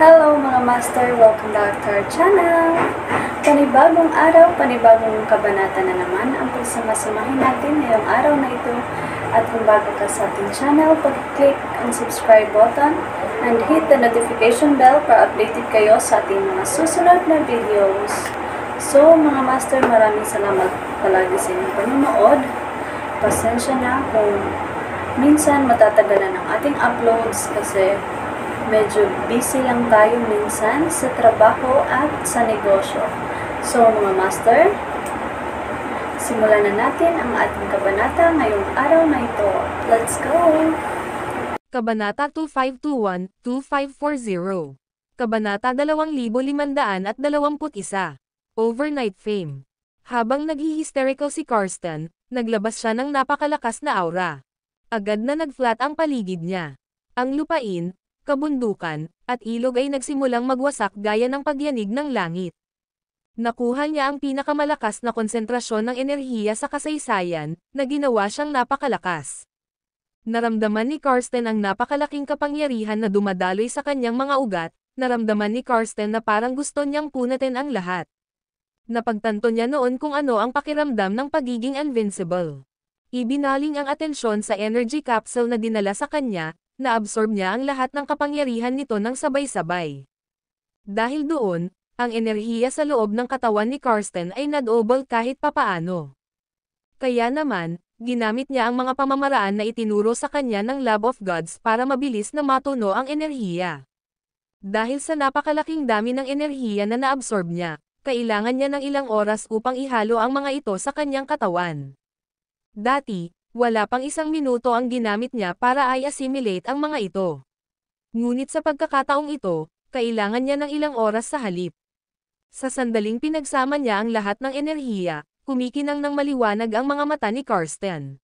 Hello mga master! Welcome back to our channel! Panibagong araw, panibagong kabanata na naman ang pagsamasamahin natin ngayong araw na ito. At kung bago ka sa ating channel, pag-click ang subscribe button and hit the notification bell para updated kayo sa ating mga susunod na videos. So mga master, maraming salamat palagi sa inyong panunood. Pasensya na kung minsan matatagalan ang ating uploads kasi medyo busy lang tayo minsan sa trabaho at sa negosyo. So mga master, simulan na natin ang ating kabanata ngayong araw na ito. Let's go! Kabanata 2521-2540 Kabanata 2521 Overnight Fame habang naghihisterical si Karsten, naglabas siya ng napakalakas na aura. Agad na nagflat ang paligid niya. Ang lupain, kabundukan, at ilog ay nagsimulang magwasak gaya ng pagyanig ng langit. Nakuha niya ang pinakamalakas na konsentrasyon ng enerhiya sa kasaysayan, na ginawa siyang napakalakas. Naramdaman ni Karsten ang napakalaking kapangyarihan na dumadaloy sa kanyang mga ugat, naramdaman ni Karsten na parang gusto niyang punatin ang lahat. Napagtanto niya noon kung ano ang pakiramdam ng pagiging invincible. Ibinaling ang atensyon sa energy capsule na dinala sa kanya, naabsorb niya ang lahat ng kapangyarihan nito ng sabay-sabay. Dahil doon, ang enerhiya sa loob ng katawan ni Karsten ay nadobol kahit papaano. Kaya naman, ginamit niya ang mga pamamaraan na itinuro sa kanya ng Lab of Gods para mabilis na matuno ang enerhiya. Dahil sa napakalaking dami ng enerhiya na naabsorb niya, kailangan niya ng ilang oras upang ihalo ang mga ito sa kanyang katawan. Dati, wala pang isang minuto ang ginamit niya para ay assimilate ang mga ito. Ngunit sa pagkakataong ito, kailangan niya ng ilang oras sa halip. Sa sandaling pinagsama niya ang lahat ng enerhiya, kumikinang ng maliwanag ang mga mata ni Karsten.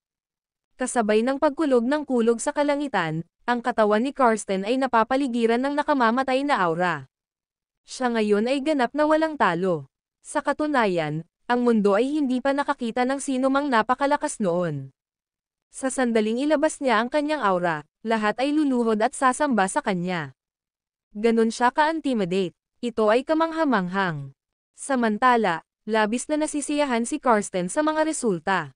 Kasabay ng pagkulog ng kulog sa kalangitan, ang katawan ni Karsten ay napapaligiran ng nakamamatay na aura. Siya ngayon ay ganap na walang talo. Sa katunayan, ang mundo ay hindi pa nakakita ng sino mang napakalakas noon. Sa sandaling ilabas niya ang kanyang aura, lahat ay luluhod at sasamba sa kanya. Ganon siya ka-intimidate. Ito ay kamanghamanghang. Samantala, labis na nasisiyahan si Karsten sa mga resulta.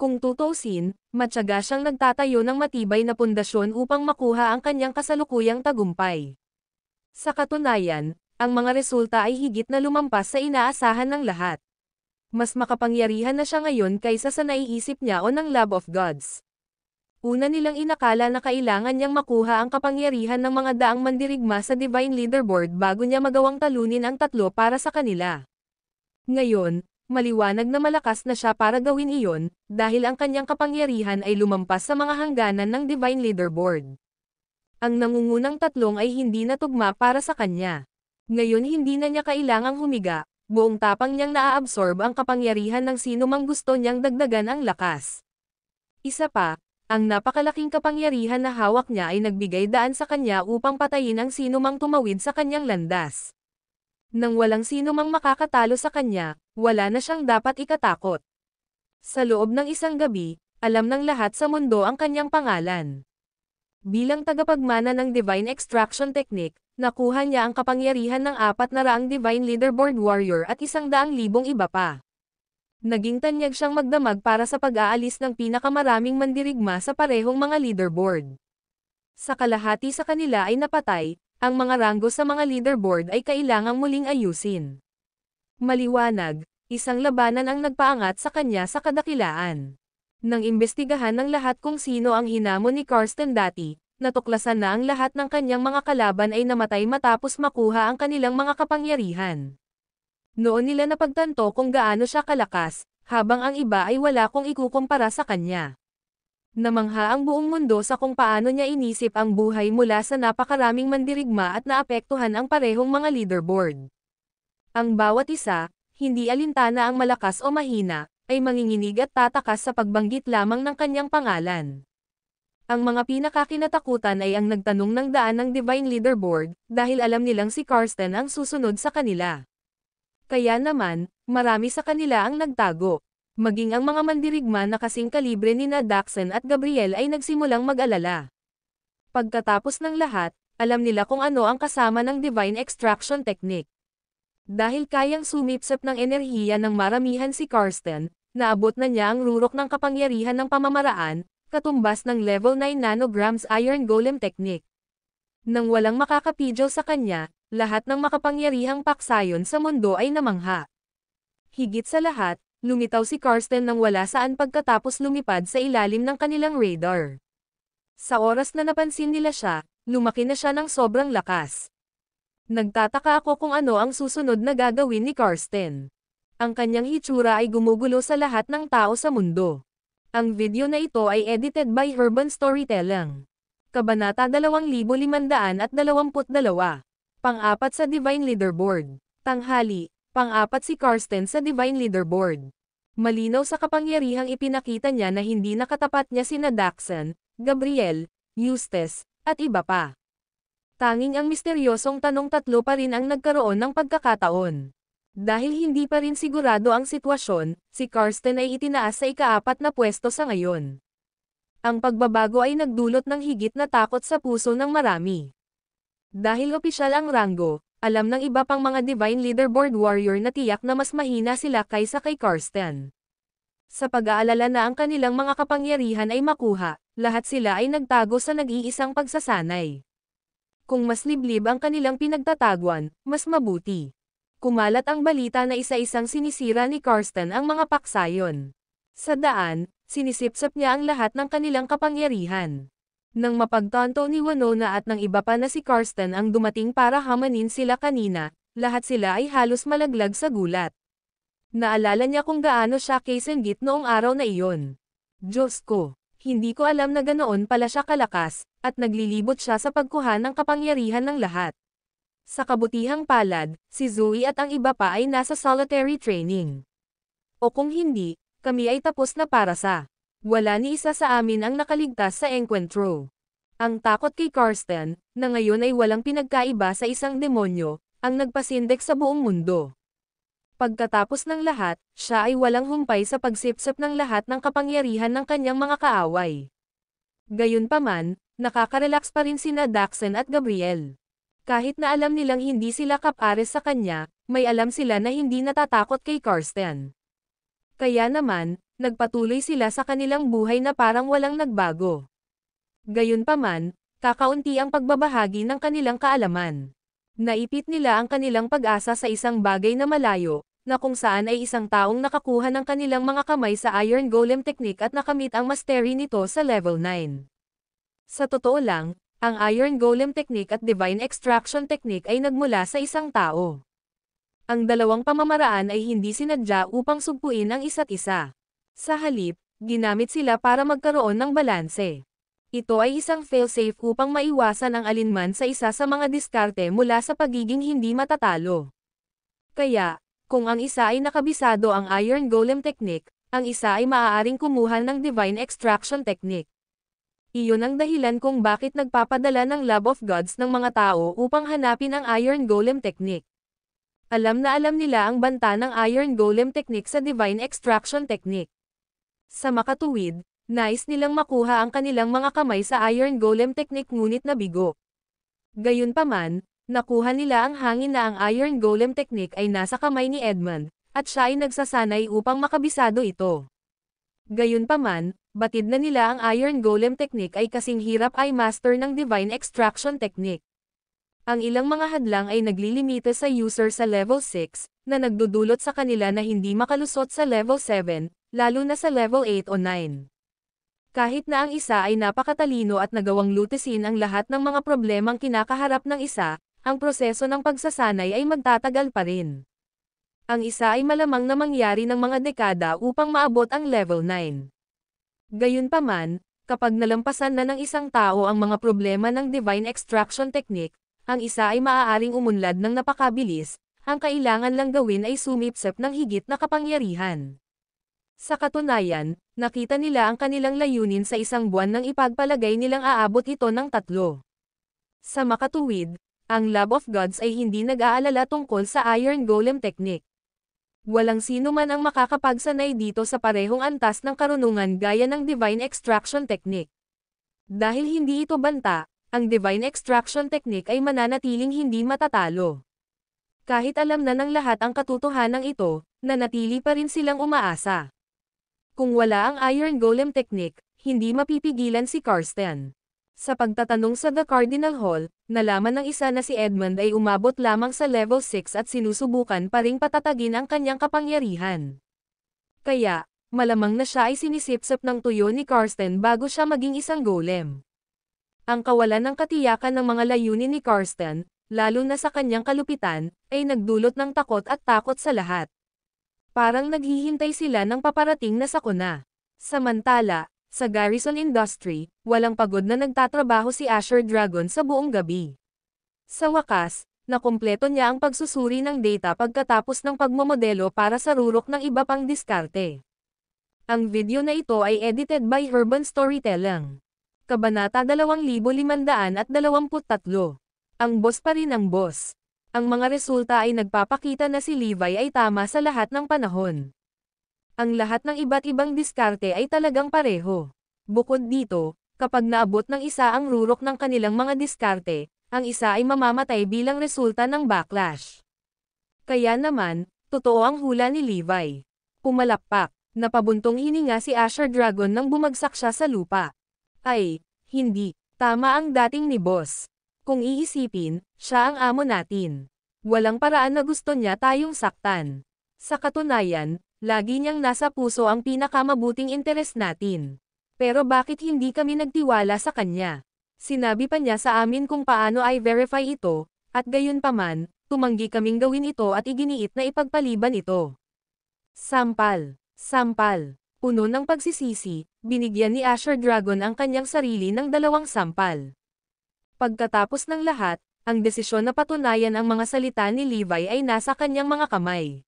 Kung tutusin, matyaga siyang nagtatayo ng matibay na pundasyon upang makuha ang kanyang kasalukuyang tagumpay. Sa katunayan, ang mga resulta ay higit na lumampas sa inaasahan ng lahat. Mas makapangyarihan na siya ngayon kaysa sa naiisip niya o ng love of Gods. Una nilang inakala na kailangan niyang makuha ang kapangyarihan ng mga daang mandirigma sa Divine Leaderboard bago niya magawang talunin ang tatlo para sa kanila. Ngayon, maliwanag na malakas na siya para gawin iyon, dahil ang kanyang kapangyarihan ay lumampas sa mga hangganan ng Divine Leaderboard. Ang nangungunang tatlong ay hindi natugma para sa kanya. Ngayon hindi na niya kailangang humiga, buong tapang niyang naaabsorb ang kapangyarihan ng sino mang gusto niyang dagdagan ang lakas. Isa pa, ang napakalaking kapangyarihan na hawak niya ay nagbigay daan sa kanya upang patayin ang sino mang tumawid sa kanyang landas. Nang walang sino mang makakatalo sa kanya, wala na siyang dapat ikatakot. Sa loob ng isang gabi, alam ng lahat sa mundo ang kanyang pangalan. Bilang tagapagmana ng Divine Extraction Technique, nakuha niya ang kapangyarihan ng apat na raang Divine Leaderboard Warrior at isang daang libong iba pa. Naging tanyag siyang magdamag para sa pag-aalis ng pinakamaraming mandirigma sa parehong mga leaderboard. Sa kalahati sa kanila ay napatay, ang mga ranggo sa mga leaderboard ay kailangang muling ayusin. Maliwanag, isang labanan ang nagpaangat sa kanya sa kadakilaan nang imbestigahan ng lahat kung sino ang hinamo ni Karsten dati, natuklasan na ang lahat ng kanyang mga kalaban ay namatay matapos makuha ang kanilang mga kapangyarihan. Noon nila napagtanto kung gaano siya kalakas, habang ang iba ay wala kong ikukumpara sa kanya. Namangha ang buong mundo sa kung paano niya inisip ang buhay mula sa napakaraming mandirigma at naapektuhan ang parehong mga leaderboard. Ang bawat isa, hindi alintana ang malakas o mahina, ay manginginig at tatakas sa pagbanggit lamang ng kanyang pangalan. Ang mga pinakakinatakutan ay ang nagtanong ng daan ng Divine Leaderboard, dahil alam nilang si Karsten ang susunod sa kanila. Kaya naman, marami sa kanila ang nagtago. Maging ang mga mandirigma na kasing kalibre ni Daxon at Gabriel ay nagsimulang mag-alala. Pagkatapos ng lahat, alam nila kung ano ang kasama ng Divine Extraction Technique. Dahil kayang sumipsep ng enerhiya ng maramihan si Karsten, naabot na niya ang rurok ng kapangyarihan ng pamamaraan, katumbas ng level 9 nanograms iron golem technique. Nang walang makakapidyo sa kanya, lahat ng makapangyarihang paksayon sa mundo ay namangha. Higit sa lahat, lumitaw si Karsten nang wala saan pagkatapos lumipad sa ilalim ng kanilang radar. Sa oras na napansin nila siya, lumaki na siya ng sobrang lakas. Nagtataka ako kung ano ang susunod na gagawin ni Karsten. Ang kanyang hitsura ay gumugulo sa lahat ng tao sa mundo. Ang video na ito ay edited by Urban Storytelling. Kabanata 2522, pang-apat sa Divine Leaderboard. Tanghali, pang-apat si Karsten sa Divine Leaderboard. Malinaw sa kapangyarihang ipinakita niya na hindi nakatapat niya sina Daxon, Gabriel, Eustace, at iba pa. Tanging ang misteryosong tanong tatlo pa rin ang nagkaroon ng pagkakataon. Dahil hindi pa rin sigurado ang sitwasyon, si Karsten ay itinaas sa ikaapat na pwesto sa ngayon. Ang pagbabago ay nagdulot ng higit na takot sa puso ng marami. Dahil opisyal ang ranggo, alam ng iba pang mga Divine Leaderboard Warrior na tiyak na mas mahina sila kaysa kay Karsten. Sa pag-aalala na ang kanilang mga kapangyarihan ay makuha, lahat sila ay nagtago sa nag-iisang pagsasanay. Kung mas liblib ang kanilang pinagtataguan, mas mabuti kumalat ang balita na isa-isang sinisira ni Karsten ang mga paksayon. Sa daan, sinisipsap niya ang lahat ng kanilang kapangyarihan. Nang mapagtanto ni Winona at ng iba pa na si Karsten ang dumating para hamanin sila kanina, lahat sila ay halos malaglag sa gulat. Naalala niya kung gaano siya kaysenggit noong araw na iyon. Diyos ko, hindi ko alam na ganoon pala siya kalakas, at naglilibot siya sa pagkuhan ng kapangyarihan ng lahat. Sa kabutihang palad, si Zoe at ang iba pa ay nasa solitary training. O kung hindi, kami ay tapos na para sa. Wala ni isa sa amin ang nakaligtas sa enkwentro. Ang takot kay Karsten, na ngayon ay walang pinagkaiba sa isang demonyo, ang nagpasindek sa buong mundo. Pagkatapos ng lahat, siya ay walang humpay sa pagsipsip ng lahat ng kapangyarihan ng kanyang mga kaaway. Gayunpaman, nakaka-relax pa rin sina Daxon at Gabriel. Kahit na alam nilang hindi sila kapares sa kanya, may alam sila na hindi natatakot kay Karsten. Kaya naman, nagpatuloy sila sa kanilang buhay na parang walang nagbago. Gayunpaman, kakaunti ang pagbabahagi ng kanilang kaalaman. Naipit nila ang kanilang pag-asa sa isang bagay na malayo, na kung saan ay isang taong nakakuha ng kanilang mga kamay sa Iron Golem Technique at nakamit ang mastery nito sa level 9. Sa totoo lang, ang Iron Golem Technique at Divine Extraction Technique ay nagmula sa isang tao. Ang dalawang pamamaraan ay hindi sinadya upang sugpuin ang isa't isa. Sa halip, ginamit sila para magkaroon ng balanse. Ito ay isang failsafe upang maiwasan ang alinman sa isa sa mga diskarte mula sa pagiging hindi matatalo. Kaya, kung ang isa ay nakabisado ang Iron Golem Technique, ang isa ay maaaring kumuha ng Divine Extraction Technique. Iyon ang dahilan kung bakit nagpapadala ng Love of Gods ng mga tao upang hanapin ang Iron Golem Technique. Alam na alam nila ang banta ng Iron Golem Technique sa Divine Extraction Technique. Sa makatuwid, nais nilang makuha ang kanilang mga kamay sa Iron Golem Technique ngunit nabigo. Gayunpaman, nakuha nila ang hangin na ang Iron Golem Technique ay nasa kamay ni Edmund, at siya ay nagsasanay upang makabisado ito. Gayunpaman, Batid na nila ang Iron Golem Technique ay kasing hirap ay master ng Divine Extraction Technique. Ang ilang mga hadlang ay naglilimite sa user sa level 6, na nagdudulot sa kanila na hindi makalusot sa level 7, lalo na sa level 8 o 9. Kahit na ang isa ay napakatalino at nagawang lutisin ang lahat ng mga problemang kinakaharap ng isa, ang proseso ng pagsasanay ay magtatagal pa rin. Ang isa ay malamang na mangyari ng mga dekada upang maabot ang level 9. Gayunpaman, kapag nalampasan na ng isang tao ang mga problema ng divine extraction technique, ang isa ay maaaring umunlad ng napakabilis, ang kailangan lang gawin ay sumipsep ng higit na kapangyarihan. Sa katunayan, nakita nila ang kanilang layunin sa isang buwan nang ipagpalagay nilang aabot ito ng tatlo. Sa makatuwid, ang Love of Gods ay hindi nag-aalala tungkol sa Iron Golem Technique. Walang sino man ang makakapagsanay dito sa parehong antas ng karunungan gaya ng Divine Extraction Technique. Dahil hindi ito banta, ang Divine Extraction Technique ay mananatiling hindi matatalo. Kahit alam na ng lahat ang katotohanan ito, nanatili pa rin silang umaasa. Kung wala ang Iron Golem Technique, hindi mapipigilan si Karsten. Sa pagtatanong sa The Cardinal Hall, Nalaman ng isa na si Edmund ay umabot lamang sa level 6 at sinusubukan pa ring patatagin ang kanyang kapangyarihan. Kaya, malamang na siya ay sinisipsap ng tuyo ni Karsten bago siya maging isang golem. Ang kawalan ng katiyakan ng mga layunin ni Karsten, lalo na sa kanyang kalupitan, ay nagdulot ng takot at takot sa lahat. Parang naghihintay sila ng paparating na sakuna. Samantala, sa Garrison Industry, walang pagod na nagtatrabaho si Asher Dragon sa buong gabi. Sa wakas, nakumpleto niya ang pagsusuri ng data pagkatapos ng pagmomodelo para sa rurok ng iba pang diskarte. Ang video na ito ay edited by Urban Storytelling. Kabanata 2523. Ang boss pa rin ang boss. Ang mga resulta ay nagpapakita na si Levi ay tama sa lahat ng panahon ang lahat ng iba't ibang diskarte ay talagang pareho. Bukod dito, kapag naabot ng isa ang rurok ng kanilang mga diskarte, ang isa ay mamamatay bilang resulta ng backlash. Kaya naman, totoo ang hula ni Levi. Pumalakpak, napabuntong hininga si Asher Dragon nang bumagsak siya sa lupa. Ay, hindi, tama ang dating ni Boss. Kung iisipin, siya ang amo natin. Walang paraan na gusto niya tayong saktan. Sa katunayan, Lagi niyang nasa puso ang pinakamabuting interes natin. Pero bakit hindi kami nagtiwala sa kanya? Sinabi pa niya sa amin kung paano ay verify ito, at gayon paman, tumanggi kaming gawin ito at iginiit na ipagpaliban ito. Sampal. Sampal. Puno ng pagsisisi, binigyan ni Asher Dragon ang kanyang sarili ng dalawang sampal. Pagkatapos ng lahat, ang desisyon na patunayan ang mga salita ni Levi ay nasa kanyang mga kamay.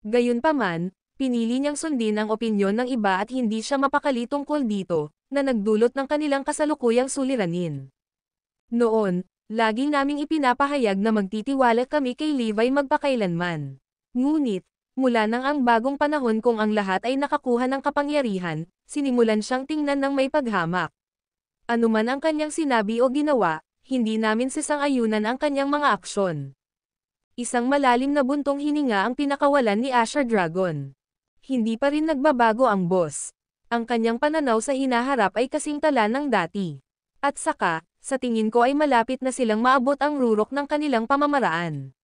Gayunpaman, pinili niyang sundin ang opinyon ng iba at hindi siya mapakali tungkol dito, na nagdulot ng kanilang kasalukuyang suliranin. Noon, lagi naming ipinapahayag na magtitiwala kami kay Levi magpakailanman. Ngunit, mula nang ang bagong panahon kung ang lahat ay nakakuha ng kapangyarihan, sinimulan siyang tingnan ng may paghamak. Anuman ang kanyang sinabi o ginawa, hindi namin sisang ayunan ang kanyang mga aksyon. Isang malalim na buntong hininga ang pinakawalan ni Asher Dragon. Hindi pa rin nagbabago ang boss. Ang kanyang pananaw sa hinaharap ay kasing tala ng dati. At saka, sa tingin ko ay malapit na silang maabot ang rurok ng kanilang pamamaraan.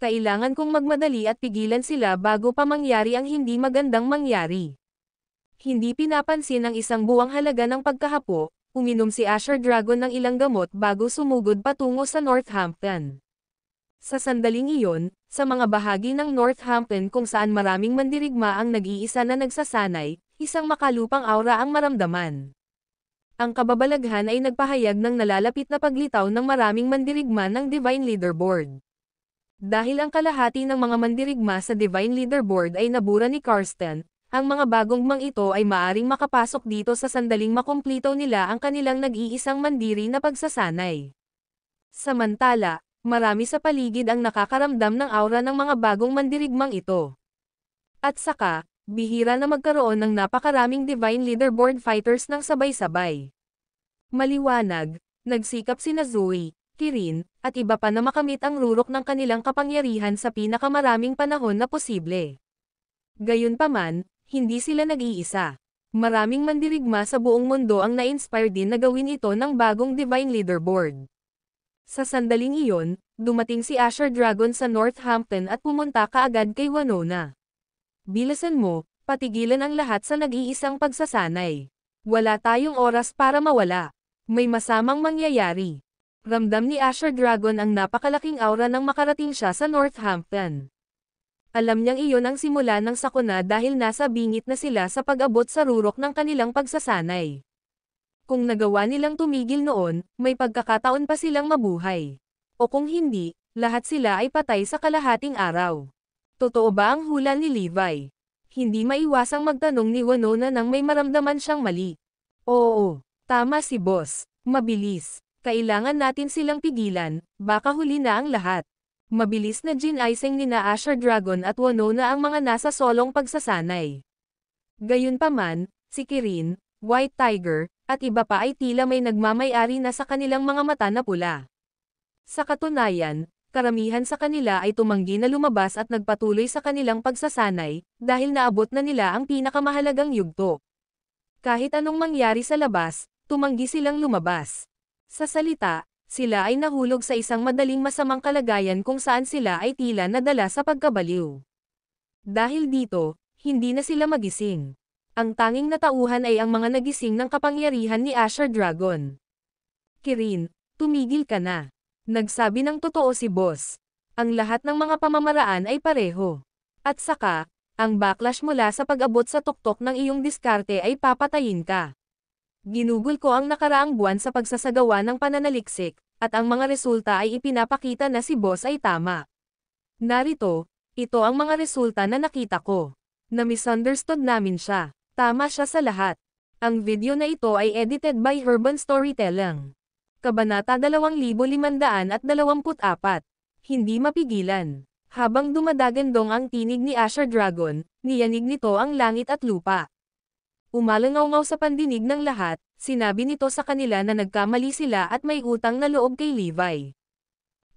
Kailangan kong magmadali at pigilan sila bago pa mangyari ang hindi magandang mangyari. Hindi pinapansin ang isang buwang halaga ng pagkahapo, uminom si Asher Dragon ng ilang gamot bago sumugod patungo sa Northampton. Sa sandaling iyon, sa mga bahagi ng Northampton kung saan maraming mandirigma ang nag-iisa na nagsasanay, isang makalupang aura ang maramdaman. Ang kababalaghan ay nagpahayag ng nalalapit na paglitaw ng maraming mandirigma ng Divine Leaderboard. Dahil ang kalahati ng mga mandirigma sa Divine Leaderboard ay nabura ni Karsten, ang mga bagong mang ito ay maaring makapasok dito sa sandaling makumplito nila ang kanilang nag-iisang mandiri na pagsasanay. Samantala, marami sa paligid ang nakakaramdam ng aura ng mga bagong mandirigmang ito. At saka, bihira na magkaroon ng napakaraming Divine Leaderboard fighters ng sabay-sabay. Maliwanag, nagsikap sina Zui, Kirin, at iba pa na makamit ang rurok ng kanilang kapangyarihan sa pinakamaraming panahon na posible. Gayunpaman, hindi sila nag-iisa. Maraming mandirigma sa buong mundo ang na-inspire din na gawin ito ng bagong Divine Leaderboard. Sa sandaling iyon, dumating si Asher Dragon sa Northampton at pumunta kaagad kay Wanona. Bilasan mo, patigilan ang lahat sa nag-iisang pagsasanay. Wala tayong oras para mawala. May masamang mangyayari. Ramdam ni Asher Dragon ang napakalaking aura ng makarating siya sa Northampton. Alam niyang iyon ang simula ng sakuna dahil nasa bingit na sila sa pag-abot sa rurok ng kanilang pagsasanay. Kung nagawa nilang tumigil noon, may pagkakataon pa silang mabuhay. O kung hindi, lahat sila ay patay sa kalahating araw. Totoo ba ang hula ni Levi? Hindi maiwasang magtanong ni Winona nang may maramdaman siyang mali. Oo, tama si boss. Mabilis. Kailangan natin silang pigilan, baka huli na ang lahat. Mabilis na gin-icing ni na Asher Dragon at Winona ang mga nasa solong pagsasanay. Gayunpaman, si Kirin, White Tiger, at iba pa ay tila may nagmamayari na sa kanilang mga mata na pula. Sa katunayan, karamihan sa kanila ay tumanggi na lumabas at nagpatuloy sa kanilang pagsasanay, dahil naabot na nila ang pinakamahalagang yugto. Kahit anong mangyari sa labas, tumanggi silang lumabas. Sa salita, sila ay nahulog sa isang madaling masamang kalagayan kung saan sila ay tila nadala sa pagkabaliw. Dahil dito, hindi na sila magising. Ang tanging natauhan ay ang mga nagising ng kapangyarihan ni Asher Dragon. Kirin, tumigil ka na. Nagsabi ng totoo si Boss. Ang lahat ng mga pamamaraan ay pareho. At saka, ang backlash mula sa pag-abot sa tuktok ng iyong diskarte ay papatayin ka. Ginugol ko ang nakaraang buwan sa pagsasagawa ng pananaliksik, at ang mga resulta ay ipinapakita na si Boss ay tama. Narito, ito ang mga resulta na nakita ko. Na misunderstood namin siya. Tama siya sa lahat. Ang video na ito ay edited by Urban Storytelling. Kabanata 2524. Hindi mapigilan. Habang dumadagandong ang tinig ni Asher Dragon, niyanig nito ang langit at lupa. Umalangaw-ngaw sa pandinig ng lahat, sinabi nito sa kanila na nagkamali sila at may utang na loob kay Levi.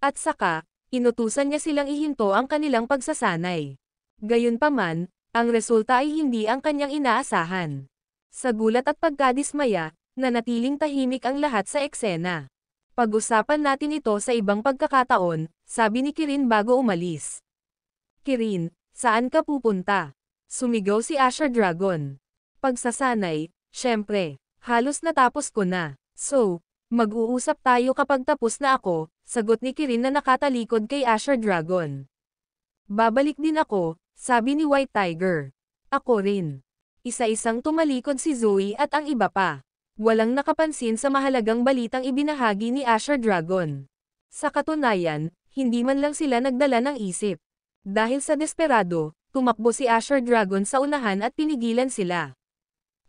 At saka, inutusan niya silang ihinto ang kanilang pagsasanay. Gayunpaman, ang resulta ay hindi ang kanyang inaasahan. Sa gulat at pagkadismaya, nanatiling tahimik ang lahat sa eksena. Pag-usapan natin ito sa ibang pagkakataon, sabi ni Kirin bago umalis. Kirin, saan ka pupunta? Sumigaw si Asher Dragon. Pagsasanay, syempre, halos natapos ko na. So, mag-uusap tayo kapag tapos na ako, sagot ni Kirin na nakatalikod kay Asher Dragon. Babalik din ako, sabi ni White Tiger. Ako rin. Isa-isang tumalikod si Zoe at ang iba pa. Walang nakapansin sa mahalagang balitang ibinahagi ni Asher Dragon. Sa katunayan, hindi man lang sila nagdala ng isip. Dahil sa desperado, tumakbo si Asher Dragon sa unahan at pinigilan sila.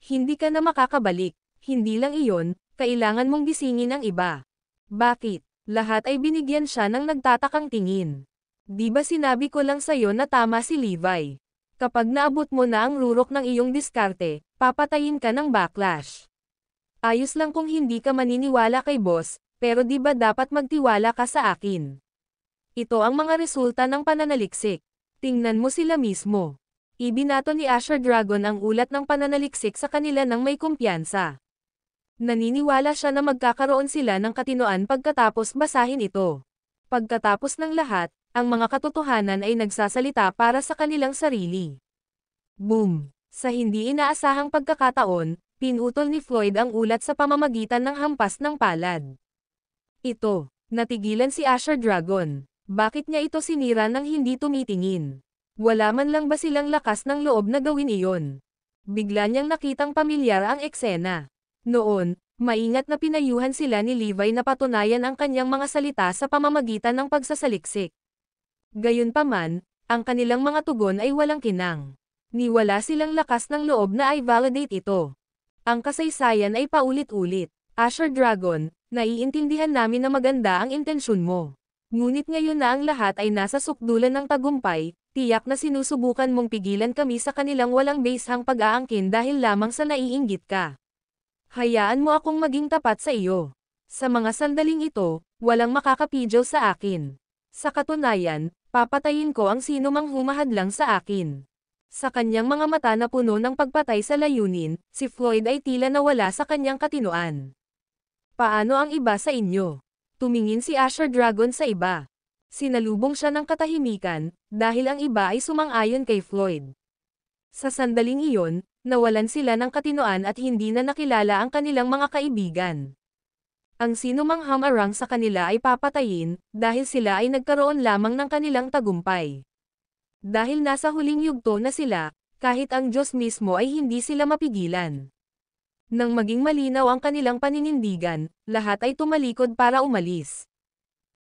Hindi ka na makakabalik, hindi lang iyon, kailangan mong gisingin ang iba. Bakit? Lahat ay binigyan siya ng nagtatakang tingin. Di ba sinabi ko lang sa'yo na tama si Levi? Kapag naabot mo na ang rurok ng iyong diskarte, papatayin ka ng backlash. Ayos lang kung hindi ka maniniwala kay boss, pero di ba dapat magtiwala ka sa akin? Ito ang mga resulta ng pananaliksik. Tingnan mo sila mismo. Ibinato ni Asher Dragon ang ulat ng pananaliksik sa kanila ng may kumpiyansa. Naniniwala siya na magkakaroon sila ng katinoan pagkatapos basahin ito. Pagkatapos ng lahat, ang mga katotohanan ay nagsasalita para sa kanilang sarili. Boom! Sa hindi inaasahang pagkakataon, pinutol ni Floyd ang ulat sa pamamagitan ng hampas ng palad. Ito, natigilan si Asher Dragon. Bakit niya ito sinira nang hindi tumitingin? Wala man lang ba silang lakas ng loob na gawin iyon? Bigla niyang nakitang pamilyar ang eksena. Noon, maingat na pinayuhan sila ni Levi na patunayan ang kanyang mga salita sa pamamagitan ng pagsasaliksik. Gayunpaman, ang kanilang mga tugon ay walang kinang. Niwala silang lakas ng loob na ay validate ito. Ang kasaysayan ay paulit-ulit. Asher Dragon, naiintindihan namin na maganda ang intensyon mo. Ngunit ngayon na ang lahat ay nasa sukdulan ng tagumpay, tiyak na sinusubukan mong pigilan kami sa kanilang walang basehang pag-aangkin dahil lamang sa naiinggit ka. Hayaan mo akong maging tapat sa iyo. Sa mga sandaling ito, walang makakapidyo sa akin. Sa katunayan, Papatayin ko ang sino mang humahadlang sa akin. Sa kanyang mga mata na puno ng pagpatay sa layunin, si Floyd ay tila nawala sa kanyang katinoan. Paano ang iba sa inyo? Tumingin si Asher Dragon sa iba. Sinalubong siya ng katahimikan, dahil ang iba ay sumang-ayon kay Floyd. Sa sandaling iyon, nawalan sila ng katinoan at hindi na nakilala ang kanilang mga kaibigan. Ang sinumang hamarang sa kanila ay papatayin, dahil sila ay nagkaroon lamang ng kanilang tagumpay. Dahil nasa huling yugto na sila, kahit ang Diyos mismo ay hindi sila mapigilan. Nang maging malinaw ang kanilang paninindigan, lahat ay tumalikod para umalis.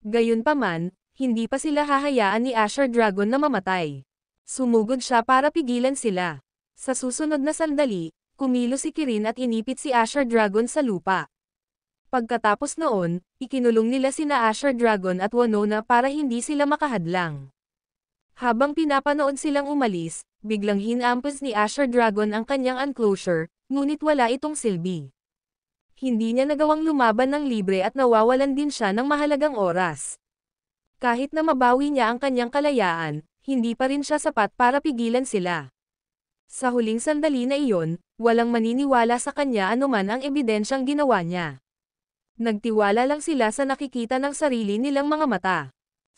Gayunpaman, hindi pa sila hahayaan ni Asher Dragon na mamatay. Sumugod siya para pigilan sila. Sa susunod na sandali, kumilo si Kirin at inipit si Asher Dragon sa lupa. Pagkatapos noon, ikinulong nila sina Asher Dragon at Winona para hindi sila makahadlang. Habang pinapanood silang umalis, biglang hinampas ni Asher Dragon ang kanyang enclosure, ngunit wala itong silbi. Hindi niya nagawang lumaban ng libre at nawawalan din siya ng mahalagang oras. Kahit na mabawi niya ang kanyang kalayaan, hindi pa rin siya sapat para pigilan sila. Sa huling sandali na iyon, walang maniniwala sa kanya anuman ang ebidensyang ginawa niya. Nagtiwala lang sila sa nakikita ng sarili nilang mga mata.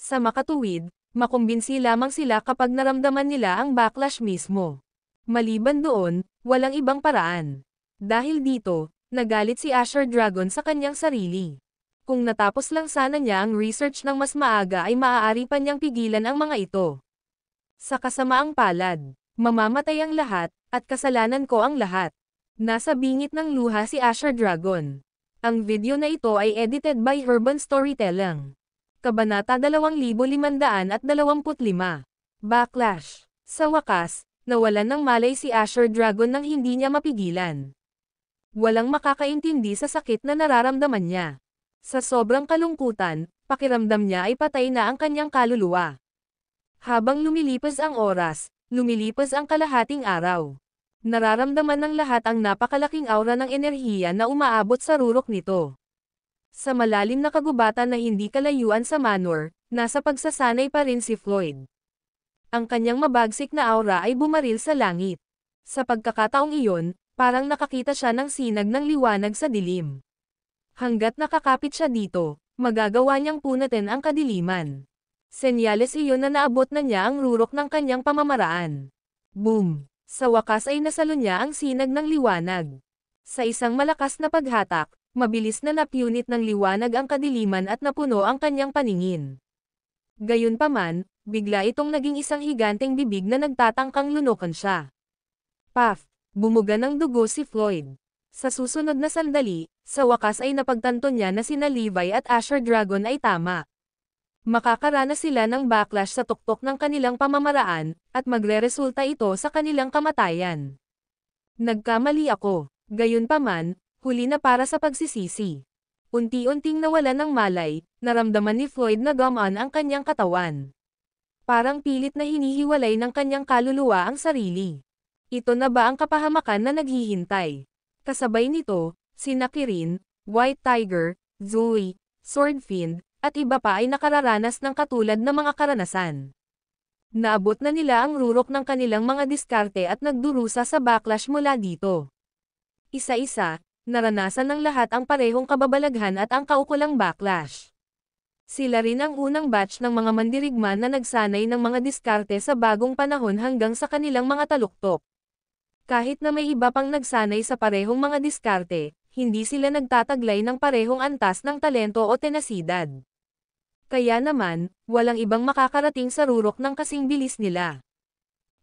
Sa makatuwid, makumbinsi lamang sila kapag naramdaman nila ang backlash mismo. Maliban doon, walang ibang paraan. Dahil dito, nagalit si Asher Dragon sa kanyang sarili. Kung natapos lang sana niya ang research ng mas maaga ay maaari pa niyang pigilan ang mga ito. Sa kasamaang palad, mamamatay ang lahat, at kasalanan ko ang lahat. Nasa bingit ng luha si Asher Dragon. Ang video na ito ay edited by Urban Storytelling. Kabanata 2525. Backlash. Sa wakas, nawalan ng malay si Asher Dragon nang hindi niya mapigilan. Walang makakaintindi sa sakit na nararamdaman niya. Sa sobrang kalungkutan, pakiramdam niya ay patay na ang kanyang kaluluwa. Habang lumilipas ang oras, lumilipas ang kalahating araw. Nararamdaman ng lahat ang napakalaking aura ng enerhiya na umaabot sa rurok nito. Sa malalim na kagubatan na hindi kalayuan sa Manor, nasa pagsasanay pa rin si Floyd. Ang kanyang mabagsik na aura ay bumaril sa langit. Sa pagkakataong iyon, parang nakakita siya ng sinag ng liwanag sa dilim. Hanggat nakakapit siya dito, magagawa niyang punatin ang kadiliman. Senyales iyon na naabot na niya ang rurok ng kanyang pamamaraan. Boom! Sa wakas ay nasalo niya ang sinag ng liwanag. Sa isang malakas na paghatak, mabilis na napunit ng liwanag ang kadiliman at napuno ang kanyang paningin. Gayunpaman, bigla itong naging isang higanteng bibig na nagtatangkang lunokan siya. Paf! Bumuga ng dugo si Floyd. Sa susunod na sandali, sa wakas ay napagtanto niya na sina Levi at Asher Dragon ay tama makakaranas sila ng backlash sa tuktok ng kanilang pamamaraan, at magreresulta ito sa kanilang kamatayan. Nagkamali ako. Gayunpaman, huli na para sa pagsisisi. Unti-unting nawala ng malay, naramdaman ni Floyd na gaman ang kanyang katawan. Parang pilit na hinihiwalay ng kanyang kaluluwa ang sarili. Ito na ba ang kapahamakan na naghihintay? Kasabay nito, si Nakirin, White Tiger, Zoe, Swordfiend, at iba pa ay nakararanas ng katulad na mga karanasan. Naabot na nila ang rurok ng kanilang mga diskarte at nagdurusa sa backlash mula dito. Isa-isa, naranasan ng lahat ang parehong kababalaghan at ang kaukulang backlash. Sila rin ang unang batch ng mga mandirigma na nagsanay ng mga diskarte sa bagong panahon hanggang sa kanilang mga taluktok. Kahit na may iba pang nagsanay sa parehong mga diskarte, hindi sila nagtataglay ng parehong antas ng talento o tenasidad. Kaya naman, walang ibang makakarating sa rurok ng kasing bilis nila.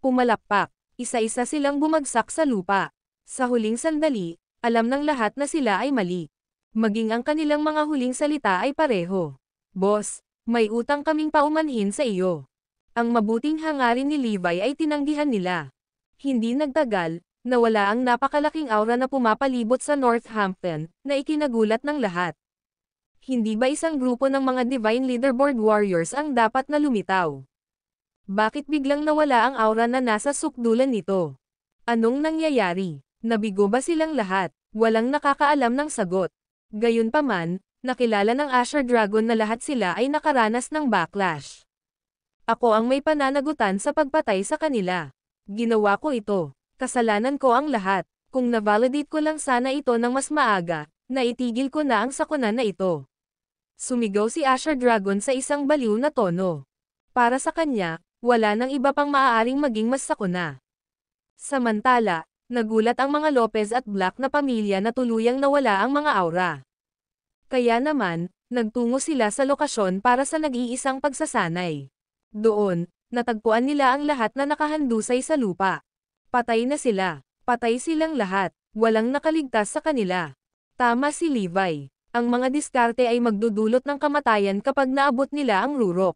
Pumalakpak, isa-isa silang bumagsak sa lupa. Sa huling sandali, alam ng lahat na sila ay mali. Maging ang kanilang mga huling salita ay pareho. Boss, may utang kaming paumanhin sa iyo. Ang mabuting hangarin ni Levi ay tinanggihan nila. Hindi nagtagal, nawala ang napakalaking aura na pumapalibot sa Northampton, na ikinagulat ng lahat hindi ba isang grupo ng mga Divine Leaderboard Warriors ang dapat na lumitaw? Bakit biglang nawala ang aura na nasa sukdulan nito? Anong nangyayari? Nabigo ba silang lahat? Walang nakakaalam ng sagot. Gayunpaman, nakilala ng Asher Dragon na lahat sila ay nakaranas ng backlash. Ako ang may pananagutan sa pagpatay sa kanila. Ginawa ko ito. Kasalanan ko ang lahat. Kung na-validate ko lang sana ito ng mas maaga, naitigil ko na ang sakuna na ito. Sumigaw si Asher Dragon sa isang baliw na tono. Para sa kanya, wala nang iba pang maaaring maging mas sakuna. Samantala, nagulat ang mga Lopez at Black na pamilya na tuluyang nawala ang mga aura. Kaya naman, nagtungo sila sa lokasyon para sa nag-iisang pagsasanay. Doon, natagpuan nila ang lahat na nakahandusay sa lupa. Patay na sila. Patay silang lahat. Walang nakaligtas sa kanila. Tama si Levi ang mga diskarte ay magdudulot ng kamatayan kapag naabot nila ang rurok.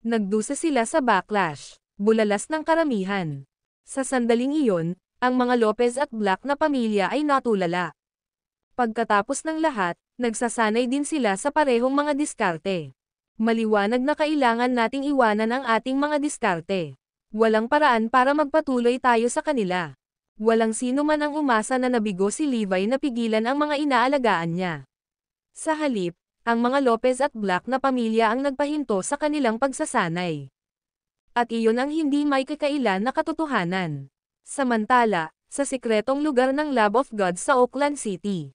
Nagdusa sila sa backlash, bulalas ng karamihan. Sa sandaling iyon, ang mga Lopez at Black na pamilya ay natulala. Pagkatapos ng lahat, nagsasanay din sila sa parehong mga diskarte. Maliwanag na kailangan nating iwanan ang ating mga diskarte. Walang paraan para magpatuloy tayo sa kanila. Walang sino man ang umasa na nabigo si Levi na pigilan ang mga inaalagaan niya. Sa halip, ang mga Lopez at Black na pamilya ang nagpahinto sa kanilang pagsasanay. At iyon ang hindi may kakailan na katotohanan. Samantala, sa sikretong lugar ng Lab of God sa Oakland City,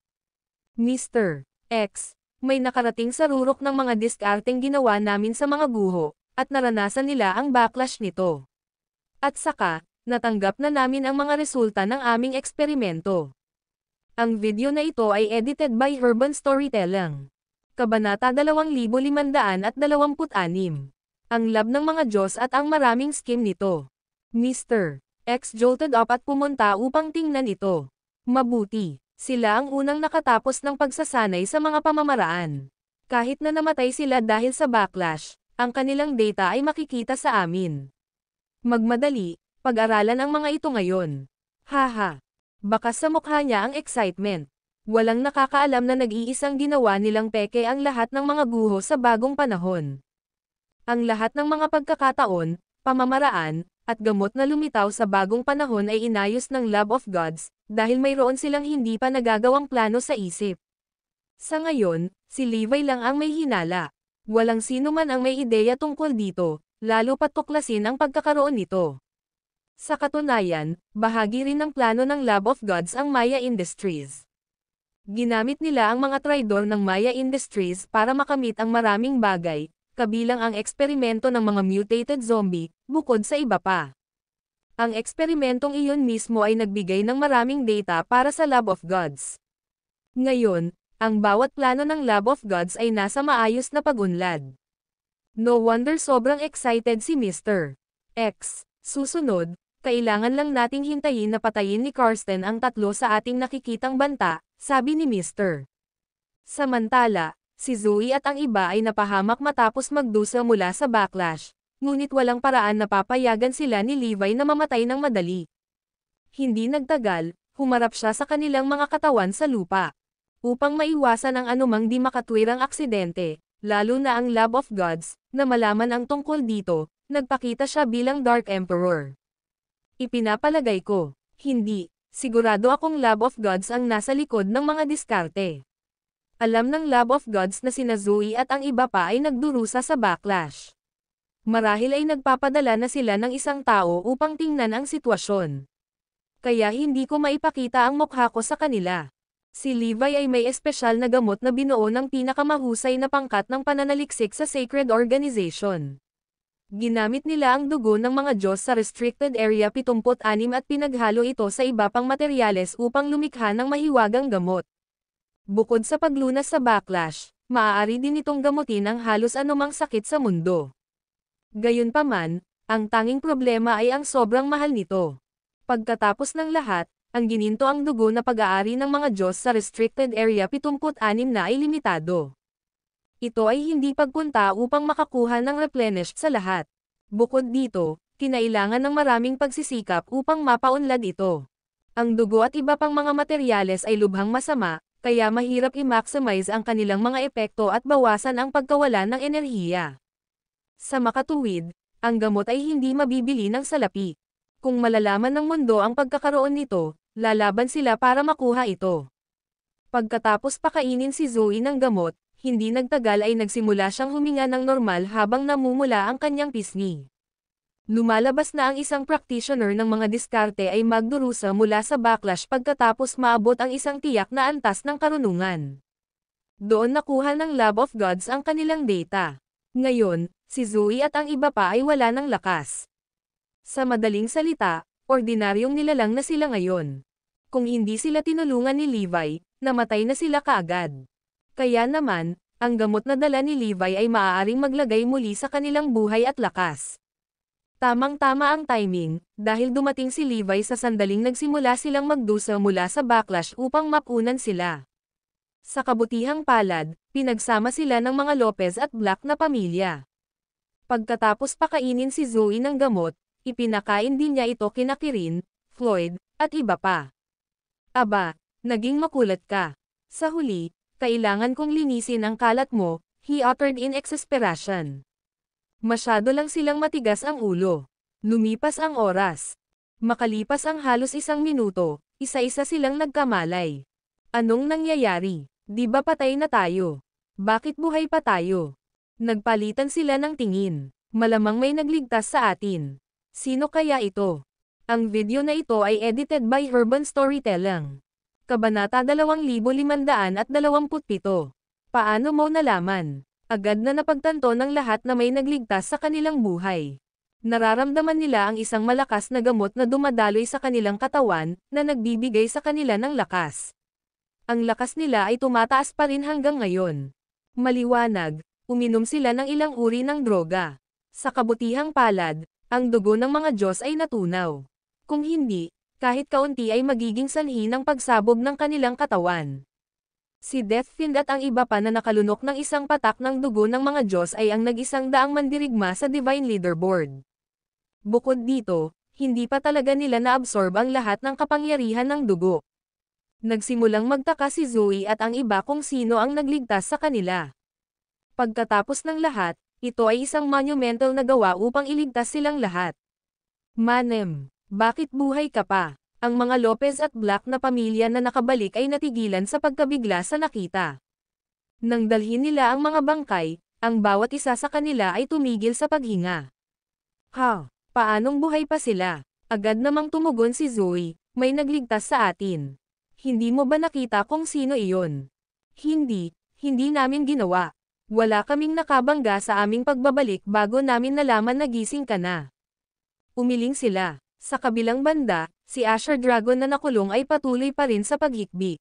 Mr. X, may nakarating sa rurok ng mga diskarteng ginawa namin sa mga guho, at naranasan nila ang backlash nito. At saka, natanggap na namin ang mga resulta ng aming eksperimento. Ang video na ito ay edited by Urban Storytelling. Kabanata 2526. Ang lab ng mga Diyos at ang maraming scheme nito. Mr. X jolted up at pumunta upang tingnan ito. Mabuti, sila ang unang nakatapos ng pagsasanay sa mga pamamaraan. Kahit na namatay sila dahil sa backlash, ang kanilang data ay makikita sa amin. Magmadali, pag-aralan ang mga ito ngayon. Haha, Baka sa mukha niya ang excitement. Walang nakakaalam na nag-iisang ginawa nilang peke ang lahat ng mga guho sa bagong panahon. Ang lahat ng mga pagkakataon, pamamaraan, at gamot na lumitaw sa bagong panahon ay inayos ng Love of Gods, dahil mayroon silang hindi pa nagagawang plano sa isip. Sa ngayon, si Levi lang ang may hinala. Walang sino man ang may ideya tungkol dito, lalo pat tuklasin ang pagkakaroon nito. Sa katunayan, bahagi rin ng plano ng Lab of Gods ang Maya Industries. Ginamit nila ang mga traidor ng Maya Industries para makamit ang maraming bagay, kabilang ang eksperimento ng mga mutated zombie, bukod sa iba pa. Ang eksperimentong iyon mismo ay nagbigay ng maraming data para sa Lab of Gods. Ngayon, ang bawat plano ng Lab of Gods ay nasa maayos na pagunlad. No wonder sobrang excited si Mr. X. Susunod, kailangan lang nating hintayin na patayin ni Karsten ang tatlo sa ating nakikitang banta, sabi ni Mr. Samantala, si Zoe at ang iba ay napahamak matapos magdusa mula sa backlash, ngunit walang paraan na papayagan sila ni Levi na mamatay ng madali. Hindi nagtagal, humarap siya sa kanilang mga katawan sa lupa. Upang maiwasan ang anumang di makatwirang aksidente, lalo na ang Lab of Gods, na malaman ang tungkol dito, nagpakita siya bilang Dark Emperor. Ipinapalagay ko. Hindi, sigurado akong love of Gods ang nasa likod ng mga diskarte. Alam ng love of Gods na sina Zoe at ang iba pa ay nagdurusa sa backlash. Marahil ay nagpapadala na sila ng isang tao upang tingnan ang sitwasyon. Kaya hindi ko maipakita ang mukha ko sa kanila. Si Levi ay may espesyal na gamot na binuo ng pinakamahusay na pangkat ng pananaliksik sa Sacred Organization. Ginamit nila ang dugo ng mga Diyos sa Restricted Area 76 at pinaghalo ito sa iba pang materyales upang lumikha ng mahiwagang gamot. Bukod sa paglunas sa backlash, maaari din itong gamutin ang halos anumang sakit sa mundo. Gayunpaman, ang tanging problema ay ang sobrang mahal nito. Pagkatapos ng lahat, ang gininto ang dugo na pag-aari ng mga Diyos sa Restricted Area 76 na ay limitado. Ito ay hindi pagpunta upang makakuha ng replenish sa lahat. Bukod dito, kinailangan ng maraming pagsisikap upang mapaunlad ito. Ang dugo at iba pang mga materyales ay lubhang masama, kaya mahirap i-maximize ang kanilang mga epekto at bawasan ang pagkawalan ng enerhiya. Sa makatuwid, ang gamot ay hindi mabibili ng salapi. Kung malalaman ng mundo ang pagkakaroon nito, lalaban sila para makuha ito. Pagkatapos pakainin si Zoe ng gamot, hindi nagtagal ay nagsimula siyang huminga ng normal habang namumula ang kanyang pisngi. Lumalabas na ang isang practitioner ng mga diskarte ay magdurusa mula sa backlash pagkatapos maabot ang isang tiyak na antas ng karunungan. Doon nakuha ng Love of Gods ang kanilang data. Ngayon, si Zui at ang iba pa ay wala ng lakas. Sa madaling salita, ordinaryong nilalang na sila ngayon. Kung hindi sila tinulungan ni Levi, namatay na sila kaagad. Kaya naman, ang gamot na dala ni Levi ay maaaring maglagay muli sa kanilang buhay at lakas. Tamang-tama ang timing, dahil dumating si Levi sa sandaling nagsimula silang magdusa mula sa backlash upang mapunan sila. Sa kabutihang palad, pinagsama sila ng mga Lopez at Black na pamilya. Pagkatapos pakainin si Zoe ng gamot, ipinakain din niya ito kina Kirin, Floyd, at iba pa. Aba, naging makulat ka. Sa huli, kailangan kong linisin ang kalat mo, he uttered in exasperation. Masyado lang silang matigas ang ulo. Lumipas ang oras. Makalipas ang halos isang minuto, isa-isa silang nagkamalay. Anong nangyayari? Di ba patay na tayo? Bakit buhay pa tayo? Nagpalitan sila ng tingin. Malamang may nagligtas sa atin. Sino kaya ito? Ang video na ito ay edited by Urban Storytelling. Kabanata 2527. Paano mo nalaman? Agad na napagtanto ng lahat na may nagligtas sa kanilang buhay. Nararamdaman nila ang isang malakas na gamot na dumadaloy sa kanilang katawan, na nagbibigay sa kanila ng lakas. Ang lakas nila ay tumataas pa rin hanggang ngayon. Maliwanag, uminom sila ng ilang uri ng droga. Sa kabutihang palad, ang dugo ng mga Diyos ay natunaw. Kung hindi, kahit kaunti ay magiging sanhi ng pagsabog ng kanilang katawan. Si Deathfiend at ang iba pa na nakalunok ng isang patak ng dugo ng mga Diyos ay ang nag-isang daang mandirigma sa Divine Leaderboard. Bukod dito, hindi pa talaga nila naabsorb ang lahat ng kapangyarihan ng dugo. Nagsimulang magtaka si Zoe at ang iba kung sino ang nagligtas sa kanila. Pagkatapos ng lahat, ito ay isang monumental na gawa upang iligtas silang lahat. Manem bakit buhay ka pa? Ang mga Lopez at Black na pamilya na nakabalik ay natigilan sa pagkabigla sa nakita. Nang dalhin nila ang mga bangkay, ang bawat isa sa kanila ay tumigil sa paghinga. Ha? Paanong buhay pa sila? Agad namang tumugon si Zoe, may nagligtas sa atin. Hindi mo ba nakita kung sino iyon? Hindi, hindi namin ginawa. Wala kaming nakabangga sa aming pagbabalik bago namin nalaman na gising ka na. Umiling sila. Sa kabilang banda, si Asher Dragon na nakulong ay patuloy pa rin sa paghikbi.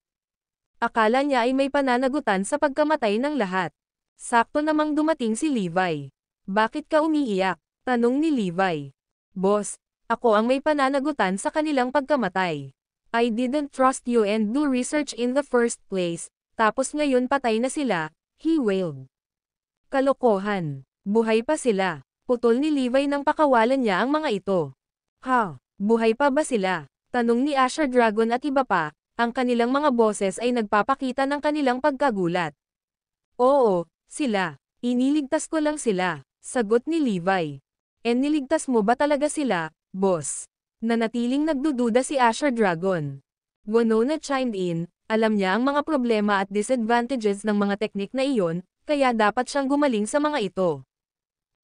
Akala niya ay may pananagutan sa pagkamatay ng lahat. Sakto namang dumating si Levi. Bakit ka umiiyak? Tanong ni Levi. Boss, ako ang may pananagutan sa kanilang pagkamatay. I didn't trust you and do research in the first place, tapos ngayon patay na sila, he wailed. Kalokohan. Buhay pa sila. Putol ni Levi nang pakawalan niya ang mga ito. Ha, Buhay pa ba sila? Tanong ni Asher Dragon at iba pa, ang kanilang mga boses ay nagpapakita ng kanilang pagkagulat. Oo, sila. Iniligtas ko lang sila, sagot ni Levi. E niligtas mo ba talaga sila, boss? Nanatiling nagdududa si Asher Dragon. Winona chimed in, alam niya ang mga problema at disadvantages ng mga teknik na iyon, kaya dapat siyang gumaling sa mga ito.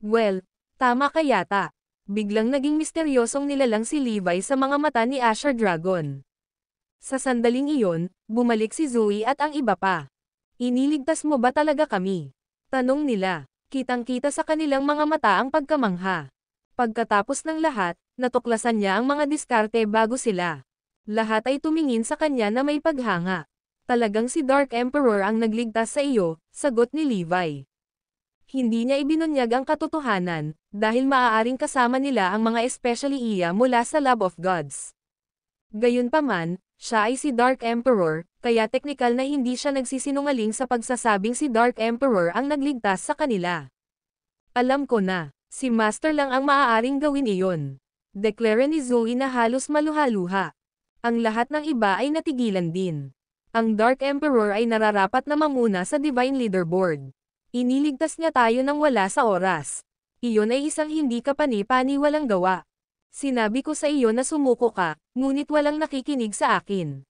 Well, tama ka yata biglang naging misteryosong nilalang si Levi sa mga mata ni Asher Dragon. Sa sandaling iyon, bumalik si Zoe at ang iba pa. Iniligtas mo ba talaga kami? Tanong nila. Kitang-kita sa kanilang mga mata ang pagkamangha. Pagkatapos ng lahat, natuklasan niya ang mga diskarte bago sila. Lahat ay tumingin sa kanya na may paghanga. Talagang si Dark Emperor ang nagligtas sa iyo, sagot ni Levi hindi niya ibinunyag ang katotohanan, dahil maaaring kasama nila ang mga especially iya mula sa Love of Gods. Gayunpaman, siya ay si Dark Emperor, kaya teknikal na hindi siya nagsisinungaling sa pagsasabing si Dark Emperor ang nagligtas sa kanila. Alam ko na, si Master lang ang maaaring gawin iyon. Deklare ni Zoe na halos maluhaluha. Ang lahat ng iba ay natigilan din. Ang Dark Emperor ay nararapat na mamuna sa Divine Leaderboard. Iniligtas niya tayo nang wala sa oras. Iyon ay isang hindi kapani-paniwalang gawa. Sinabi ko sa iyo na sumuko ka, ngunit walang nakikinig sa akin.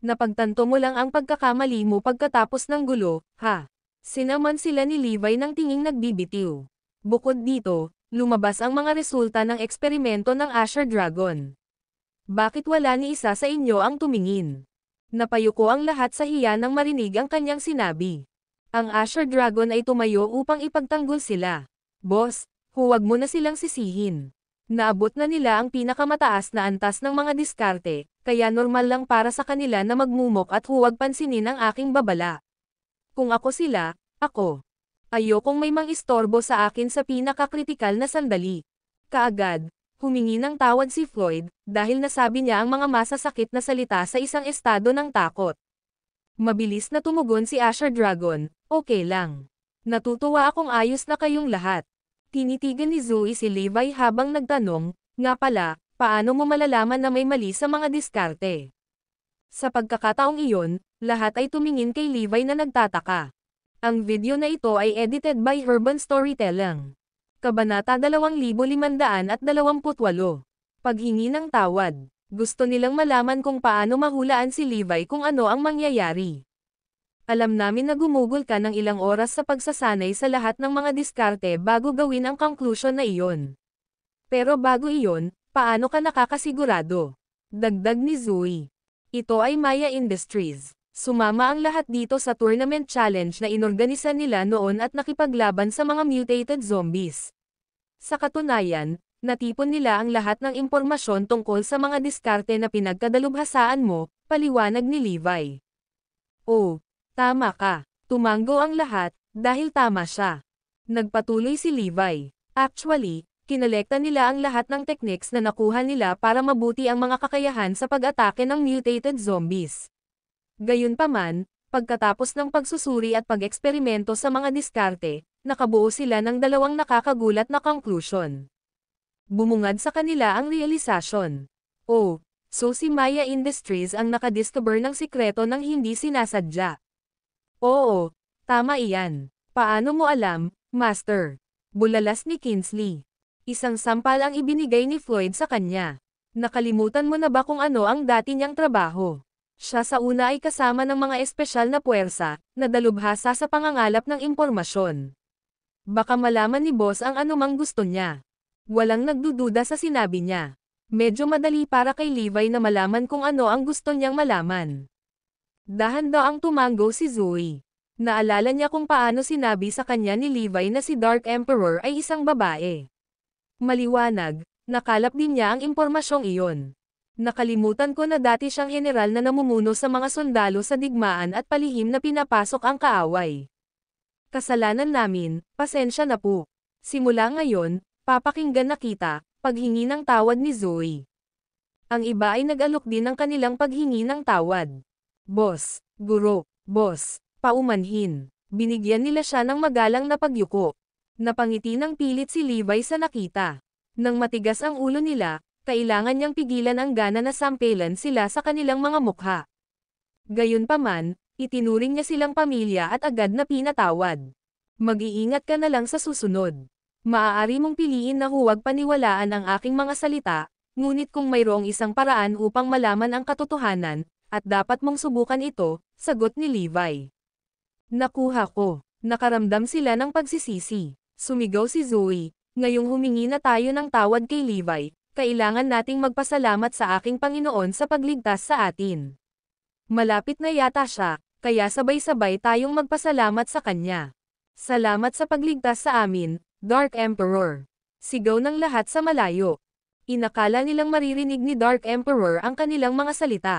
Napagtanto mo lang ang pagkakamali mo pagkatapos ng gulo, ha? Sinaman sila ni Levi ng tinging nagbibitiw. Bukod dito, lumabas ang mga resulta ng eksperimento ng Asher Dragon. Bakit wala ni isa sa inyo ang tumingin? Napayuko ang lahat sa hiya nang marinig ang kanyang sinabi. Ang Asher Dragon ay tumayo upang ipagtanggol sila. Boss, huwag mo na silang sisihin. Naabot na nila ang pinakamataas na antas ng mga diskarte, kaya normal lang para sa kanila na magmumok at huwag pansinin ang aking babala. Kung ako sila, ako. Ayokong may mangistorbo sa akin sa pinakakritikal na sandali. Kaagad, humingi ng tawad si Floyd, dahil nasabi niya ang mga masasakit na salita sa isang estado ng takot. Mabilis na tumugon si Asher Dragon, Okay lang. Natutuwa akong ayos na kayong lahat. Tinitigan ni Zoe si Levi habang nagtanong, nga pala, paano mo malalaman na may mali sa mga diskarte? Sa pagkakataong iyon, lahat ay tumingin kay Levi na nagtataka. Ang video na ito ay edited by Urban Storytelling. Kabanata 2528 Paghingi ng tawad. Gusto nilang malaman kung paano mahulaan si Levi kung ano ang mangyayari. Alam namin na gumugol ka ng ilang oras sa pagsasanay sa lahat ng mga diskarte bago gawin ang conclusion na iyon. Pero bago iyon, paano ka nakakasigurado? Dagdag ni Zui. Ito ay Maya Industries. Sumama ang lahat dito sa tournament challenge na inorganisa nila noon at nakipaglaban sa mga mutated zombies. Sa katunayan, natipon nila ang lahat ng impormasyon tungkol sa mga diskarte na pinagkadalubhasaan mo, paliwanag ni Levi. Oh, Tama ka. Tumango ang lahat, dahil tama siya. Nagpatuloy si Levi. Actually, kinolekta nila ang lahat ng techniques na nakuha nila para mabuti ang mga kakayahan sa pag-atake ng mutated zombies. Gayunpaman, pagkatapos ng pagsusuri at pag-eksperimento sa mga diskarte, nakabuo sila ng dalawang nakakagulat na conclusion. Bumungad sa kanila ang realisasyon. Oh, so si Maya Industries ang nakadiscover ng sikreto ng hindi sinasadya. Oo, tama iyan. Paano mo alam, Master? Bulalas ni Kinsley. Isang sampal ang ibinigay ni Floyd sa kanya. Nakalimutan mo na ba kung ano ang dati niyang trabaho? Siya sa una ay kasama ng mga espesyal na puwersa, na dalubhasa sa pangangalap ng impormasyon. Baka malaman ni boss ang anumang gusto niya. Walang nagdududa sa sinabi niya. Medyo madali para kay Levi na malaman kung ano ang gusto niyang malaman. Dahan-daang tumango si Zoe. Naalala niya kung paano sinabi sa kanya ni Levi na si Dark Emperor ay isang babae. Maliwanag, nakalap din niya ang impormasyong iyon. Nakalimutan ko na dati siyang general na namumuno sa mga sundalo sa digmaan at palihim na pinapasok ang kaaway. Kasalanan namin, pasensya na po. Simula ngayon, papakinggan na kita, paghingi ng tawad ni Zoe. Ang iba ay nag-alok din ng kanilang paghingi ng tawad. Boss, guro, boss, paumanhin. Binigyan nila siya ng magalang na pagyuko. Napangiti ng pilit si Levi sa nakita. Nang matigas ang ulo nila, kailangan niyang pigilan ang gana na sampelan sila sa kanilang mga mukha. Gayunpaman, itinuring niya silang pamilya at agad na pinatawad. Mag-iingat ka na lang sa susunod. Maaari mong piliin na huwag paniwalaan ang aking mga salita, ngunit kung mayroong isang paraan upang malaman ang katotohanan, at dapat mong subukan ito, sagot ni Levi. Nakuha ko. Nakaramdam sila ng pagsisisi. Sumigaw si Zoe, ngayong humingi na tayo ng tawad kay Levi, kailangan nating magpasalamat sa aking Panginoon sa pagligtas sa atin. Malapit na yata siya, kaya sabay-sabay tayong magpasalamat sa kanya. Salamat sa pagligtas sa amin, Dark Emperor. Sigaw ng lahat sa malayo. Inakala nilang maririnig ni Dark Emperor ang kanilang mga salita.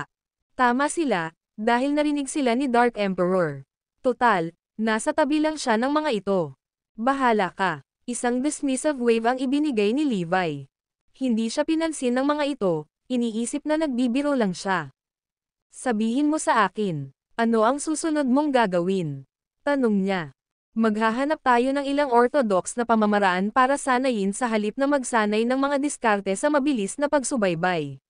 Tama sila, dahil narinig sila ni Dark Emperor. Total, nasa tabi lang siya ng mga ito. Bahala ka. Isang dismissive wave ang ibinigay ni Levi. Hindi siya pinansin ng mga ito, iniisip na nagbibiro lang siya. Sabihin mo sa akin, ano ang susunod mong gagawin? Tanong niya. Maghahanap tayo ng ilang orthodox na pamamaraan para sanayin sa halip na magsanay ng mga diskarte sa mabilis na pagsubaybay.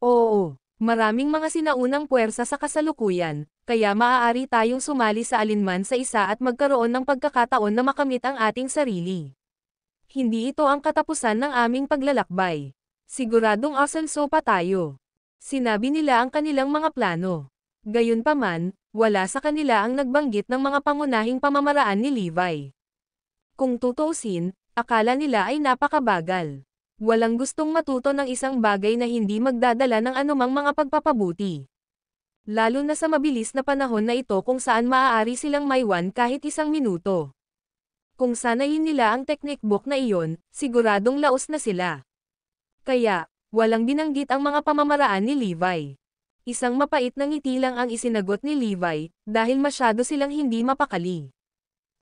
Oo, Maraming mga sinaunang puwersa sa kasalukuyan, kaya maaari tayong sumali sa alinman sa isa at magkaroon ng pagkakataon na makamit ang ating sarili. Hindi ito ang katapusan ng aming paglalakbay. Siguradong asenso pa tayo. Sinabi nila ang kanilang mga plano. Gayunpaman, wala sa kanila ang nagbanggit ng mga pangunahing pamamaraan ni Levi. Kung tutusin, akala nila ay napakabagal. Walang gustong matuto ng isang bagay na hindi magdadala ng anumang mga pagpapabuti. Lalo na sa mabilis na panahon na ito kung saan maaari silang maiwan kahit isang minuto. Kung sanayin nila ang technique book na iyon, siguradong laos na sila. Kaya, walang binanggit ang mga pamamaraan ni Levi. Isang mapait na ngiti lang ang isinagot ni Levi, dahil masyado silang hindi mapakali.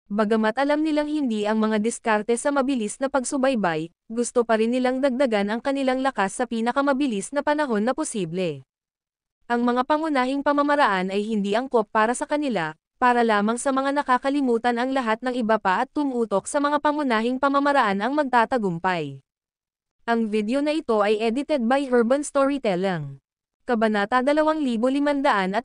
Bagamat alam nilang hindi ang mga diskarte sa mabilis na pagsubaybay, gusto pa rin nilang dagdagan ang kanilang lakas sa pinakamabilis na panahon na posible. Ang mga pangunahing pamamaraan ay hindi angkop para sa kanila, para lamang sa mga nakakalimutan ang lahat ng iba pa at tumutok sa mga pangunahing pamamaraan ang magtatagumpay. Ang video na ito ay edited by Urban Storytelling. Kabanata 2500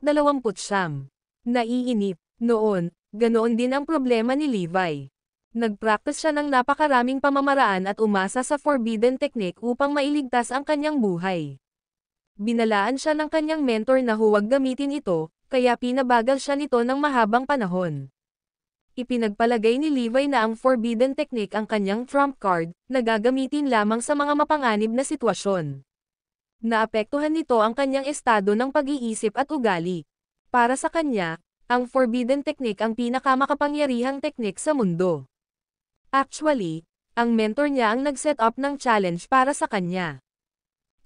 at 29. Naiinip. Noon, Ganoon din ang problema ni Levi. Nagpraktis siya ng napakaraming pamamaraan at umasa sa forbidden technique upang mailigtas ang kanyang buhay. Binalaan siya ng kanyang mentor na huwag gamitin ito, kaya pinabagal siya nito ng mahabang panahon. Ipinagpalagay ni Levi na ang forbidden technique ang kanyang trump card, na gagamitin lamang sa mga mapanganib na sitwasyon. Naapektuhan nito ang kanyang estado ng pag-iisip at ugali. Para sa kanya, ang forbidden technique ang pinakamakapangyarihang technique sa mundo. Actually, ang mentor niya ang nag-set up ng challenge para sa kanya.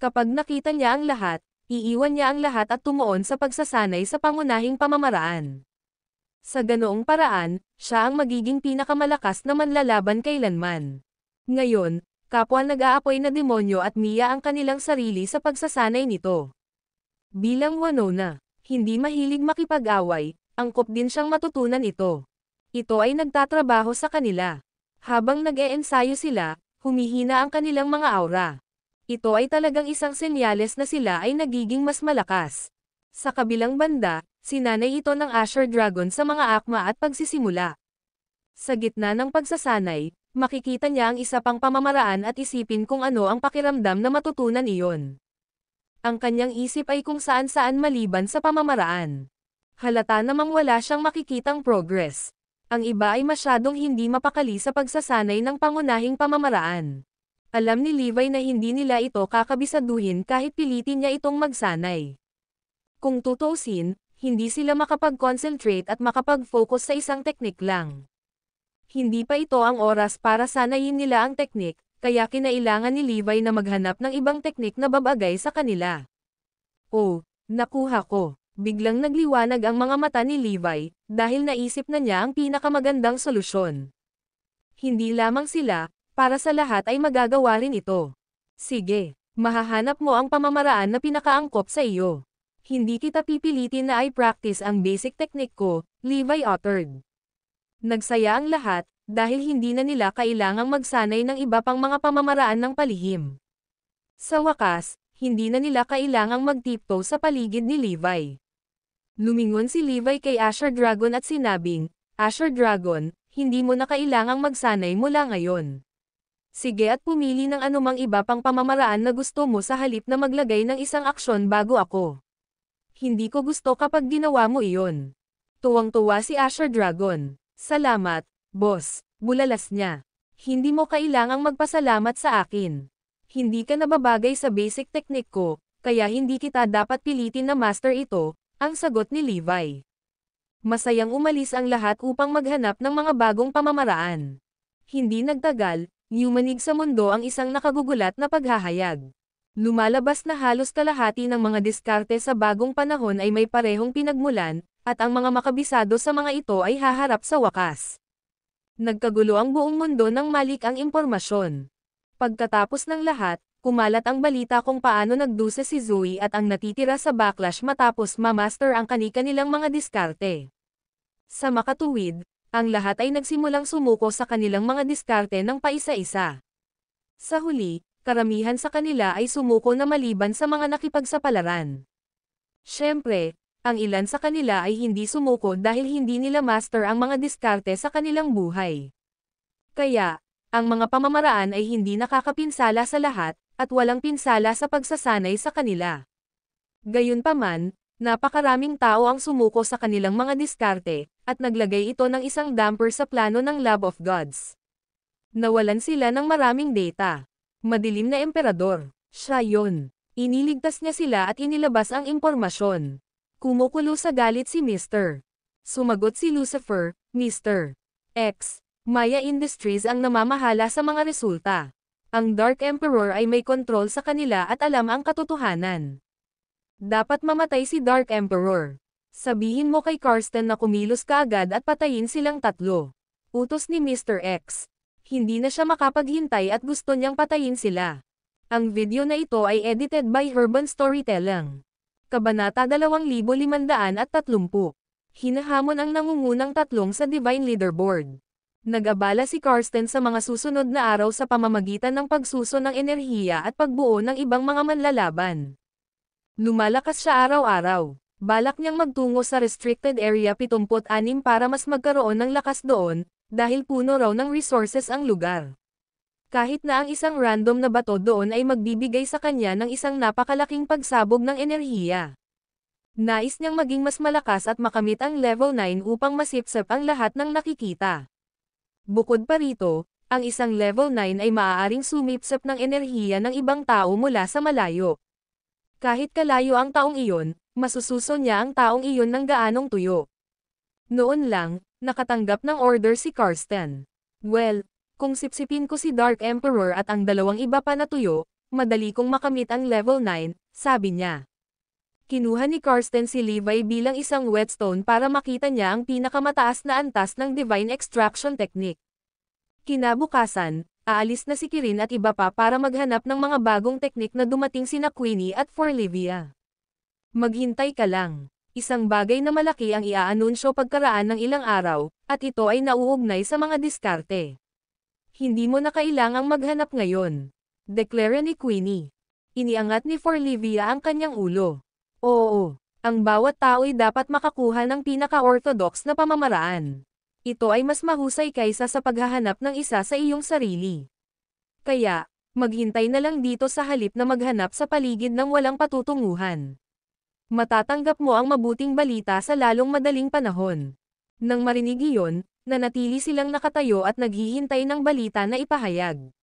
Kapag nakita niya ang lahat, iiwan niya ang lahat at tumuon sa pagsasanay sa pangunahing pamamaraan. Sa ganoong paraan, siya ang magiging pinakamalakas na manlalaban kailanman. Ngayon, kapwa nag-aapoy na demonyo at Mia ang kanilang sarili sa pagsasanay nito. Bilang Wanona, hindi mahilig makipag-away, angkop din siyang matutunan ito. Ito ay nagtatrabaho sa kanila. Habang nag-eensayo sila, humihina ang kanilang mga aura. Ito ay talagang isang senyales na sila ay nagiging mas malakas. Sa kabilang banda, sinanay ito ng Asher Dragon sa mga akma at pagsisimula. Sa gitna ng pagsasanay, makikita niya ang isa pang pamamaraan at isipin kung ano ang pakiramdam na matutunan iyon. Ang kanyang isip ay kung saan-saan maliban sa pamamaraan. Halata namang wala siyang makikitang progress. Ang iba ay masyadong hindi mapakali sa pagsasanay ng pangunahing pamamaraan. Alam ni Levi na hindi nila ito kakabisaduhin kahit pilitin niya itong magsanay. Kung tutusin, hindi sila makapag-concentrate at makapag-focus sa isang teknik lang. Hindi pa ito ang oras para sanayin nila ang teknik, kaya kinailangan ni Levi na maghanap ng ibang teknik na babagay sa kanila. Oh, nakuha ko. Biglang nagliwanag ang mga mata ni Levi, dahil naisip na niya ang pinakamagandang solusyon. Hindi lamang sila, para sa lahat ay magagawa rin ito. Sige, mahahanap mo ang pamamaraan na pinakaangkop sa iyo. Hindi kita pipilitin na ay practice ang basic technique ko, Levi uttered. Nagsaya ang lahat, dahil hindi na nila kailangang magsanay ng iba pang mga pamamaraan ng palihim. Sa wakas, hindi na nila kailangang magtiptoe sa paligid ni Levi. Lumingon si Levi kay Asher Dragon at sinabing, Asher Dragon, hindi mo na kailangang magsanay mula ngayon. Sige at pumili ng anumang iba pang pamamaraan na gusto mo sa halip na maglagay ng isang aksyon bago ako. Hindi ko gusto kapag ginawa mo iyon. Tuwang-tuwa si Asher Dragon. Salamat, boss, bulalas niya. Hindi mo kailangang magpasalamat sa akin. Hindi ka nababagay sa basic technique ko, kaya hindi kita dapat pilitin na master ito, ang sagot ni Levi. Masayang umalis ang lahat upang maghanap ng mga bagong pamamaraan. Hindi nagtagal, Newmanig sa mundo ang isang nakagugulat na paghahayag. Lumalabas na halos kalahati ng mga diskarte sa bagong panahon ay may parehong pinagmulan, at ang mga makabisado sa mga ito ay haharap sa wakas. Nagkagulo ang buong mundo nang malik ang impormasyon. Pagkatapos ng lahat, kumalat ang balita kung paano nagduse si Zoe at ang natitira sa backlash matapos mamaster ang kani-kanilang mga diskarte. Sa makatuwid, ang lahat ay nagsimulang sumuko sa kanilang mga diskarte ng paisa-isa. Sa huli, karamihan sa kanila ay sumuko na maliban sa mga nakipagsapalaran. Siyempre, ang ilan sa kanila ay hindi sumuko dahil hindi nila master ang mga diskarte sa kanilang buhay. Kaya, ang mga pamamaraan ay hindi nakakapinsala sa lahat, at walang pinsala sa pagsasanay sa kanila. Gayunpaman, napakaraming tao ang sumuko sa kanilang mga diskarte, at naglagay ito ng isang damper sa plano ng Love of Gods. Nawalan sila ng maraming data. Madilim na emperador. Siya yon. Iniligtas niya sila at inilabas ang impormasyon. Kumukulo sa galit si Mr. Sumagot si Lucifer, Mr. X. Maya Industries ang namamahala sa mga resulta. Ang Dark Emperor ay may kontrol sa kanila at alam ang katotohanan. Dapat mamatay si Dark Emperor. Sabihin mo kay Karsten na kumilos kaagad at patayin silang tatlo. Utos ni Mr. X. Hindi na siya makapaghintay at gusto niyang patayin sila. Ang video na ito ay edited by Urban Storytelling. Kabanata 2530. Hinahamon ang nangungunang tatlong sa Divine Leaderboard. Nag-abala si Karsten sa mga susunod na araw sa pamamagitan ng pagsuso ng enerhiya at pagbuo ng ibang mga manlalaban. Lumalakas siya araw-araw. Balak niyang magtungo sa Restricted Area 76 para mas magkaroon ng lakas doon, dahil puno raw ng resources ang lugar. Kahit na ang isang random na bato doon ay magbibigay sa kanya ng isang napakalaking pagsabog ng enerhiya. Nais niyang maging mas malakas at makamit ang level 9 upang masipsep ang lahat ng nakikita. Bukod pa rito, ang isang level 9 ay maaaring sumipsap ng enerhiya ng ibang tao mula sa malayo. Kahit kalayo ang taong iyon, masususo niya ang taong iyon ng gaanong tuyo. Noon lang, nakatanggap ng order si Karsten. Well, kung sipsipin ko si Dark Emperor at ang dalawang iba pa na tuyo, madali kong makamit ang level 9, sabi niya. Kinuha ni Karsten si Levi bilang isang whetstone para makita niya ang pinakamataas na antas ng divine extraction technique. Kinabukasan, aalis na si Kirin at iba pa para maghanap ng mga bagong teknik na dumating sina Queenie at Forlivia. Maghintay ka lang. Isang bagay na malaki ang iaanunsyo pagkaraan ng ilang araw, at ito ay nauugnay sa mga diskarte. Hindi mo na kailangang maghanap ngayon. Deklare ni Queenie. Iniangat ni Forlivia ang kanyang ulo. Oo, ang bawat tao'y dapat makakuha ng pinaka-orthodox na pamamaraan. Ito ay mas mahusay kaysa sa paghahanap ng isa sa iyong sarili. Kaya, maghintay na lang dito sa halip na maghanap sa paligid ng walang patutunguhan. Matatanggap mo ang mabuting balita sa lalong madaling panahon. Nang marinig iyon, nanatili silang nakatayo at naghihintay ng balita na ipahayag.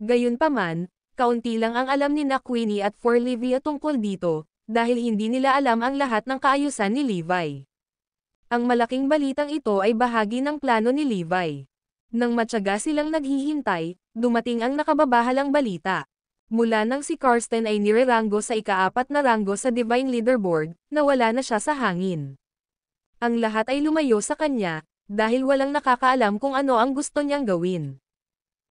Gayunpaman, kaunti lang ang alam ni na Queenie at Forlivia tungkol dito, dahil hindi nila alam ang lahat ng kaayusan ni Levi. Ang malaking balitang ito ay bahagi ng plano ni Levi. Nang matyaga silang naghihintay, dumating ang nakababahalang balita. Mula nang si Karsten ay nirerango sa ikaapat na rango sa Divine Leaderboard, nawala na siya sa hangin. Ang lahat ay lumayo sa kanya, dahil walang nakakaalam kung ano ang gusto niyang gawin.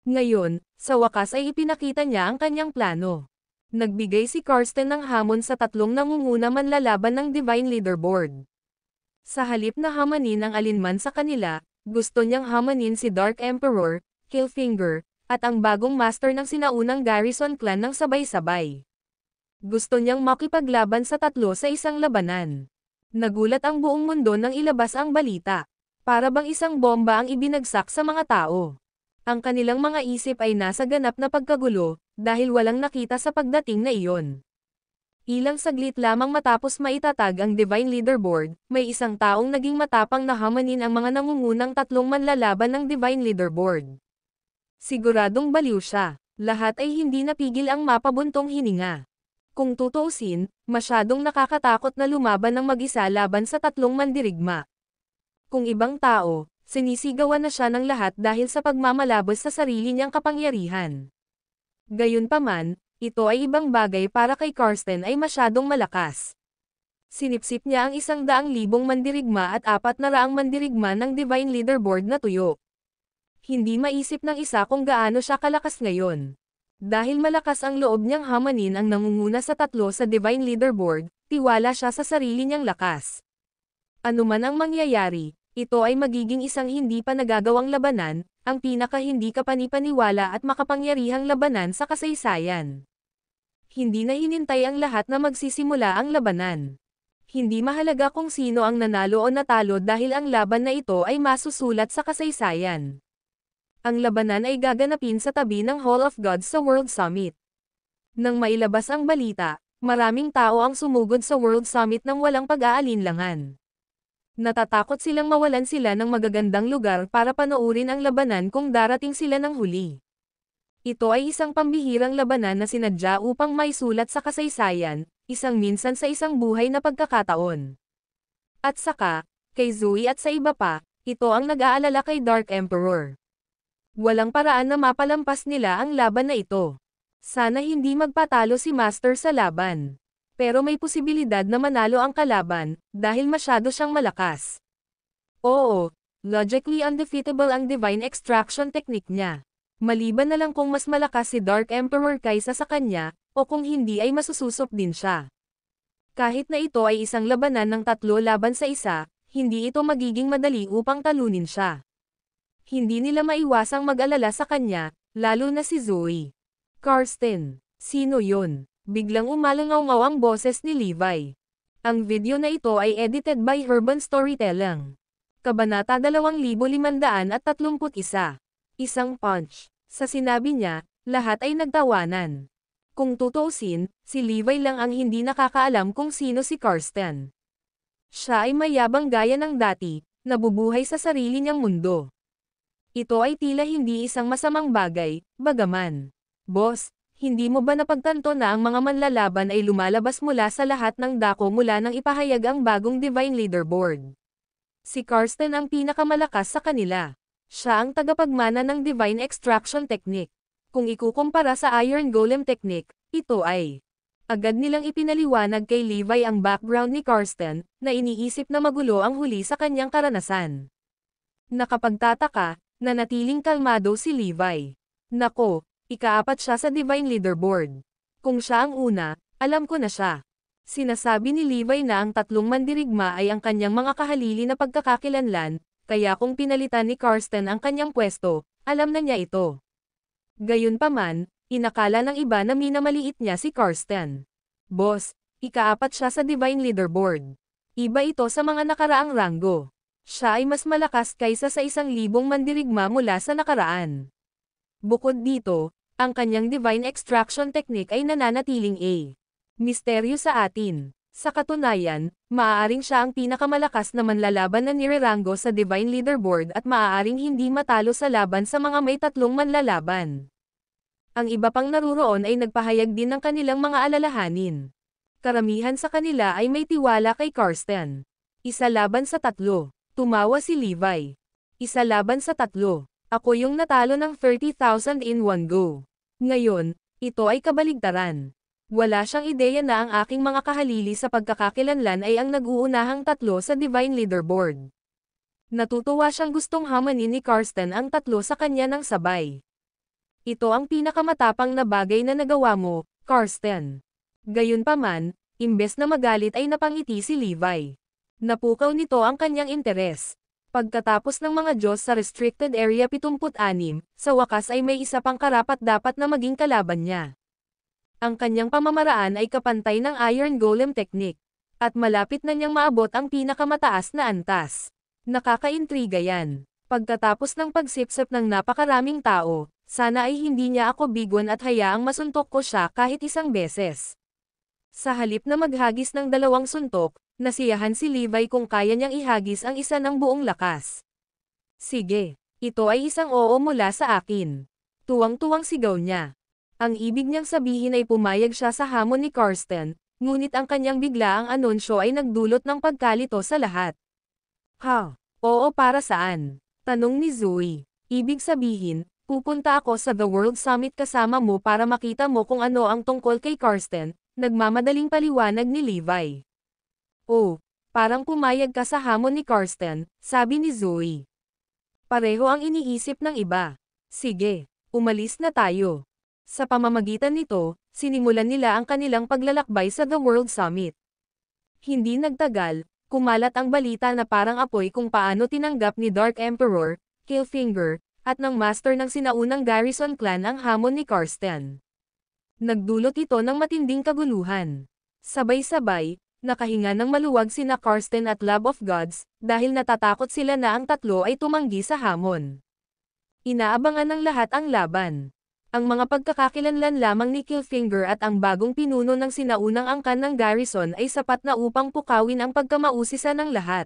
Ngayon, sa wakas ay ipinakita niya ang kanyang plano. Nagbigay si Karsten ng hamon sa tatlong nangunguna manlalaban ng Divine Leaderboard. Sa halip na hamanin ang alinman sa kanila, gusto niyang hamanin si Dark Emperor, Killfinger, at ang bagong master ng sinaunang Garrison Clan ng sabay-sabay. Gusto niyang makipaglaban sa tatlo sa isang labanan. Nagulat ang buong mundo nang ilabas ang balita. Para bang isang bomba ang ibinagsak sa mga tao. Ang kanilang mga isip ay nasa ganap na pagkagulo, dahil walang nakita sa pagdating na iyon. Ilang saglit lamang matapos maitatag ang Divine Leaderboard, may isang taong naging matapang na hamanin ang mga nangungunang tatlong manlalaban ng Divine Leaderboard. Siguradong baliw siya. Lahat ay hindi napigil ang mapabuntong hininga. Kung tutuusin, masyadong nakakatakot na lumaban ng mag-isa laban sa tatlong mandirigma. Kung ibang tao, sinisigawan na siya ng lahat dahil sa pagmamalabas sa sarili niyang kapangyarihan. Gayunpaman, ito ay ibang bagay para kay Karsten ay masyadong malakas. Sinipsip niya ang isang daang libong mandirigma at apat na raang mandirigma ng Divine Leaderboard na tuyo. Hindi maisip ng isa kung gaano siya kalakas ngayon. Dahil malakas ang loob niyang hamanin ang nangunguna sa tatlo sa Divine Leaderboard, tiwala siya sa sarili niyang lakas. Ano man ang mangyayari, ito ay magiging isang hindi pa nagagawang labanan, ang pinaka hindi kapanipaniwala at makapangyarihang labanan sa kasaysayan. Hindi na hinintay ang lahat na magsisimula ang labanan. Hindi mahalaga kung sino ang nanalo o natalo dahil ang laban na ito ay masusulat sa kasaysayan. Ang labanan ay gaganapin sa tabi ng Hall of Gods sa World Summit. Nang mailabas ang balita, maraming tao ang sumugod sa World Summit ng walang pag-aalinlangan. Natatakot silang mawalan sila ng magagandang lugar para panoorin ang labanan kung darating sila ng huli. Ito ay isang pambihirang labanan na sinadya upang maisulat sa kasaysayan, isang minsan sa isang buhay na pagkakataon. At saka, kay Zui at sa iba pa, ito ang nag-aalala kay Dark Emperor. Walang paraan na mapalampas nila ang laban na ito. Sana hindi magpatalo si Master sa laban pero may posibilidad na manalo ang kalaban, dahil masyado siyang malakas. Oo, logically undefeatable ang divine extraction technique niya. Maliban na lang kung mas malakas si Dark Emperor kaysa sa kanya, o kung hindi ay masususop din siya. Kahit na ito ay isang labanan ng tatlo laban sa isa, hindi ito magiging madali upang talunin siya. Hindi nila maiwasang mag-alala sa kanya, lalo na si Zoe. Karsten, sino yon? Biglang umalangaw ang boses ni Levi. Ang video na ito ay edited by Urban Storytelling. Kabanata 2531. Isang punch. Sa sinabi niya, lahat ay nagtawanan. Kung tutuusin, si Levi lang ang hindi nakakaalam kung sino si Karsten. Siya ay mayabang gaya ng dati, nabubuhay sa sarili niyang mundo. Ito ay tila hindi isang masamang bagay, bagaman. Boss, hindi mo ba napagtanto na ang mga manlalaban ay lumalabas mula sa lahat ng dako mula nang ipahayag ang bagong Divine Leaderboard? Si Karsten ang pinakamalakas sa kanila. Siya ang tagapagmana ng Divine Extraction Technique. Kung ikukumpara sa Iron Golem Technique, ito ay Agad nilang ipinaliwanag kay Levi ang background ni Karsten, na iniisip na magulo ang huli sa kanyang karanasan. Nakapagtataka, nanatiling kalmado si Levi. Nako, Ikaapat siya sa Divine Leaderboard. Kung siya ang una, alam ko na siya. Sinasabi ni Levi na ang tatlong mandirigma ay ang kanyang mga kahalili na pagkakakilanlan, kaya kung pinalitan ni Karsten ang kanyang pwesto, alam na niya ito. Gayunpaman, inakala ng iba na minamaliit niya si Karsten. Boss, ikaapat siya sa Divine Leaderboard. Iba ito sa mga nakaraang ranggo. Siya ay mas malakas kaysa sa isang libong mandirigma mula sa nakaraan. Bukod dito, ang kanyang divine extraction technique ay nananatiling A. Misteryo sa atin. Sa katunayan, maaaring siya ang pinakamalakas na manlalaban na nirerango sa Divine Leaderboard at maaaring hindi matalo sa laban sa mga may tatlong manlalaban. Ang iba pang naruroon ay nagpahayag din ng kanilang mga alalahanin. Karamihan sa kanila ay may tiwala kay Karsten. Isa laban sa tatlo. Tumawa si Levi. Isa laban sa tatlo. Ako yung natalo ng 30,000 in one go. Ngayon, ito ay kabaligtaran. Wala siyang ideya na ang aking mga kahalili sa pagkakakilanlan ay ang nag-uunahang tatlo sa Divine Leaderboard. Natutuwa siyang gustong hamanin ni Karsten ang tatlo sa kanya ng sabay. Ito ang pinakamatapang na bagay na nagawa mo, Karsten. Gayunpaman, imbes na magalit ay napangiti si Levi. Napukaw nito ang kanyang interes, Pagkatapos ng mga Diyos sa Restricted Area 76, sa wakas ay may isa pang karapat dapat na maging kalaban niya. Ang kanyang pamamaraan ay kapantay ng Iron Golem Technique, at malapit na niyang maabot ang pinakamataas na antas. Nakakaintriga yan. Pagkatapos ng pagsipsip ng napakaraming tao, sana ay hindi niya ako bigwan at hayaang masuntok ko siya kahit isang beses. Sa halip na maghagis ng dalawang suntok, nasiyahan si Levi kung kaya niyang ihagis ang isa ng buong lakas. Sige, ito ay isang oo mula sa akin. Tuwang-tuwang sigaw niya. Ang ibig niyang sabihin ay pumayag siya sa hamon ni Karsten, ngunit ang kanyang biglaang anunsyo ay nagdulot ng pagkalito sa lahat. Ha? Oo para saan? Tanong ni Zoe. Ibig sabihin, pupunta ako sa The World Summit kasama mo para makita mo kung ano ang tungkol kay Karsten, nagmamadaling paliwanag ni Levi. Oh, parang pumayag ka sa hamon ni Karsten, sabi ni Zoe. Pareho ang iniisip ng iba. Sige, umalis na tayo. Sa pamamagitan nito, sinimulan nila ang kanilang paglalakbay sa The World Summit. Hindi nagtagal, kumalat ang balita na parang apoy kung paano tinanggap ni Dark Emperor, Killfinger, at ng master ng sinaunang Garrison Clan ang hamon ni Karsten. Nagdulot ito ng matinding kaguluhan. Sabay-sabay, Nakahinga ng maluwag sina Karsten at Love of Gods, dahil natatakot sila na ang tatlo ay tumanggi sa hamon. Inaabangan ng lahat ang laban. Ang mga pagkakakilanlan lamang ni Killfinger at ang bagong pinuno ng sinaunang angkan ng garrison ay sapat na upang pukawin ang pagkamausisa ng lahat.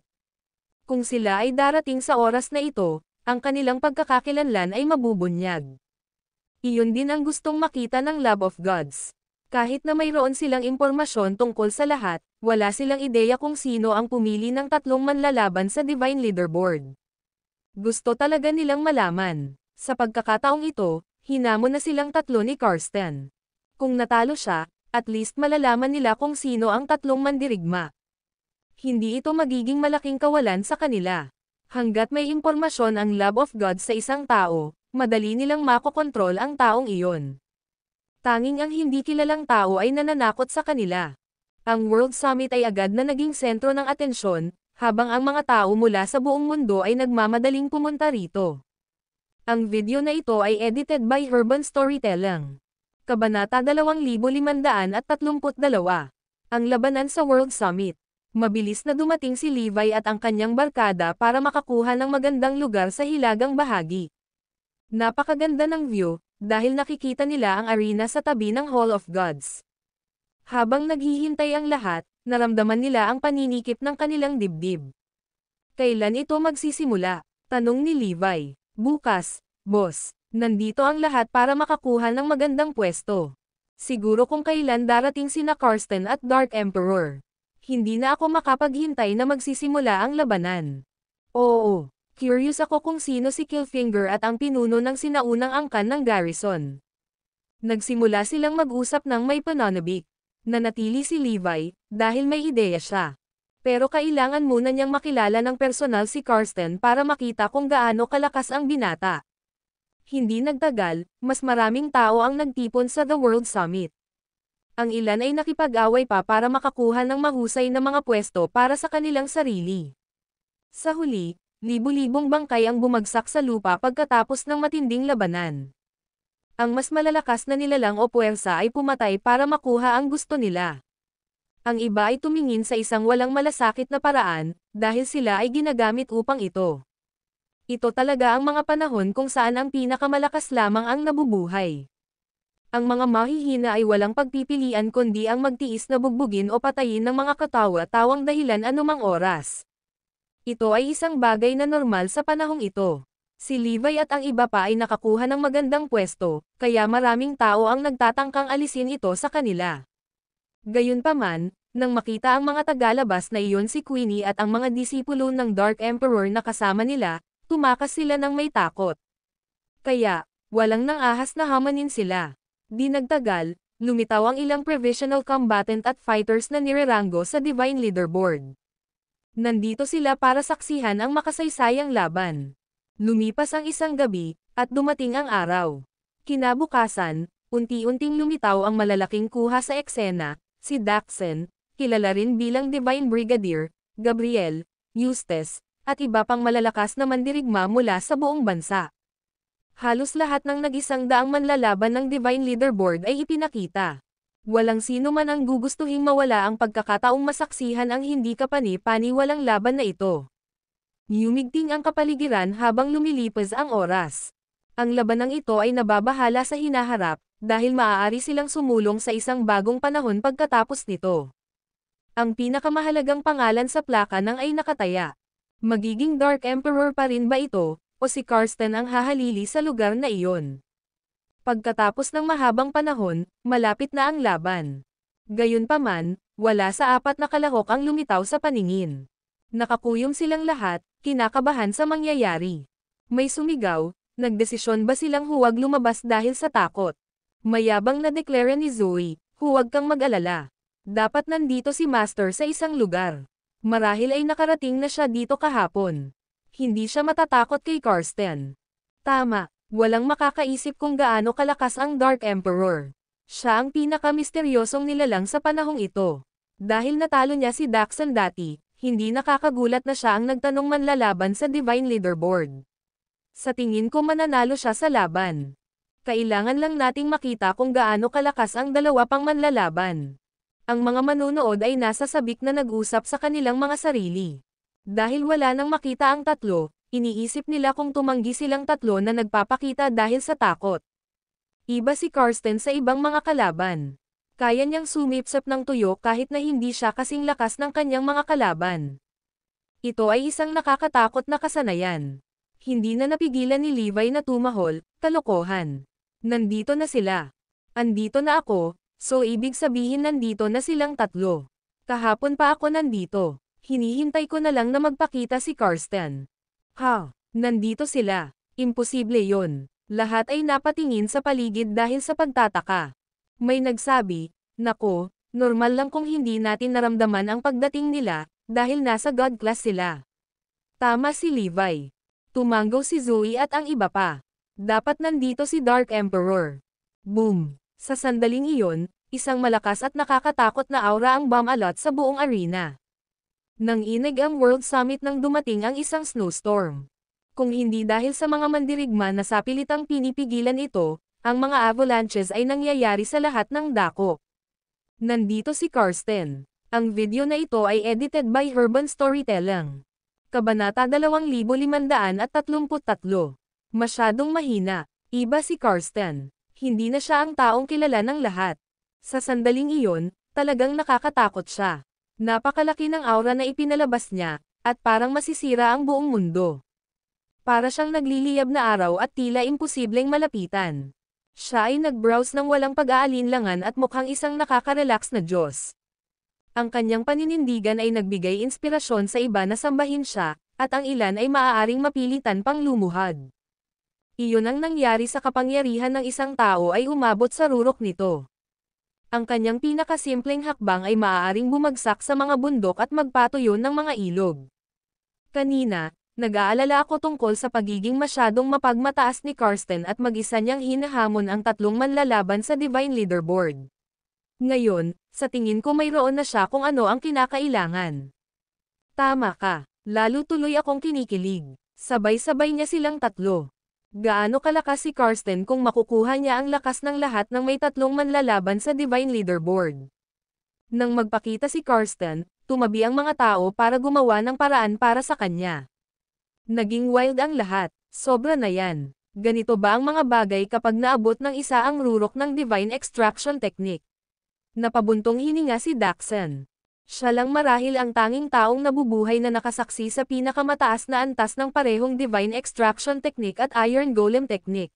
Kung sila ay darating sa oras na ito, ang kanilang pagkakakilanlan ay mabubunyag. Iyon din ang gustong makita ng Love of Gods. Kahit na mayroon silang impormasyon tungkol sa lahat, wala silang ideya kung sino ang pumili ng tatlong manlalaban sa Divine Leaderboard. Gusto talaga nilang malaman. Sa pagkakataong ito, hinamo na silang tatlo ni Karsten. Kung natalo siya, at least malalaman nila kung sino ang tatlong mandirigma. Hindi ito magiging malaking kawalan sa kanila. Hanggat may impormasyon ang love of God sa isang tao, madali nilang makokontrol ang taong iyon. Tanging ang hindi kilalang tao ay nananakot sa kanila. Ang World Summit ay agad na naging sentro ng atensyon, habang ang mga tao mula sa buong mundo ay nagmamadaling pumunta rito. Ang video na ito ay edited by Urban Storytelling. Kabanata 2532. Ang labanan sa World Summit. Mabilis na dumating si Levi at ang kanyang barkada para makakuha ng magandang lugar sa hilagang bahagi. Napakaganda ng view, dahil nakikita nila ang arena sa tabi ng Hall of Gods. Habang naghihintay ang lahat, naramdaman nila ang paninikip ng kanilang dibdib. Kailan ito magsisimula? Tanong ni Levi. Bukas, boss, nandito ang lahat para makakuha ng magandang pwesto. Siguro kung kailan darating sina Karsten at Dark Emperor. Hindi na ako makapaghintay na magsisimula ang labanan. Oo, Curious ako kung sino si Killfinger at ang pinuno ng sinaunang angkan ng garrison. Nagsimula silang mag-usap ng may pananabik. Nanatili si Levi, dahil may ideya siya. Pero kailangan muna niyang makilala ng personal si Karsten para makita kung gaano kalakas ang binata. Hindi nagtagal, mas maraming tao ang nagtipon sa The World Summit. Ang ilan ay nakipag-away pa para makakuha ng mahusay na mga pwesto para sa kanilang sarili. Sa huli, libu-libong bangkay ang bumagsak sa lupa pagkatapos ng matinding labanan. Ang mas malalakas na nilalang o puwersa ay pumatay para makuha ang gusto nila. Ang iba ay tumingin sa isang walang malasakit na paraan, dahil sila ay ginagamit upang ito. Ito talaga ang mga panahon kung saan ang pinakamalakas lamang ang nabubuhay. Ang mga mahihina ay walang pagpipilian kundi ang magtiis na bugbugin o patayin ng mga katawa-tawang dahilan anumang oras. Ito ay isang bagay na normal sa panahong ito. Si Levi at ang iba pa ay nakakuha ng magandang pwesto, kaya maraming tao ang nagtatangkang alisin ito sa kanila. Gayunpaman, nang makita ang mga tagalabas na iyon si Queenie at ang mga disipulo ng Dark Emperor na kasama nila, tumakas sila ng may takot. Kaya, walang nang ahas na hamanin sila. Di nagtagal, lumitaw ang ilang provisional combatant at fighters na nirerango sa Divine Leaderboard. Nandito sila para saksihan ang makasaysayang laban. Lumipas ang isang gabi, at dumating ang araw. Kinabukasan, unti-unting lumitaw ang malalaking kuha sa eksena, si Daxen, kilala rin bilang Divine Brigadier, Gabriel, Eustace, at iba pang malalakas na mandirigma mula sa buong bansa. Halos lahat ng nag-isang daang manlalaban ng Divine Leaderboard ay ipinakita. Walang sino man ang gugustuhing mawala ang pagkakataong masaksihan ang hindi kapani-pani walang laban na ito. Yumigting ang kapaligiran habang lumilipas ang oras. Ang labanang ito ay nababahala sa hinaharap, dahil maaari silang sumulong sa isang bagong panahon pagkatapos nito. Ang pinakamahalagang pangalan sa plaka nang ay nakataya. Magiging Dark Emperor pa rin ba ito, o si Karsten ang hahalili sa lugar na iyon? Pagkatapos ng mahabang panahon, malapit na ang laban. Gayunpaman, wala sa apat na kalahok ang lumitaw sa paningin. Nakakuyom silang lahat, kinakabahan sa mangyayari. May sumigaw, nagdesisyon ba silang huwag lumabas dahil sa takot? Mayabang na deklare ni Zoe, huwag kang mag-alala. Dapat nandito si Master sa isang lugar. Marahil ay nakarating na siya dito kahapon. Hindi siya matatakot kay Karsten. Tama, Walang makakaisip kung gaano kalakas ang Dark Emperor. Siya ang pinakamisteryosong nilalang sa panahong ito. Dahil natalo niya si Daxon dati, hindi nakakagulat na siya ang nagtanong manlalaban sa Divine Leaderboard. Sa tingin ko mananalo siya sa laban. Kailangan lang nating makita kung gaano kalakas ang dalawa pang manlalaban. Ang mga manunood ay nasa sabik na nag-usap sa kanilang mga sarili. Dahil wala nang makita ang tatlo, Iniisip nila kung tumanggi silang tatlo na nagpapakita dahil sa takot. Iba si Karsten sa ibang mga kalaban. Kaya niyang sumipsap ng tuyo kahit na hindi siya kasing lakas ng kanyang mga kalaban. Ito ay isang nakakatakot na kasanayan. Hindi na napigilan ni Levi na tumahol, kalokohan. Nandito na sila. Andito na ako, so ibig sabihin nandito na silang tatlo. Kahapon pa ako nandito. Hinihintay ko na lang na magpakita si Karsten. Ha! Nandito sila. Imposible yon. Lahat ay napatingin sa paligid dahil sa pagtataka. May nagsabi, Nako, normal lang kung hindi natin naramdaman ang pagdating nila, dahil nasa God class sila. Tama si Levi. Tumanggaw si Zoe at ang iba pa. Dapat nandito si Dark Emperor. Boom! Sa sandaling iyon, isang malakas at nakakatakot na aura ang bumalot sa buong arena. Nang inig ang World Summit nang dumating ang isang snowstorm. Kung hindi dahil sa mga mandirigma na sapilitang pinipigilan ito, ang mga avalanches ay nangyayari sa lahat ng dako. Nandito si Karsten. Ang video na ito ay edited by Urban Storytelling. Kabanata 2533. Masyadong mahina. Iba si Karsten. Hindi na siya ang taong kilala ng lahat. Sa sandaling iyon, talagang nakakatakot siya. Napakalaki ng aura na ipinalabas niya, at parang masisira ang buong mundo. Para siyang nagliliyab na araw at tila imposibleng malapitan. Siya ay nag-browse ng walang pag-aalinlangan at mukhang isang nakaka-relax na Diyos. Ang kanyang paninindigan ay nagbigay inspirasyon sa iba na sambahin siya, at ang ilan ay maaaring mapilitan pang lumuhad. Iyon ang nangyari sa kapangyarihan ng isang tao ay umabot sa rurok nito ang kanyang pinakasimpleng hakbang ay maaaring bumagsak sa mga bundok at magpatuyo ng mga ilog. Kanina, nag-aalala ako tungkol sa pagiging masyadong mapagmataas ni Karsten at mag-isa niyang hinahamon ang tatlong manlalaban sa Divine Leaderboard. Ngayon, sa tingin ko mayroon na siya kung ano ang kinakailangan. Tama ka, lalo tuloy akong kinikilig. Sabay-sabay niya silang tatlo. Gaano kalakas si Karsten kung makukuha niya ang lakas ng lahat ng may tatlong manlalaban sa Divine Leaderboard? Nang magpakita si Karsten, tumabi ang mga tao para gumawa ng paraan para sa kanya. Naging wild ang lahat, sobra na yan. Ganito ba ang mga bagay kapag naabot ng isa ang rurok ng Divine Extraction Technique? Napabuntong hininga si Daxon. Siya lang marahil ang tanging taong nabubuhay na nakasaksi sa pinakamataas na antas ng parehong Divine Extraction Technique at Iron Golem Technique.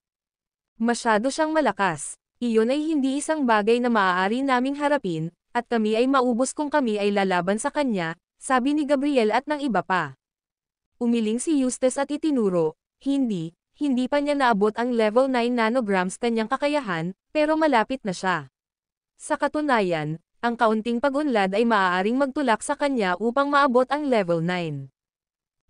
Masyado siyang malakas. Iyon ay hindi isang bagay na maaari naming harapin, at kami ay maubos kung kami ay lalaban sa kanya, sabi ni Gabriel at ng iba pa. Umiling si Eustace at itinuro, hindi, hindi pa niya naabot ang level 9 nanograms kanyang kakayahan, pero malapit na siya. Sa katunayan, ang kaunting pagunlad ay maaaring magtulak sa kanya upang maabot ang level 9.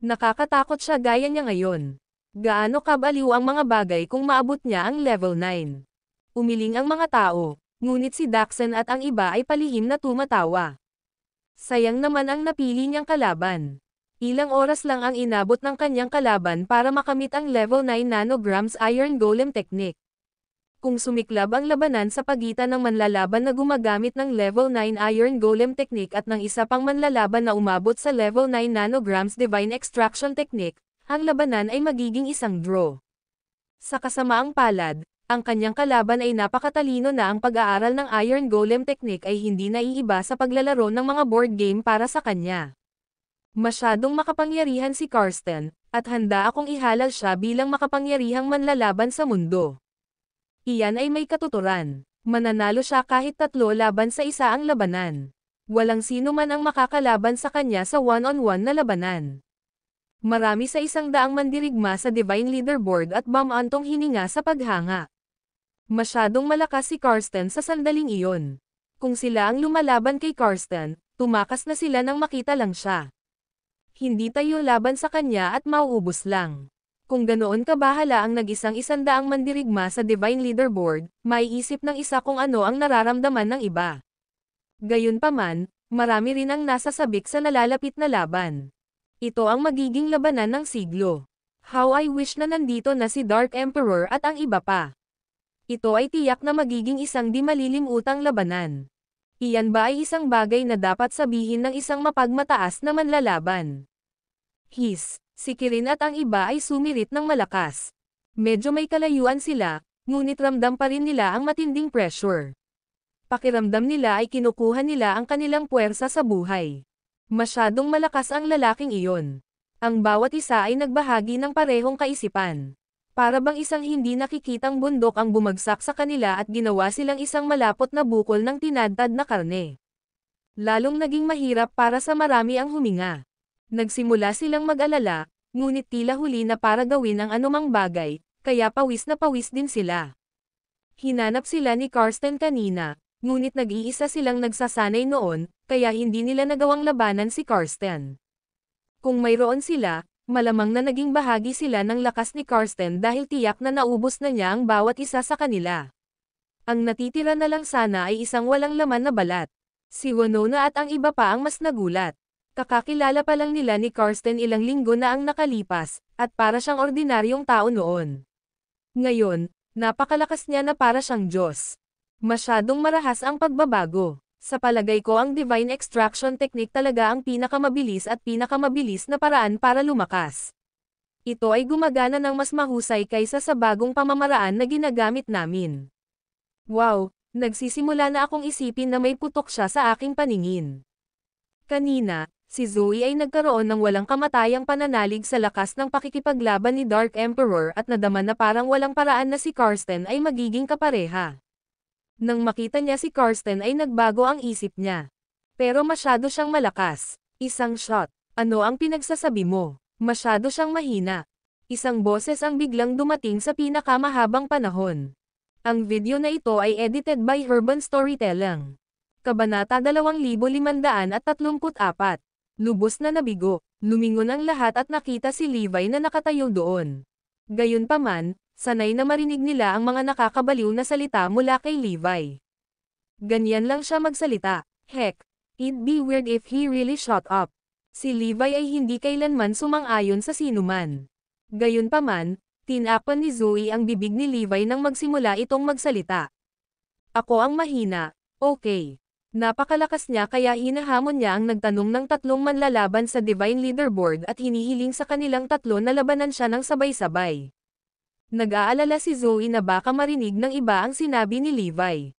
Nakakatakot siya gaya niya ngayon. Gaano kabaliw ang mga bagay kung maabot niya ang level 9. Umiling ang mga tao, ngunit si Daxon at ang iba ay palihim na tumatawa. Sayang naman ang napili niyang kalaban. Ilang oras lang ang inabot ng kanyang kalaban para makamit ang level 9 nanograms Iron Golem Technique. Kung sumiklab ang labanan sa pagitan ng manlalaban na gumagamit ng level 9 Iron Golem Technique at ng isa pang manlalaban na umabot sa level 9 Nanograms Divine Extraction Technique, ang labanan ay magiging isang draw. Sa kasamaang palad, ang kanyang kalaban ay napakatalino na ang pag-aaral ng Iron Golem Technique ay hindi naiiba sa paglalaro ng mga board game para sa kanya. Masyadong makapangyarihan si Karsten, at handa akong ihalal siya bilang makapangyarihang manlalaban sa mundo. Iyan ay may katuturan. Mananalo siya kahit tatlo laban sa isa ang labanan. Walang sino man ang makakalaban sa kanya sa one-on-one -on -one na labanan. Marami sa isang daang mandirigma sa Divine Leaderboard at bamantong hininga sa paghanga. Masyadong malakas si Karsten sa sandaling iyon. Kung sila ang lumalaban kay Karsten, tumakas na sila nang makita lang siya. Hindi tayo laban sa kanya at mauubos lang. Kung ganoon ka kabahala ang nag-isang isandaang mandirigma sa Divine Leaderboard, maiisip ng isa kung ano ang nararamdaman ng iba. Gayunpaman, marami rin ang nasasabik sa nalalapit na laban. Ito ang magiging labanan ng siglo. How I wish na nandito na si Dark Emperor at ang iba pa. Ito ay tiyak na magiging isang di malilimutang labanan. Iyan ba ay isang bagay na dapat sabihin ng isang mapagmataas na manlalaban? His. Si Kirin at ang iba ay sumirit ng malakas. Medyo may kalayuan sila, ngunit ramdam pa rin nila ang matinding pressure. Pakiramdam nila ay kinukuha nila ang kanilang puwersa sa buhay. Masyadong malakas ang lalaking iyon. Ang bawat isa ay nagbahagi ng parehong kaisipan. Para bang isang hindi nakikitang bundok ang bumagsak sa kanila at ginawa silang isang malapot na bukol ng tinadtad na karne. Lalong naging mahirap para sa marami ang huminga. Nagsimula silang mag-alala, ngunit tila huli na para gawin ang anumang bagay, kaya pawis na pawis din sila. Hinanap sila ni Karsten kanina, ngunit nag-iisa silang nagsasanay noon, kaya hindi nila nagawang labanan si Karsten. Kung mayroon sila, malamang na naging bahagi sila ng lakas ni Karsten dahil tiyak na naubos na niya ang bawat isa sa kanila. Ang natitira na lang sana ay isang walang laman na balat. Si Wonona at ang iba pa ang mas nagulat. Kakakilala pa lang nila ni Karsten ilang linggo na ang nakalipas, at para siyang ordinaryong tao noon. Ngayon, napakalakas niya na para siyang Diyos. Masyadong marahas ang pagbabago. Sa palagay ko ang divine extraction technique talaga ang pinakamabilis at pinakamabilis na paraan para lumakas. Ito ay gumagana ng mas mahusay kaysa sa bagong pamamaraan na ginagamit namin. Wow, nagsisimula na akong isipin na may putok siya sa aking paningin. Kanina, si Zui ay nagkaroon ng walang kamatayang pananalig sa lakas ng pakikipaglaban ni Dark Emperor at nadama na parang walang paraan na si Karsten ay magiging kapareha. Nang makita niya si Karsten ay nagbago ang isip niya. Pero masyado siyang malakas. Isang shot. Ano ang pinagsasabi mo? Masyado siyang mahina. Isang boses ang biglang dumating sa pinakamahabang panahon. Ang video na ito ay edited by Urban Storytelling. Kabanata 2534 Lubos na nabigo, lumingon ang lahat at nakita si Levi na nakatayo doon. Gayunpaman, sanay na marinig nila ang mga nakakabaliw na salita mula kay Levi. Ganyan lang siya magsalita, heck, it'd be weird if he really shut up. Si Levi ay hindi kailanman sumang-ayon sa sinuman. Gayunpaman, tinapan ni Zoe ang bibig ni Levi nang magsimula itong magsalita. Ako ang mahina, okay. Napakalakas niya kaya hinahamon niya ang nagtanong ng tatlong manlalaban sa Divine Leaderboard at hinihiling sa kanilang tatlo na labanan siya ng sabay-sabay. Nag-aalala si Zoe na baka marinig ng iba ang sinabi ni Levi.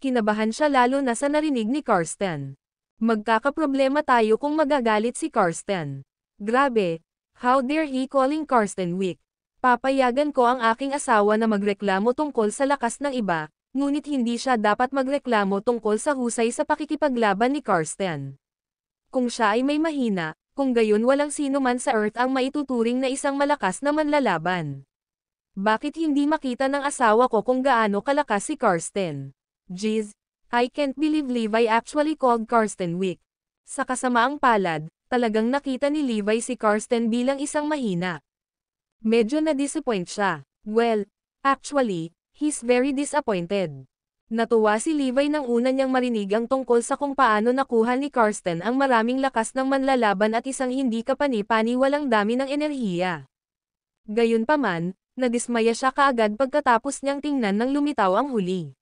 Kinabahan siya lalo na sa narinig ni Karsten. Magkakaproblema tayo kung magagalit si Karsten. Grabe, how dare he calling Karsten weak. Papayagan ko ang aking asawa na magreklamo tungkol sa lakas ng iba, ngunit hindi siya dapat magreklamo tungkol sa husay sa pakikipaglaban ni Karsten. Kung siya ay may mahina, kung gayon walang sino man sa Earth ang maituturing na isang malakas na manlalaban. Bakit hindi makita ng asawa ko kung gaano kalakas si Karsten? Jeez, I can't believe Levi actually called Karsten weak. Sa kasamaang palad, talagang nakita ni Levi si Karsten bilang isang mahina. Medyo na-disappoint siya. Well, actually, He's very disappointed. Natuwa si Levi nang una niyang marinig ang tungkol sa kung paano nakuha ni Karsten ang maraming lakas ng manlalaban at isang hindi kapani-pani walang dami ng enerhiya. Gayunpaman, nadismaya siya kaagad pagkatapos niyang tingnan nang lumitaw ang huli.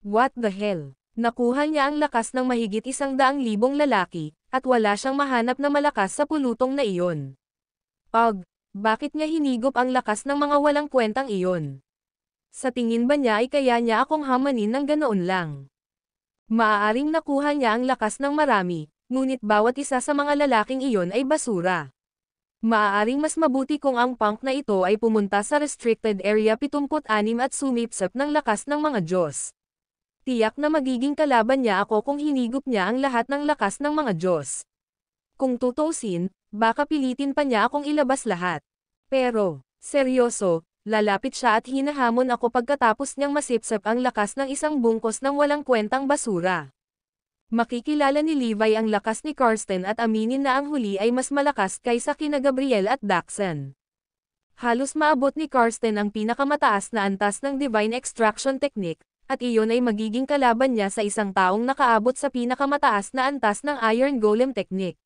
What the hell? Nakuha niya ang lakas ng mahigit isang daang libong lalaki, at wala siyang mahanap na malakas sa pulutong na iyon. Pag, bakit niya hinigop ang lakas ng mga walang kwentang iyon? Sa tingin ba niya ay kaya niya akong hamanin ng ganoon lang? Maaaring nakuha niya ang lakas ng marami, ngunit bawat isa sa mga lalaking iyon ay basura. Maaaring mas mabuti kung ang punk na ito ay pumunta sa restricted area 76 at sumipsap ng lakas ng mga Diyos. Tiyak na magiging kalaban niya ako kung hinigop niya ang lahat ng lakas ng mga Diyos. Kung tutusin, baka pilitin pa niya akong ilabas lahat. Pero, seryoso, Lalapit siya at hinahamon ako pagkatapos niyang masipsap ang lakas ng isang bungkos ng walang kwentang basura. Makikilala ni Levi ang lakas ni Karsten at aminin na ang huli ay mas malakas kaysa kina Gabriel at Daxon. Halos maabot ni Karsten ang pinakamataas na antas ng Divine Extraction Technique, at iyon ay magiging kalaban niya sa isang taong nakaabot sa pinakamataas na antas ng Iron Golem Technique.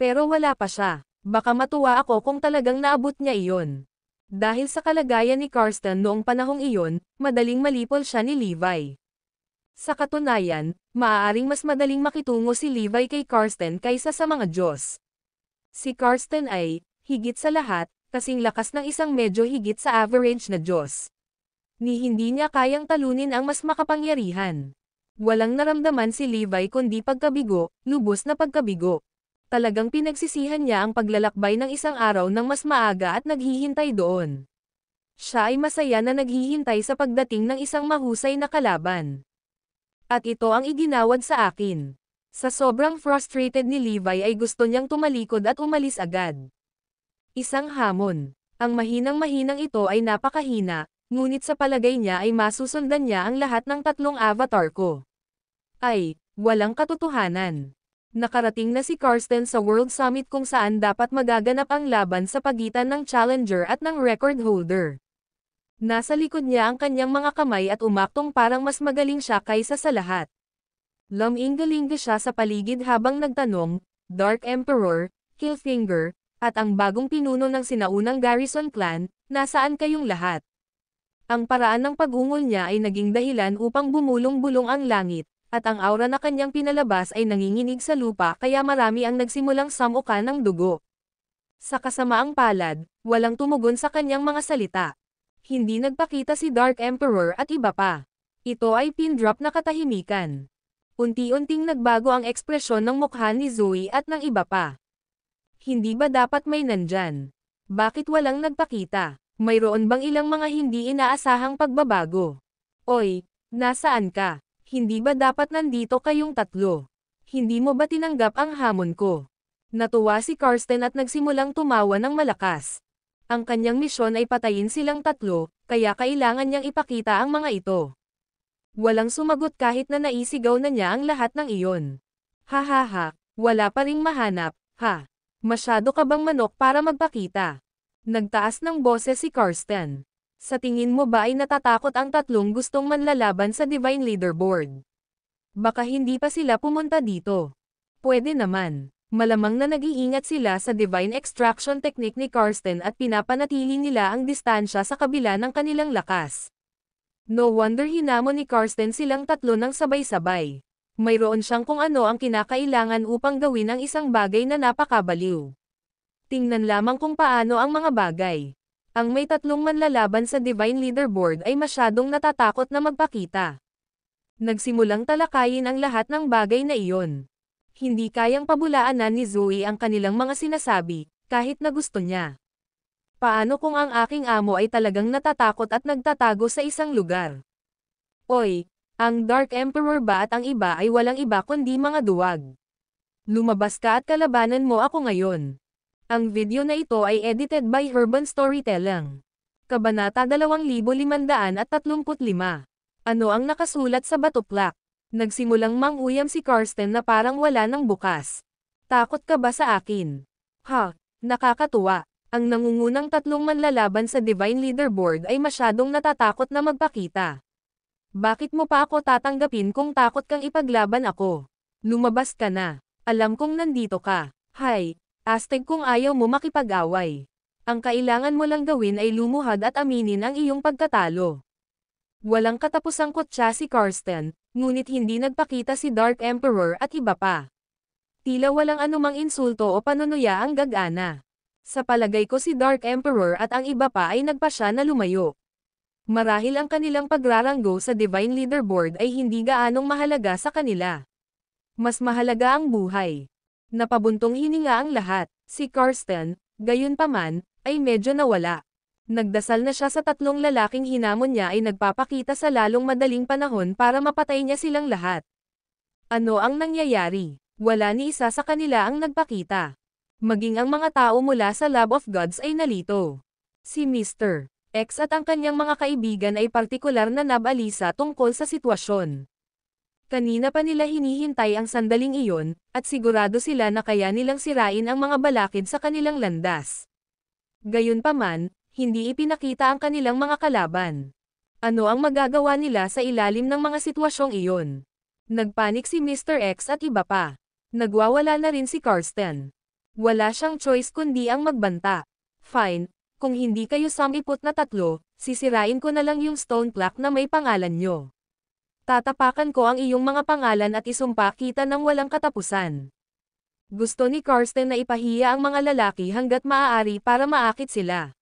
Pero wala pa siya. Baka matuwa ako kung talagang naabot niya iyon. Dahil sa kalagayan ni Karsten noong panahong iyon, madaling malipol siya ni Levi. Sa katunayan, maaaring mas madaling makitungo si Levi kay Karsten kaysa sa mga Diyos. Si Karsten ay, higit sa lahat, kasing lakas ng isang medyo higit sa average na Diyos. Ni hindi niya kayang talunin ang mas makapangyarihan. Walang naramdaman si Levi kundi pagkabigo, lubos na pagkabigo talagang pinagsisihan niya ang paglalakbay ng isang araw ng mas maaga at naghihintay doon. Siya ay masaya na naghihintay sa pagdating ng isang mahusay na kalaban. At ito ang iginawad sa akin. Sa sobrang frustrated ni Levi ay gusto niyang tumalikod at umalis agad. Isang hamon. Ang mahinang-mahinang ito ay napakahina, ngunit sa palagay niya ay masusundan niya ang lahat ng tatlong avatar ko. Ay, walang katotohanan nakarating na si Carsten sa World Summit kung saan dapat magaganap ang laban sa pagitan ng challenger at ng record holder. Nasa likod niya ang kanyang mga kamay at umaktong parang mas magaling siya kaysa sa lahat. Lumingalingga siya sa paligid habang nagtanong, Dark Emperor, Killfinger, at ang bagong pinuno ng sinaunang Garrison Clan, nasaan kayong lahat? Ang paraan ng pagungol niya ay naging dahilan upang bumulong-bulong ang langit, at ang aura na kanyang pinalabas ay nanginginig sa lupa kaya marami ang nagsimulang samuka ng dugo. Sa kasamaang palad, walang tumugon sa kanyang mga salita. Hindi nagpakita si Dark Emperor at iba pa. Ito ay pin-drop na katahimikan. Unti-unting nagbago ang ekspresyon ng mukha ni Zoe at ng iba pa. Hindi ba dapat may nandyan? Bakit walang nagpakita? Mayroon bang ilang mga hindi inaasahang pagbabago? Oy, nasaan ka? Hindi ba dapat nandito kayong tatlo? Hindi mo ba tinanggap ang hamon ko? Natuwa si Karsten at nagsimulang tumawa ng malakas. Ang kanyang misyon ay patayin silang tatlo, kaya kailangan niyang ipakita ang mga ito. Walang sumagot kahit na naisigaw na niya ang lahat ng iyon. Hahaha, ha, ha, wala pa ring mahanap, ha? Masyado ka bang manok para magpakita? Nagtaas ng boses si Karsten. Sa tingin mo ba ay natatakot ang tatlong gustong manlalaban sa Divine Leaderboard? Baka hindi pa sila pumunta dito. Pwede naman. Malamang na nag-iingat sila sa divine extraction technique ni Karsten at pinapanatili nila ang distansya sa kabila ng kanilang lakas. No wonder hinamo ni Karsten silang tatlo ng sabay-sabay. Mayroon siyang kung ano ang kinakailangan upang gawin ang isang bagay na napakabaliw. Tingnan lamang kung paano ang mga bagay. Ang may tatlong manlalaban sa Divine Leaderboard ay masyadong natatakot na magpakita. Nagsimulang talakayin ang lahat ng bagay na iyon. Hindi kayang pabulaan na ni Zoe ang kanilang mga sinasabi, kahit na gusto niya. Paano kung ang aking amo ay talagang natatakot at nagtatago sa isang lugar? Oy, ang Dark Emperor ba at ang iba ay walang iba kundi mga duwag? Lumabas ka at kalabanan mo ako ngayon. Ang video na ito ay edited by Urban Storytelling. Kabanata 2535. Ano ang nakasulat sa batuklak? Nagsimulang manguyam si Karsten na parang wala ng bukas. Takot ka ba sa akin? Ha, nakakatuwa. Ang nangungunang tatlong manlalaban sa Divine Leaderboard ay masyadong natatakot na magpakita. Bakit mo pa ako tatanggapin kung takot kang ipaglaban ako? Lumabas ka na. Alam kong nandito ka. Hi, Asteg kung ayaw mo makipag-away. Ang kailangan mo lang gawin ay lumuhad at aminin ang iyong pagkatalo. Walang katapusang kotsa si Karsten, ngunit hindi nagpakita si Dark Emperor at iba pa. Tila walang anumang insulto o panunuya ang gagana. Sa palagay ko si Dark Emperor at ang iba pa ay nagpa siya na lumayo. Marahil ang kanilang pagraranggo sa Divine Leaderboard ay hindi gaanong mahalaga sa kanila. Mas mahalaga ang buhay. Napabuntong hininga ang lahat, si Karsten, gayunpaman, ay medyo nawala. Nagdasal na siya sa tatlong lalaking hinamon niya ay nagpapakita sa lalong madaling panahon para mapatay niya silang lahat. Ano ang nangyayari? Wala ni isa sa kanila ang nagpakita. Maging ang mga tao mula sa Lab of Gods ay nalito. Si Mr. X at ang kanyang mga kaibigan ay partikular na nabalisa tungkol sa sitwasyon. Kanina pa nila hinihintay ang sandaling iyon, at sigurado sila na kaya nilang sirain ang mga balakid sa kanilang landas. Gayunpaman, hindi ipinakita ang kanilang mga kalaban. Ano ang magagawa nila sa ilalim ng mga sitwasyong iyon? Nagpanik si Mr. X at iba pa. Nagwawala na rin si Karsten. Wala siyang choice kundi ang magbanta. Fine, kung hindi kayo samipot na tatlo, sisirain ko na lang yung stone plaque na may pangalan nyo. Tatapakan ko ang iyong mga pangalan at isumpa kita ng walang katapusan. Gusto ni Karsten na ipahiya ang mga lalaki hanggat maaari para maakit sila.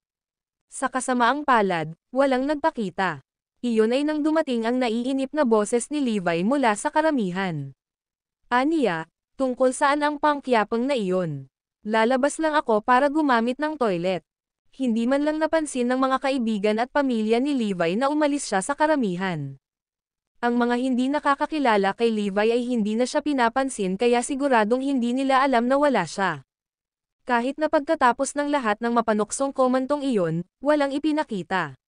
Sa kasamaang palad, walang nagpakita. Iyon ay nang dumating ang naiinip na boses ni Levi mula sa karamihan. Aniya, tungkol saan ang pangkyapang na iyon? Lalabas lang ako para gumamit ng toilet. Hindi man lang napansin ng mga kaibigan at pamilya ni Levi na umalis siya sa karamihan. Ang mga hindi nakakakilala kay Levi ay hindi na siya pinapansin kaya siguradong hindi nila alam na wala siya. Kahit na pagkatapos ng lahat ng mapanuksong komantong iyon, walang ipinakita.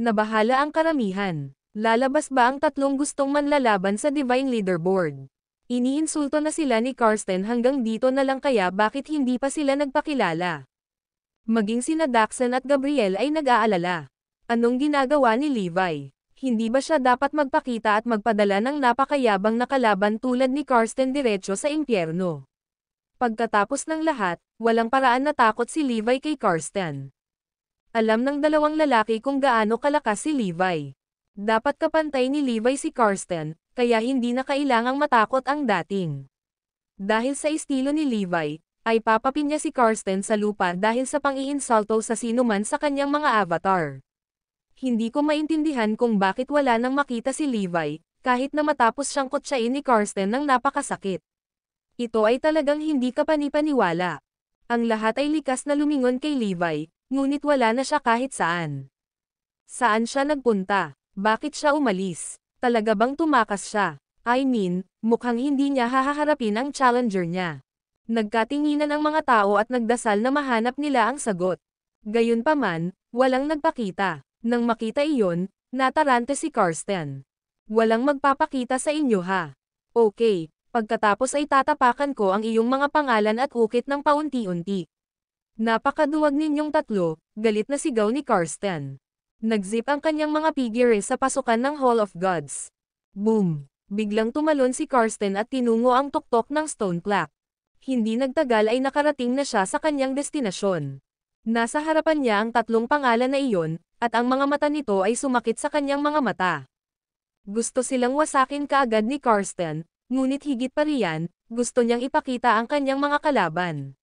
Nabahala ang karamihan. Lalabas ba ang tatlong gustong manlalaban sa Divine Leaderboard? Iniinsulto na sila ni Karsten hanggang dito na lang kaya bakit hindi pa sila nagpakilala. Maging sina Daxon at Gabriel ay nag-aalala. Anong ginagawa ni Levi? Hindi ba siya dapat magpakita at magpadala ng napakayabang na kalaban tulad ni Karsten diretso sa impyerno? Pagkatapos ng lahat, walang paraan na takot si Levi kay Karsten. Alam ng dalawang lalaki kung gaano kalakas si Levi. Dapat kapantay ni Levi si Karsten, kaya hindi na kailangang matakot ang dating. Dahil sa estilo ni Levi, ay papapin niya si Karsten sa lupa dahil sa pang-iinsulto sa sinuman sa kanyang mga avatar. Hindi ko maintindihan kung bakit wala nang makita si Levi, kahit na matapos siyang kutsain ni Karsten ng napakasakit. Ito ay talagang hindi ka panipaniwala. Ang lahat ay likas na lumingon kay Levi, ngunit wala na siya kahit saan. Saan siya nagpunta? Bakit siya umalis? Talaga bang tumakas siya? I mean, mukhang hindi niya haharapin ang challenger niya. Nagkatinginan ang mga tao at nagdasal na mahanap nila ang sagot. Gayunpaman, walang nagpakita. Nang makita iyon, natarante si Karsten. Walang magpapakita sa inyo ha. Okay, pagkatapos ay tatapakan ko ang iyong mga pangalan at ukit ng paunti-unti. Napakaduwag ninyong tatlo, galit na sigaw ni Karsten. Nagzip ang kanyang mga figure sa pasukan ng Hall of Gods. Boom! Biglang tumalon si Karsten at tinungo ang tuktok ng stone plaque. Hindi nagtagal ay nakarating na siya sa kanyang destinasyon. Nasa harapan niya ang tatlong pangalan na iyon, at ang mga mata nito ay sumakit sa kanyang mga mata. Gusto silang wasakin kaagad ni Karsten, ngunit higit pa riyan, gusto niyang ipakita ang kanyang mga kalaban.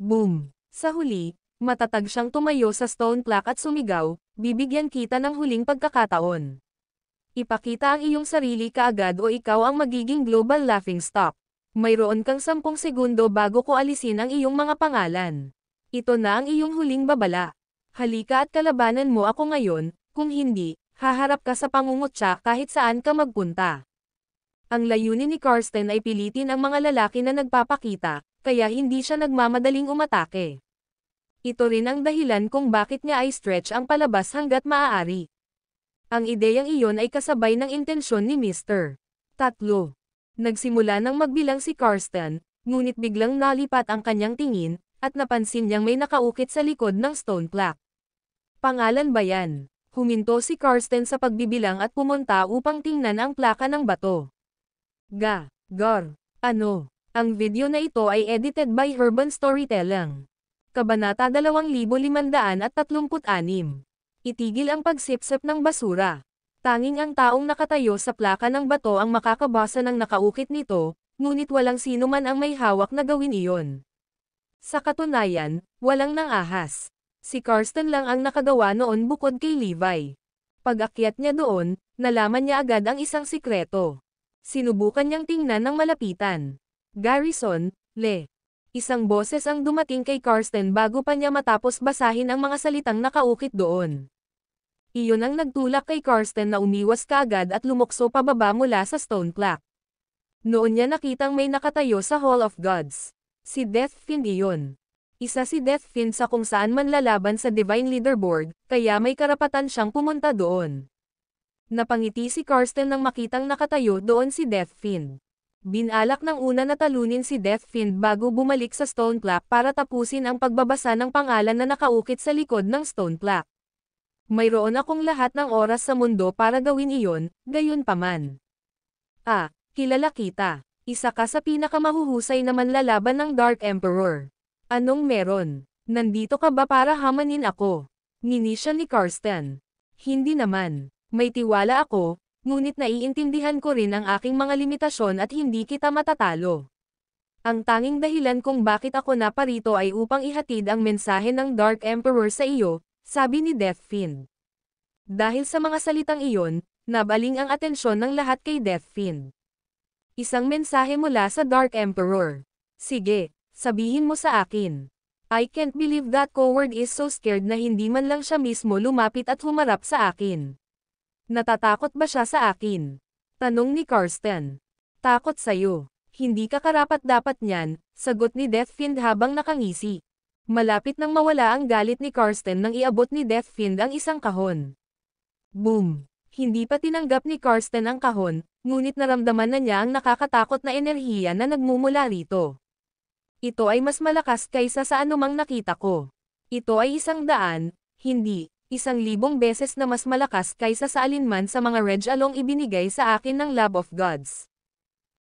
Boom! Sa huli, matatag siyang tumayo sa stone clock at sumigaw, bibigyan kita ng huling pagkakataon. Ipakita ang iyong sarili kaagad o ikaw ang magiging global laughingstock. Mayroon kang sampung segundo bago ko alisin ang iyong mga pangalan. Ito na ang iyong huling babala. Halika at kalabanan mo ako ngayon, kung hindi, haharap ka sa pangungutya kahit saan ka magpunta. Ang layunin ni Karsten ay pilitin ang mga lalaki na nagpapakita, kaya hindi siya nagmamadaling umatake. Ito rin ang dahilan kung bakit niya ay stretch ang palabas hanggat maaari. Ang ideyang iyon ay kasabay ng intensyon ni Mr. Tatlo. Nagsimula nang magbilang si Karsten, ngunit biglang nalipat ang kanyang tingin, at napansin niyang may nakaukit sa likod ng stone clock. Pangalan ba yan? Huminto si Karsten sa pagbibilang at pumunta upang tingnan ang plaka ng bato. Ga, Gar, ano? Ang video na ito ay edited by Urban Storytelling. Kabanata 2536. Itigil ang pagsipsip ng basura. Tanging ang taong nakatayo sa plaka ng bato ang makakabasa ng nakaukit nito, ngunit walang sino man ang may hawak na gawin iyon. Sa katunayan, walang nang ahas. Si Carsten lang ang nakagawa noon bukod kay Levi. Pag-akyat niya doon, nalaman niya agad ang isang sikreto. Sinubukan niyang tingnan ng malapitan. Garrison, Le. Isang boses ang dumating kay Carsten bago pa niya matapos basahin ang mga salitang nakaukit doon. Iyon ang nagtulak kay Carsten na umiwas kaagad at lumukso pababa mula sa stone clock. Noon niya nakitang may nakatayo sa Hall of Gods. Si Death Fiend iyon. Isa si Deathfin sa kung saan man lalaban sa Divine Leaderboard, kaya may karapatan siyang pumunta doon. Napangiti si Karsten nang makitang nakatayo doon si Deathfin. Binalak ng una na talunin si Deathfiend bago bumalik sa stone clock para tapusin ang pagbabasa ng pangalan na nakaukit sa likod ng stone clock. Mayroon akong lahat ng oras sa mundo para gawin iyon, gayon paman. Ah, kilala kita. Isa ka sa pinakamahuhusay na manlalaban ng Dark Emperor. Anong meron? Nandito ka ba para hamanin ako? Ninisya ni Karsten. Hindi naman. May tiwala ako, ngunit naiintindihan ko rin ang aking mga limitasyon at hindi kita matatalo. Ang tanging dahilan kung bakit ako naparito ay upang ihatid ang mensahe ng Dark Emperor sa iyo, sabi ni Deathfiend. Dahil sa mga salitang iyon, nabaling ang atensyon ng lahat kay Deathfiend. Isang mensahe mula sa Dark Emperor. Sige, Sabihin mo sa akin. I can't believe that Coward is so scared na hindi man lang siya mismo lumapit at humarap sa akin. Natatakot ba siya sa akin? Tanong ni Karsten. Takot sa'yo. Hindi ka karapat dapat niyan, sagot ni Deathfind habang nakangisi. Malapit nang mawala ang galit ni Karsten nang iabot ni Deathfind ang isang kahon. Boom! Hindi pa tinanggap ni Karsten ang kahon, ngunit naramdaman na niya ang nakakatakot na enerhiya na nagmumula rito. Ito ay mas malakas kaysa sa anumang nakita ko. Ito ay isang daan, hindi, isang libong beses na mas malakas kaysa sa alinman sa mga Reg Along ibinigay sa akin ng Love of Gods.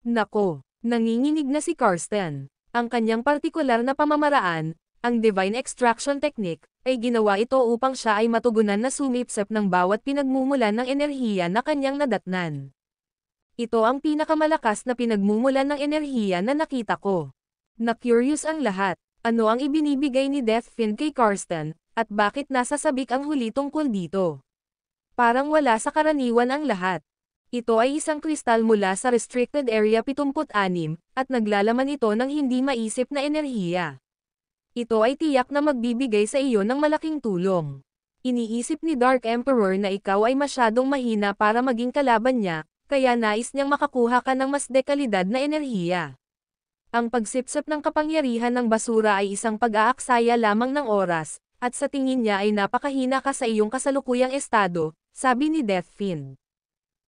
Nako, nanginginig na si Karsten. Ang kanyang partikular na pamamaraan, ang Divine Extraction Technique, ay ginawa ito upang siya ay matugunan na sumipsep ng bawat pinagmumulan ng enerhiya na kanyang nadatnan. Ito ang pinakamalakas na pinagmumulan ng enerhiya na nakita ko. Na-curious ang lahat, ano ang ibinibigay ni Deathfin kay Karsten, at bakit nasa sabik ang huli tungkol dito. Parang wala sa karaniwan ang lahat. Ito ay isang kristal mula sa Restricted Area 76, at naglalaman ito ng hindi maisip na enerhiya. Ito ay tiyak na magbibigay sa iyo ng malaking tulong. Iniisip ni Dark Emperor na ikaw ay masyadong mahina para maging kalaban niya, kaya nais niyang makakuha ka ng mas dekalidad na enerhiya. Ang pagsipsip ng kapangyarihan ng basura ay isang pag-aaksaya lamang ng oras, at sa tingin niya ay napakahina ka sa iyong kasalukuyang estado, sabi ni Deathfiend.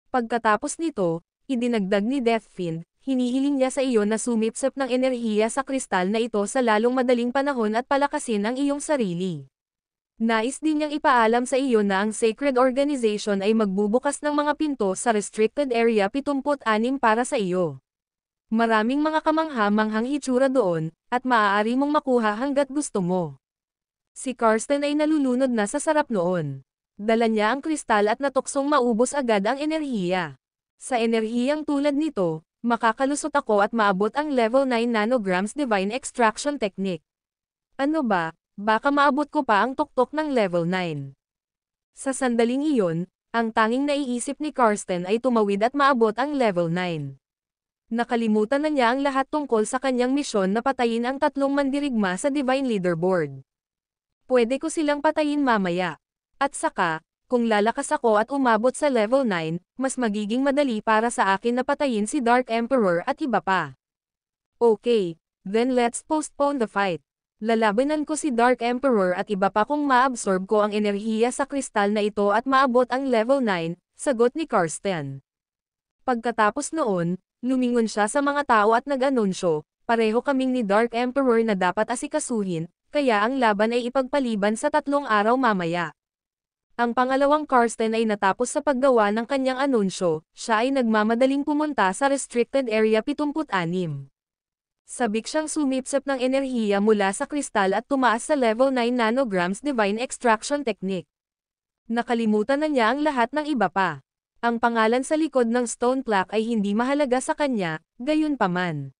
Pagkatapos nito, idinagdag ni Deathfiend, hinihiling niya sa iyo na sumipsip ng enerhiya sa kristal na ito sa lalong madaling panahon at palakasin ang iyong sarili. Nais din niyang ipaalam sa iyo na ang Sacred Organization ay magbubukas ng mga pinto sa Restricted Area 76 para sa iyo. Maraming mga kamangha-manghang hitsura doon, at maaari mong makuha hanggat gusto mo. Si Karsten ay nalulunod na sa sarap noon. Dala niya ang kristal at natuksong maubos agad ang enerhiya. Sa enerhiyang tulad nito, makakalusot ako at maabot ang level 9 nanograms divine extraction technique. Ano ba, baka maabot ko pa ang tuktok ng level 9. Sa sandaling iyon, ang tanging naiisip ni Karsten ay tumawid at maabot ang level 9. Nakalimutan na niya ang lahat tungkol sa kanyang misyon na patayin ang tatlong mandirigma sa Divine Leaderboard. Pwede ko silang patayin mamaya. At saka, kung lalakas ako at umabot sa level 9, mas magiging madali para sa akin na patayin si Dark Emperor at iba pa. Okay, then let's postpone the fight. Lalabanan ko si Dark Emperor at iba pa kung maabsorb ko ang enerhiya sa kristal na ito at maabot ang level 9, sagot ni Karsten. Pagkatapos noon, Lumingon siya sa mga tao at nag-anunsyo, pareho kaming ni Dark Emperor na dapat asikasuhin, kaya ang laban ay ipagpaliban sa tatlong araw mamaya. Ang pangalawang Karsten ay natapos sa paggawa ng kanyang anunsyo, siya ay nagmamadaling pumunta sa Restricted Area 76. Sabik siyang sumipsep ng enerhiya mula sa kristal at tumaas sa level 9 nanograms Divine Extraction Technique. Nakalimutan na niya ang lahat ng iba pa. Ang pangalan sa likod ng stone plaque ay hindi mahalaga sa kanya, gayon paman.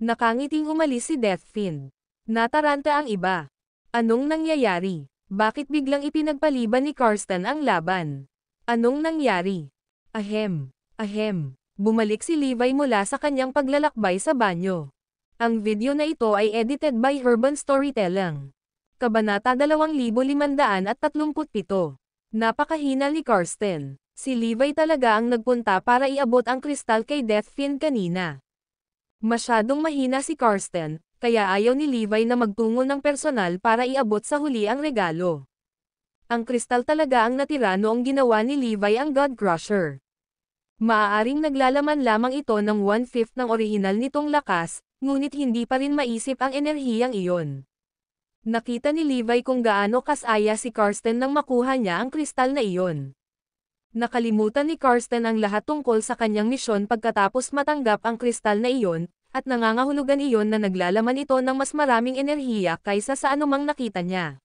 Nakangiting umalis si Deathfiend. Nataranta ang iba. Anong nangyayari? Bakit biglang ipinagpaliban ni Karsten ang laban? Anong nangyari? Ahem, ahem. Bumalik si Levi mula sa kanyang paglalakbay sa banyo. Ang video na ito ay edited by Urban Storytelling. Kabanata 2537. Napakahina ni Karsten. Si Levi talaga ang nagpunta para iabot ang kristal kay Deathfin kanina. Masyadong mahina si Karsten, kaya ayaw ni Levi na magtungo ng personal para iabot sa huli ang regalo. Ang kristal talaga ang natira noong ginawa ni Levi ang God Crusher. Maaaring naglalaman lamang ito ng one-fifth ng orihinal nitong lakas, ngunit hindi pa rin maisip ang enerhiyang iyon. Nakita ni Levi kung gaano kasaya si Karsten nang makuha niya ang kristal na iyon. Nakalimutan ni Karsten ang lahat tungkol sa kanyang misyon pagkatapos matanggap ang kristal na iyon, at nangangahulugan iyon na naglalaman ito ng mas maraming enerhiya kaysa sa anumang nakita niya.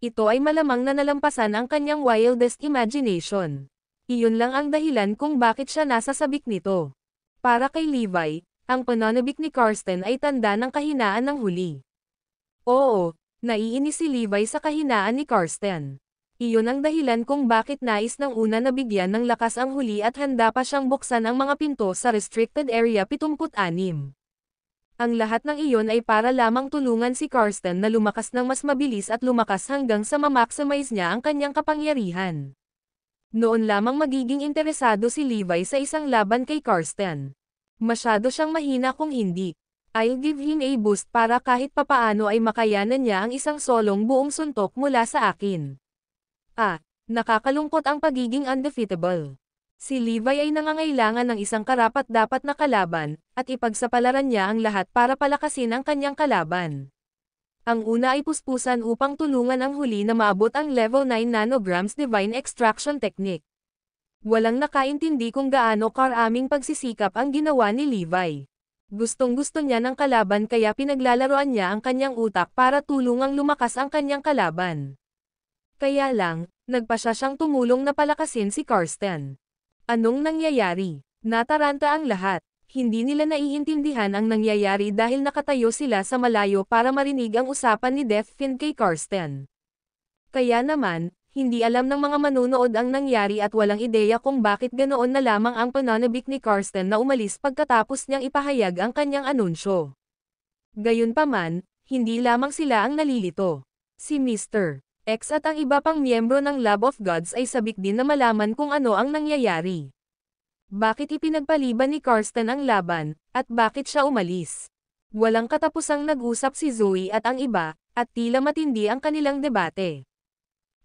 Ito ay malamang na nalampasan ang kanyang wildest imagination. Iyon lang ang dahilan kung bakit siya nasa sabik nito. Para kay Levi, ang pananabik ni Karsten ay tanda ng kahinaan ng huli. Oo, naiinis si Levi sa kahinaan ni Karsten. Iyon ang dahilan kung bakit nais ng una na bigyan ng lakas ang huli at handa pa siyang buksan ang mga pinto sa Restricted Area 76. Ang lahat ng iyon ay para lamang tulungan si Karsten na lumakas ng mas mabilis at lumakas hanggang sa mamaximize niya ang kanyang kapangyarihan. Noon lamang magiging interesado si Levi sa isang laban kay Karsten. Masyado siyang mahina kung hindi. I'll give him a boost para kahit papaano ay makayanan niya ang isang solong buong suntok mula sa akin. Ah, nakakalungkot ang pagiging undefeatable. Si Levi ay nangangailangan ng isang karapat-dapat na kalaban, at ipagsapalaran niya ang lahat para palakasin ang kanyang kalaban. Ang una ay puspusan upang tulungan ang huli na maabot ang level 9 nanograms divine extraction technique. Walang nakaintindi kung gaano karaming pagsisikap ang ginawa ni Levi. Gustong-gusto niya ng kalaban kaya pinaglalaroan niya ang kanyang utak para tulungang lumakas ang kanyang kalaban. Kaya lang, nagpasya siyang tumulong na palakasin si Karsten. Anong nangyayari? Nataranta ang lahat. Hindi nila naiintindihan ang nangyayari dahil nakatayo sila sa malayo para marinig ang usapan ni Deathfin kay Karsten. Kaya naman, hindi alam ng mga manunood ang nangyari at walang ideya kung bakit ganoon na lamang ang pananabik ni Karsten na umalis pagkatapos niyang ipahayag ang kanyang anunsyo. Gayunpaman, hindi lamang sila ang nalilito. Si Mr. X at ang iba pang miyembro ng Lab of Gods ay sabik din na malaman kung ano ang nangyayari. Bakit ipinagpaliban ni Karsten ang laban, at bakit siya umalis? Walang katapusang nag-usap si Zoe at ang iba, at tila matindi ang kanilang debate.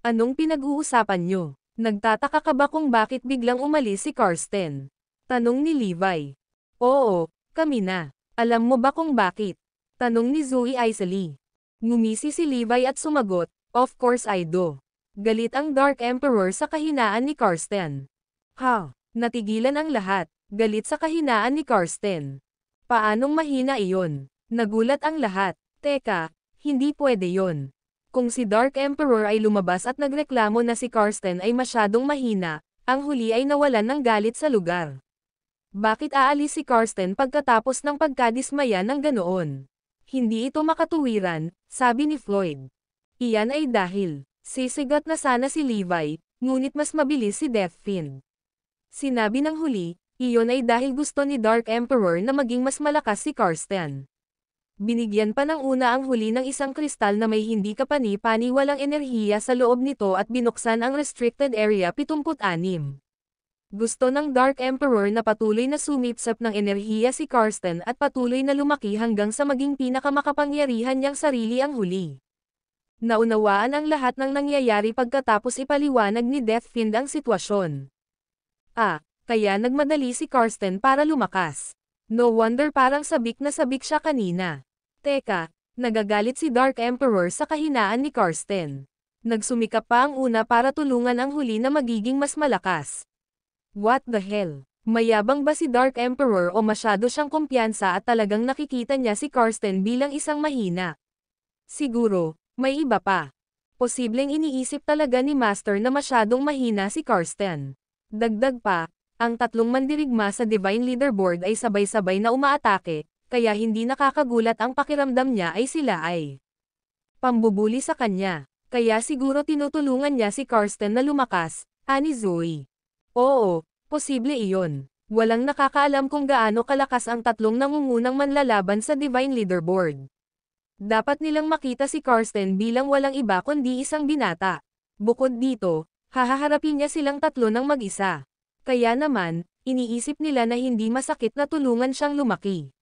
Anong pinag-uusapan nyo? Nagtataka ka ba kung bakit biglang umalis si Karsten? Tanong ni Levi. Oo, kami na. Alam mo ba kung bakit? Tanong ni Zoe icily. Ngumisi si Levi at sumagot, Of course I do. Galit ang Dark Emperor sa kahinaan ni Karsten. Ha! Natigilan ang lahat, galit sa kahinaan ni Karsten. Paanong mahina iyon? Nagulat ang lahat. Teka, hindi pwede yon. Kung si Dark Emperor ay lumabas at nagreklamo na si Karsten ay masyadong mahina, ang huli ay nawalan ng galit sa lugar. Bakit aalis si Karsten pagkatapos ng pagkadismaya ng ganoon? Hindi ito makatuwiran, sabi ni Floyd. Iyan ay dahil, sisigat na sana si Levi, ngunit mas mabilis si Deathfiend. Sinabi ng huli, iyon ay dahil gusto ni Dark Emperor na maging mas malakas si Karsten. Binigyan pa ng una ang huli ng isang kristal na may hindi kapani-pani walang enerhiya sa loob nito at binuksan ang restricted area 76. Gusto ng Dark Emperor na patuloy na sumipsap ng enerhiya si Karsten at patuloy na lumaki hanggang sa maging pinakamakapangyarihan niyang sarili ang huli. Naunawaan ang lahat ng nangyayari pagkatapos ipaliwanag ni Deathfiend ang sitwasyon. Ah, kaya nagmadali si Karsten para lumakas. No wonder parang sabik na sabik siya kanina. Teka, nagagalit si Dark Emperor sa kahinaan ni Karsten. Nagsumikap pa ang una para tulungan ang huli na magiging mas malakas. What the hell? Mayabang ba si Dark Emperor o masyado siyang kumpiyansa at talagang nakikita niya si Karsten bilang isang mahina? Siguro, may iba pa. Posibleng iniisip talaga ni Master na masyadong mahina si Karsten. Dagdag pa, ang tatlong mandirigma sa Divine Leaderboard ay sabay-sabay na umaatake, kaya hindi nakakagulat ang pakiramdam niya ay sila ay pambubuli sa kanya. Kaya siguro tinutulungan niya si Karsten na lumakas, ani Zoe. Oo, posible iyon. Walang nakakaalam kung gaano kalakas ang tatlong nangungunang manlalaban sa Divine Leaderboard. Dapat nilang makita si Karsten bilang walang iba kundi isang binata. Bukod dito, hahaharapin niya silang tatlo ng mag-isa. Kaya naman, iniisip nila na hindi masakit na tulungan siyang lumaki.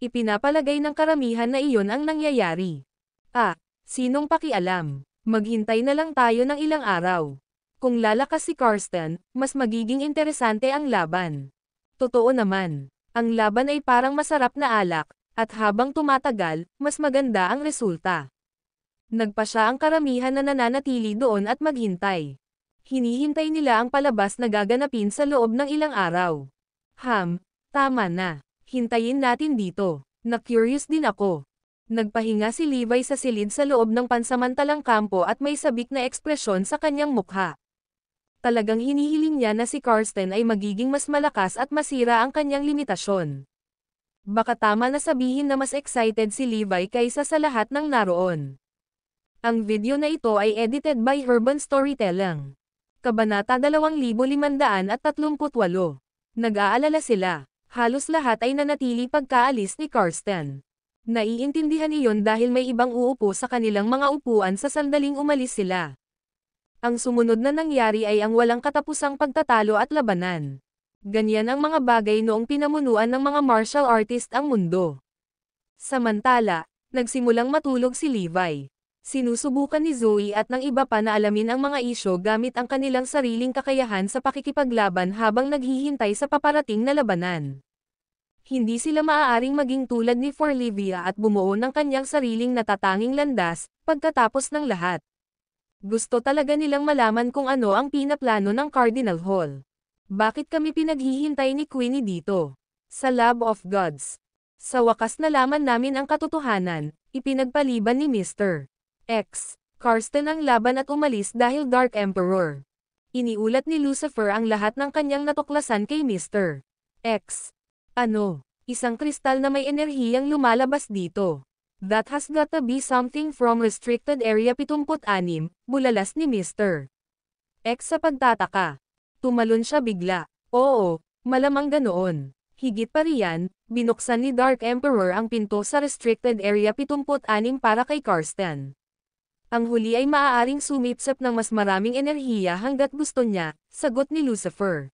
Ipinapalagay ng karamihan na iyon ang nangyayari. Ah, sinong pakialam? Maghintay na lang tayo ng ilang araw. Kung lalakas si Karsten, mas magiging interesante ang laban. Totoo naman. Ang laban ay parang masarap na alak, at habang tumatagal, mas maganda ang resulta. Nagpa siya ang karamihan na nananatili doon at maghintay. Hinihintay nila ang palabas na gaganapin sa loob ng ilang araw. Ham, tama na. Hintayin natin dito. Na-curious din ako. Nagpahinga si Levi sa silid sa loob ng pansamantalang kampo at may sabik na ekspresyon sa kanyang mukha. Talagang hinihiling niya na si Karsten ay magiging mas malakas at masira ang kanyang limitasyon. Baka tama na sabihin na mas excited si Levi kaysa sa lahat ng naroon. Ang video na ito ay edited by Urban Storytelling. Kabanata 2538. Nag-aalala sila. Halos lahat ay nanatili pagkaalis ni Karsten. Naiintindihan iyon dahil may ibang uupo sa kanilang mga upuan sa sandaling umalis sila. Ang sumunod na nangyari ay ang walang katapusang pagtatalo at labanan. Ganyan ang mga bagay noong pinamunuan ng mga martial artist ang mundo. Samantala, nagsimulang matulog si Levi. Sinusubukan ni Zoe at ng iba pa na alamin ang mga isyo gamit ang kanilang sariling kakayahan sa pakikipaglaban habang naghihintay sa paparating na labanan. Hindi sila maaaring maging tulad ni Forlivia at bumuo ng kanyang sariling natatanging landas, pagkatapos ng lahat. Gusto talaga nilang malaman kung ano ang pinaplano ng Cardinal Hall. Bakit kami pinaghihintay ni Queenie dito? Sa Lab of Gods. Sa wakas nalaman namin ang katotohanan, ipinagpaliban ni Mr. X. Karsten ang laban at umalis dahil Dark Emperor. Iniulat ni Lucifer ang lahat ng kanyang natuklasan kay Mr. X. Ano? Isang kristal na may enerhiyang lumalabas dito. That has got gotta be something from restricted area 76, bulalas ni Mr. X sa pagtataka. Tumalon siya bigla. Oo, malamang ganoon. Higit pa riyan, binuksan ni Dark Emperor ang pinto sa Restricted Area 76 para kay Karsten. Ang huli ay maaaring sumipsap ng mas maraming enerhiya hanggat gusto niya, sagot ni Lucifer.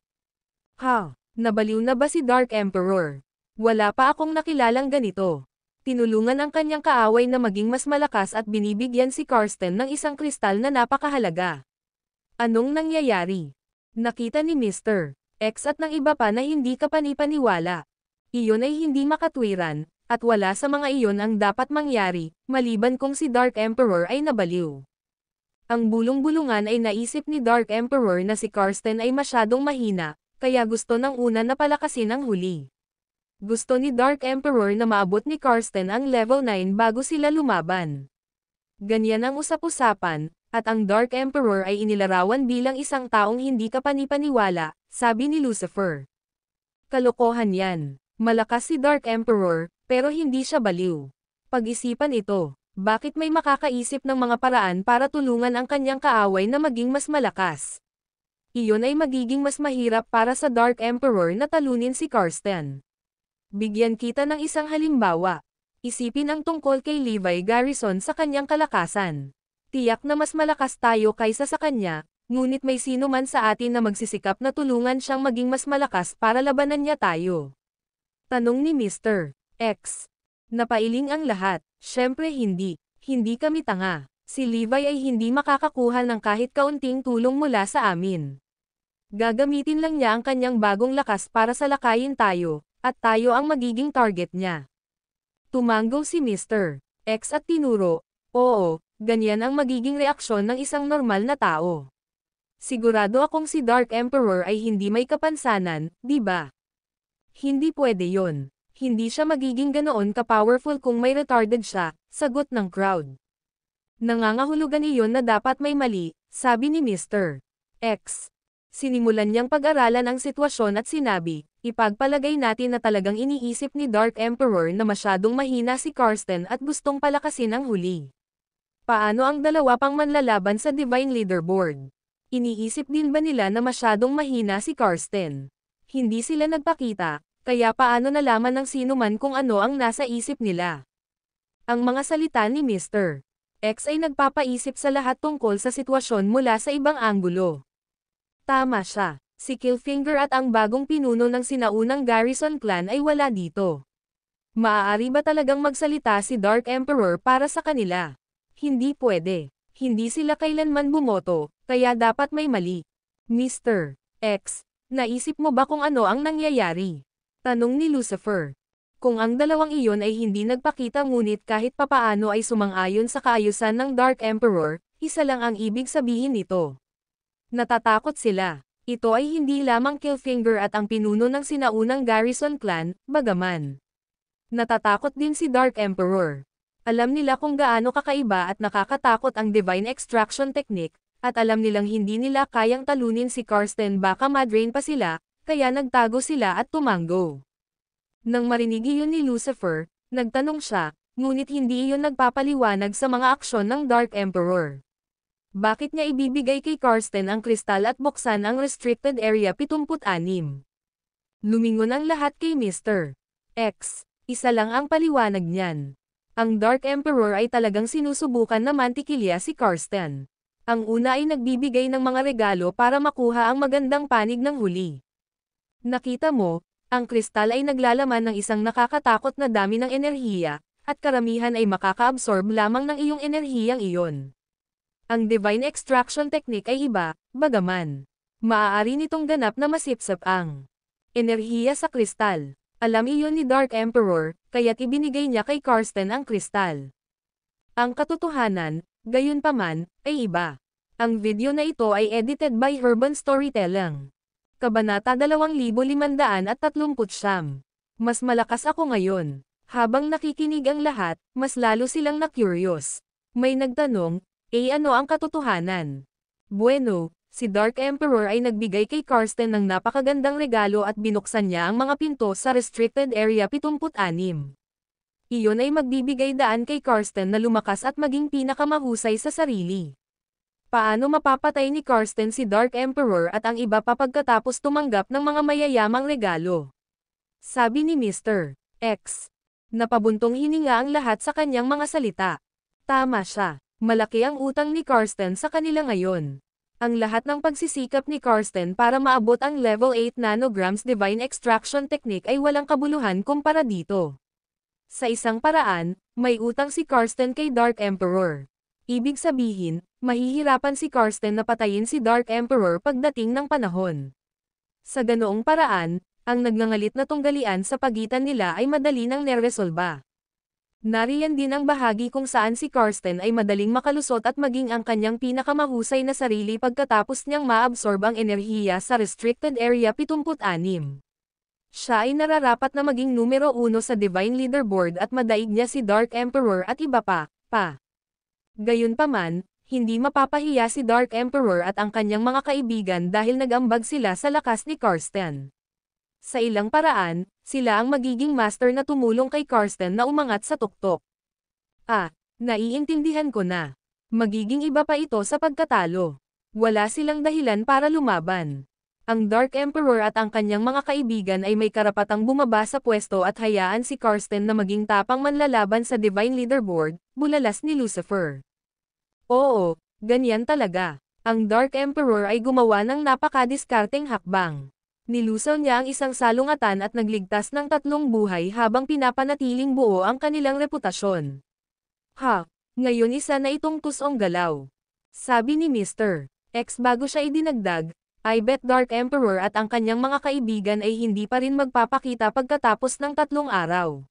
Ha, nabaliw na ba si Dark Emperor? Wala pa akong nakilalang ganito. Tinulungan ang kanyang kaaway na maging mas malakas at binibigyan si Karsten ng isang kristal na napakahalaga. Anong nangyayari? Nakita ni Mr. X at ng iba pa na hindi ka panipaniwala. Iyon ay hindi makatwiran, at wala sa mga iyon ang dapat mangyari, maliban kung si Dark Emperor ay nabaliw. Ang bulong-bulungan ay naisip ni Dark Emperor na si Karsten ay masyadong mahina, kaya gusto ng una na palakasin ang huli. Gusto ni Dark Emperor na maabot ni Karsten ang level 9 bago sila lumaban. Ganyan ang usap-usapan, at ang Dark Emperor ay inilarawan bilang isang taong hindi kapanipaniwala, sabi ni Lucifer. Kalokohan yan. Malakas si Dark Emperor, pero hindi siya baliw. Pag-isipan ito, bakit may makakaisip ng mga paraan para tulungan ang kanyang kaaway na maging mas malakas? Iyon ay magiging mas mahirap para sa Dark Emperor na talunin si Karsten. Bigyan kita ng isang halimbawa. Isipin ang tungkol kay Levi Garrison sa kanyang kalakasan. Tiyak na mas malakas tayo kaysa sa kanya, ngunit may sino man sa atin na magsisikap na tulungan siyang maging mas malakas para labanan niya tayo. Tanong ni Mr. X. Napailing ang lahat, syempre hindi, hindi kami tanga. Si Levi ay hindi makakakuha ng kahit kaunting tulong mula sa amin. Gagamitin lang niya ang kanyang bagong lakas para salakayin tayo, at tayo ang magiging target niya. Tumanggaw si Mr. X at tinuro, oo, ganyan ang magiging reaksyon ng isang normal na tao. Sigurado akong si Dark Emperor ay hindi may kapansanan, di ba? Hindi pwede yon. Hindi siya magiging ganoon ka-powerful kung may retarded siya, sagot ng crowd. Nangangahulugan iyon na dapat may mali, sabi ni Mr. X. Sinimulan niyang pag-aralan ang sitwasyon at sinabi, ipagpalagay natin na talagang iniisip ni Dark Emperor na masyadong mahina si Karsten at gustong palakasin ang huli. Paano ang dalawa pang manlalaban sa Divine Leaderboard? Iniisip din ba nila na masyadong mahina si Karsten? Hindi sila nagpakita, kaya paano nalaman ng sino man kung ano ang nasa isip nila? Ang mga salita ni Mr. X ay nagpapaisip sa lahat tungkol sa sitwasyon mula sa ibang anggulo. Tama siya, si Killfinger at ang bagong pinuno ng sinaunang Garrison Clan ay wala dito. Maaari ba talagang magsalita si Dark Emperor para sa kanila? Hindi pwede. Hindi sila kailanman bumoto, kaya dapat may mali. Mr. X, naisip mo ba kung ano ang nangyayari? Tanong ni Lucifer. Kung ang dalawang iyon ay hindi nagpakita ngunit kahit papaano ay sumang-ayon sa kaayusan ng Dark Emperor, isa lang ang ibig sabihin nito. Natatakot sila. Ito ay hindi lamang Killfinger at ang pinuno ng sinaunang Garrison clan, bagaman. Natatakot din si Dark Emperor. Alam nila kung gaano kakaiba at nakakatakot ang divine extraction technique, at alam nilang hindi nila kayang talunin si Karsten baka madrain pa sila, kaya nagtago sila at tumango. Nang marinig iyon ni Lucifer, nagtanong siya, ngunit hindi iyon nagpapaliwanag sa mga aksyon ng Dark Emperor. Bakit niya ibibigay kay Karsten ang kristal at buksan ang restricted area 76? Lumingon ang lahat kay Mr. X. Isa lang ang paliwanag niyan. Ang Dark Emperor ay talagang sinusubukan na mantikilya si Karsten. Ang una ay nagbibigay ng mga regalo para makuha ang magandang panig ng huli. Nakita mo, ang kristal ay naglalaman ng isang nakakatakot na dami ng enerhiya, at karamihan ay makakaabsorb lamang ng iyong enerhiyang iyon. Ang divine extraction technique ay iba, bagaman. Maaari nitong ganap na masipsap ang enerhiya sa kristal. Alam iyon ni Dark Emperor, kaya't ibinigay niya kay Karsten ang kristal. Ang katotohanan, gayunpaman, ay iba. Ang video na ito ay edited by Urban Storytelling. Kabanata 2539. Mas malakas ako ngayon. Habang nakikinig ang lahat, mas lalo silang na-curious. May nagtanong, eh ano ang katotohanan? Bueno, si Dark Emperor ay nagbigay kay Karsten ng napakagandang regalo at binuksan niya ang mga pinto sa Restricted Area 76. Iyon ay magbibigay daan kay Karsten na lumakas at maging pinakamahusay sa sarili. Paano mapapatay ni Karsten si Dark Emperor at ang iba pa pagkatapos tumanggap ng mga mayayamang regalo? Sabi ni Mr. X. Napabuntong hininga ang lahat sa kanyang mga salita. Tama siya. Malaki ang utang ni Karsten sa kanila ngayon ang lahat ng pagsisikap ni Karsten para maabot ang level 8 nanograms divine extraction technique ay walang kabuluhan kumpara dito. Sa isang paraan, may utang si Karsten kay Dark Emperor. Ibig sabihin, mahihirapan si Karsten na patayin si Dark Emperor pagdating ng panahon. Sa ganoong paraan, ang nagngangalit na tunggalian sa pagitan nila ay madali nang neresolba. Nariyan din ang bahagi kung saan si Karsten ay madaling makalusot at maging ang kanyang pinakamahusay na sarili pagkatapos niyang maabsorb ang enerhiya sa Restricted Area 76. Siya ay nararapat na maging numero uno sa Divine Leaderboard at madaig niya si Dark Emperor at iba pa, pa. Gayunpaman, hindi mapapahiya si Dark Emperor at ang kanyang mga kaibigan dahil nagambag sila sa lakas ni Karsten. Sa ilang paraan, sila ang magiging master na tumulong kay Karsten na umangat sa tuktok. Ah, naiintindihan ko na. Magiging iba pa ito sa pagkatalo. Wala silang dahilan para lumaban. Ang Dark Emperor at ang kanyang mga kaibigan ay may karapatang bumaba sa pwesto at hayaan si Karsten na maging tapang manlalaban sa Divine Leaderboard, bulalas ni Lucifer. Oo, ganyan talaga. Ang Dark Emperor ay gumawa ng napakadiskarteng hakbang. Nilusaw niya ang isang salungatan at nagligtas ng tatlong buhay habang pinapanatiling buo ang kanilang reputasyon. Ha! Ngayon isa na itong kusong galaw. Sabi ni Mr. X bago siya idinagdag, I bet Dark Emperor at ang kanyang mga kaibigan ay hindi pa rin magpapakita pagkatapos ng tatlong araw.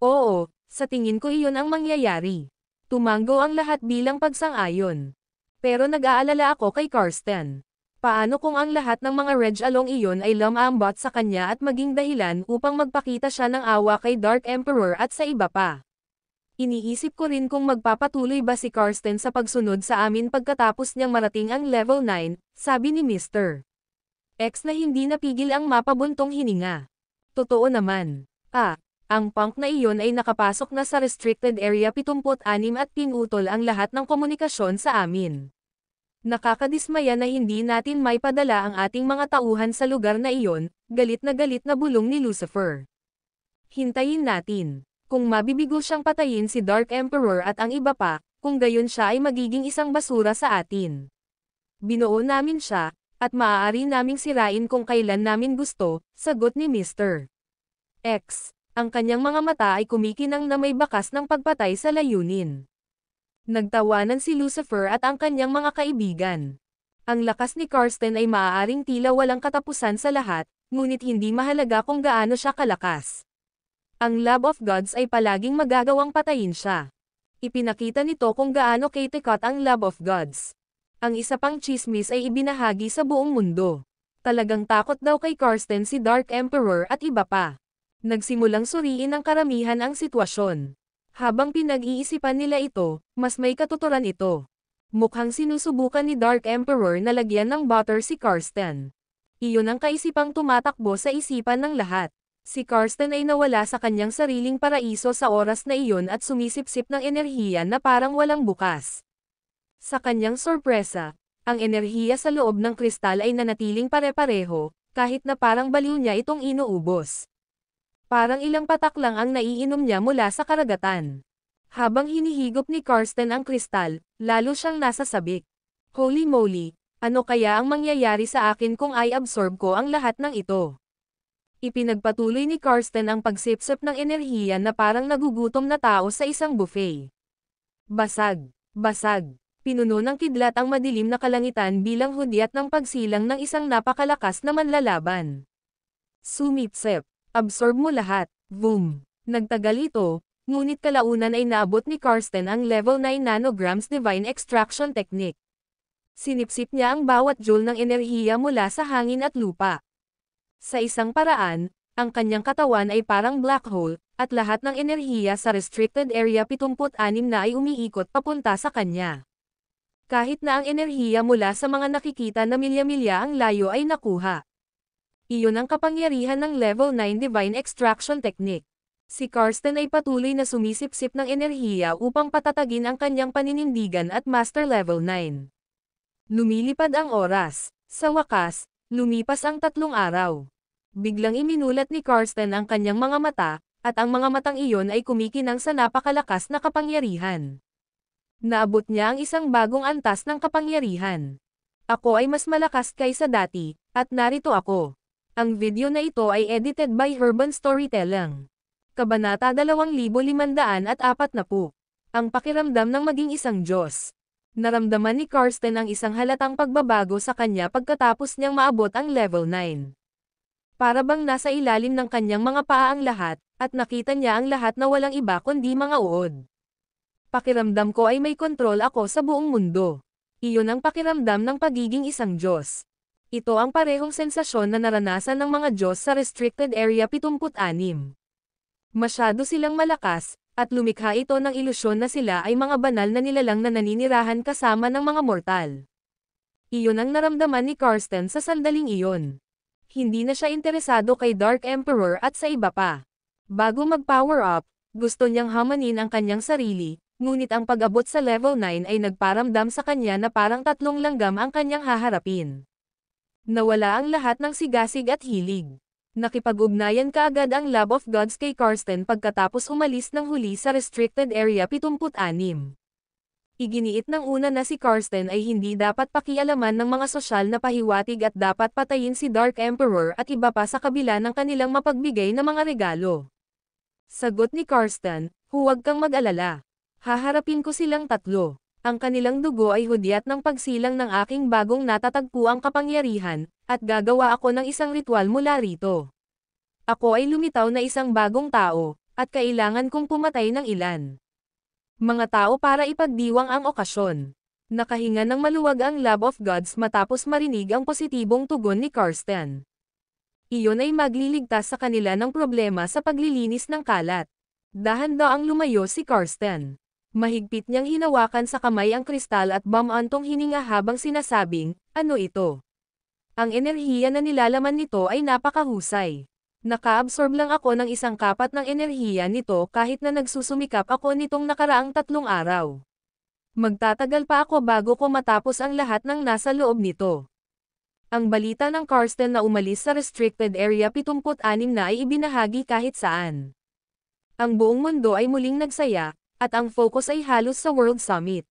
Oo, sa tingin ko iyon ang mangyayari. Tumango ang lahat bilang pagsang-ayon. Pero nag-aalala ako kay Karsten. Paano kung ang lahat ng mga reg along iyon ay lumambot sa kanya at maging dahilan upang magpakita siya ng awa kay Dark Emperor at sa iba pa? Iniisip ko rin kung magpapatuloy ba si Karsten sa pagsunod sa amin pagkatapos niyang marating ang level 9, sabi ni Mr. X na hindi napigil ang mapabuntong hininga. Totoo naman. Ah, ang punk na iyon ay nakapasok na sa restricted area 76 at pinutol ang lahat ng komunikasyon sa amin. Nakakadismaya na hindi natin may padala ang ating mga tauhan sa lugar na iyon, galit na galit na bulong ni Lucifer. Hintayin natin. Kung mabibigo siyang patayin si Dark Emperor at ang iba pa, kung gayon siya ay magiging isang basura sa atin. Binuo namin siya, at maaari naming sirain kung kailan namin gusto, sagot ni Mr. X. Ang kanyang mga mata ay kumikinang na may bakas ng pagpatay sa layunin. Nagtawanan si Lucifer at ang kanyang mga kaibigan. Ang lakas ni Karsten ay maaaring tila walang katapusan sa lahat, ngunit hindi mahalaga kung gaano siya kalakas. Ang love of Gods ay palaging magagawang patayin siya. Ipinakita nito kung gaano kitikot ang love of Gods. Ang isa pang chismis ay ibinahagi sa buong mundo. Talagang takot daw kay Karsten si Dark Emperor at iba pa. Nagsimulang suriin ang karamihan ang sitwasyon. Habang pinag-iisipan nila ito, mas may katuturan ito. Mukhang sinusubukan ni Dark Emperor na lagyan ng butter si Karsten. Iyon ang kaisipang tumatakbo sa isipan ng lahat. Si Karsten ay nawala sa kanyang sariling paraiso sa oras na iyon at sumisipsip ng enerhiya na parang walang bukas. Sa kanyang sorpresa, ang enerhiya sa loob ng kristal ay nanatiling pare-pareho, kahit na parang baliw niya itong inuubos. Parang ilang patak lang ang naiinom niya mula sa karagatan. Habang hinihigop ni Karsten ang kristal, lalo siyang nasa sabik. Holy moly, ano kaya ang mangyayari sa akin kung ay absorb ko ang lahat ng ito? Ipinagpatuloy ni Karsten ang pagsipsip ng enerhiya na parang nagugutom na tao sa isang buffet. Basag, basag, pinuno ng kidlat ang madilim na kalangitan bilang hudyat ng pagsilang ng isang napakalakas na manlalaban. Sumipsip, Absorb mo lahat. Boom! Nagtagal ito, ngunit kalaunan ay naabot ni Karsten ang level 9 nanograms divine extraction technique. Sinipsip niya ang bawat joule ng enerhiya mula sa hangin at lupa. Sa isang paraan, ang kanyang katawan ay parang black hole, at lahat ng enerhiya sa restricted area 76 na ay umiikot papunta sa kanya. Kahit na ang enerhiya mula sa mga nakikita na milya-milya ang layo ay nakuha. Iyon ang kapangyarihan ng Level 9 Divine Extraction Technique. Si Karsten ay patuloy na sumisipsip ng enerhiya upang patatagin ang kanyang paninindigan at Master Level 9. Lumilipad ang oras. Sa wakas, lumipas ang tatlong araw. Biglang iminulat ni Karsten ang kanyang mga mata, at ang mga matang iyon ay kumikinang sa napakalakas na kapangyarihan. Naabot niya ang isang bagong antas ng kapangyarihan. Ako ay mas malakas kaysa dati, at narito ako. Ang video na ito ay edited by Urban Storytelling. Kabanata 2540 Ang pakiramdam ng maging isang Diyos. Naramdaman ni Karsten ang isang halatang pagbabago sa kanya pagkatapos niyang maabot ang level 9. Para bang nasa ilalim ng kanyang mga paa ang lahat, at nakita niya ang lahat na walang iba kundi mga uod. Pakiramdam ko ay may kontrol ako sa buong mundo. Iyon ang pakiramdam ng pagiging isang Diyos. Ito ang parehong sensasyon na naranasan ng mga Diyos sa Restricted Area 76. Masyado silang malakas, at lumikha ito ng ilusyon na sila ay mga banal na nilalang na naninirahan kasama ng mga mortal. Iyon ang naramdaman ni Karsten sa sandaling iyon. Hindi na siya interesado kay Dark Emperor at sa iba pa. Bago mag-power up, gusto niyang hamanin ang kanyang sarili, ngunit ang pag-abot sa level 9 ay nagparamdam sa kanya na parang tatlong langgam ang kanyang haharapin. Nawala ang lahat ng sigasig at hilig. Nakipag-ugnayan kaagad ang Love of Gods kay Karsten pagkatapos umalis ng huli sa Restricted Area 76. Iginiit ng una na si Karsten ay hindi dapat pakialaman ng mga sosyal na pahiwatig at dapat patayin si Dark Emperor at iba pa sa kabila ng kanilang mapagbigay na mga regalo. Sagot ni Karsten, huwag kang mag-alala. Haharapin ko silang tatlo. Ang kanilang dugo ay hudyat ng pagsilang ng aking bagong natatagpuang kapangyarihan, at gagawa ako ng isang ritual mula rito. Ako ay lumitaw na isang bagong tao, at kailangan kong pumatay ng ilan. Mga tao para ipagdiwang ang okasyon. Nakahinga ng maluwag ang Love of Gods matapos marinig ang positibong tugon ni Karsten. Iyon ay magliligtas sa kanila ng problema sa paglilinis ng kalat. Dahan daw ang lumayo si Karsten. Mahigpit niyang hinawakan sa kamay ang kristal at bamantong hininga habang sinasabing, ano ito? Ang enerhiya na nilalaman nito ay napakahusay. Nakaabsorb lang ako ng isang kapat ng enerhiya nito kahit na nagsusumikap ako nitong nakaraang tatlong araw. Magtatagal pa ako bago ko matapos ang lahat ng nasa loob nito. Ang balita ng Carsten na umalis sa restricted area 76 na ay ibinahagi kahit saan. Ang buong mundo ay muling nagsaya, at ang focus ay halos sa World Summit.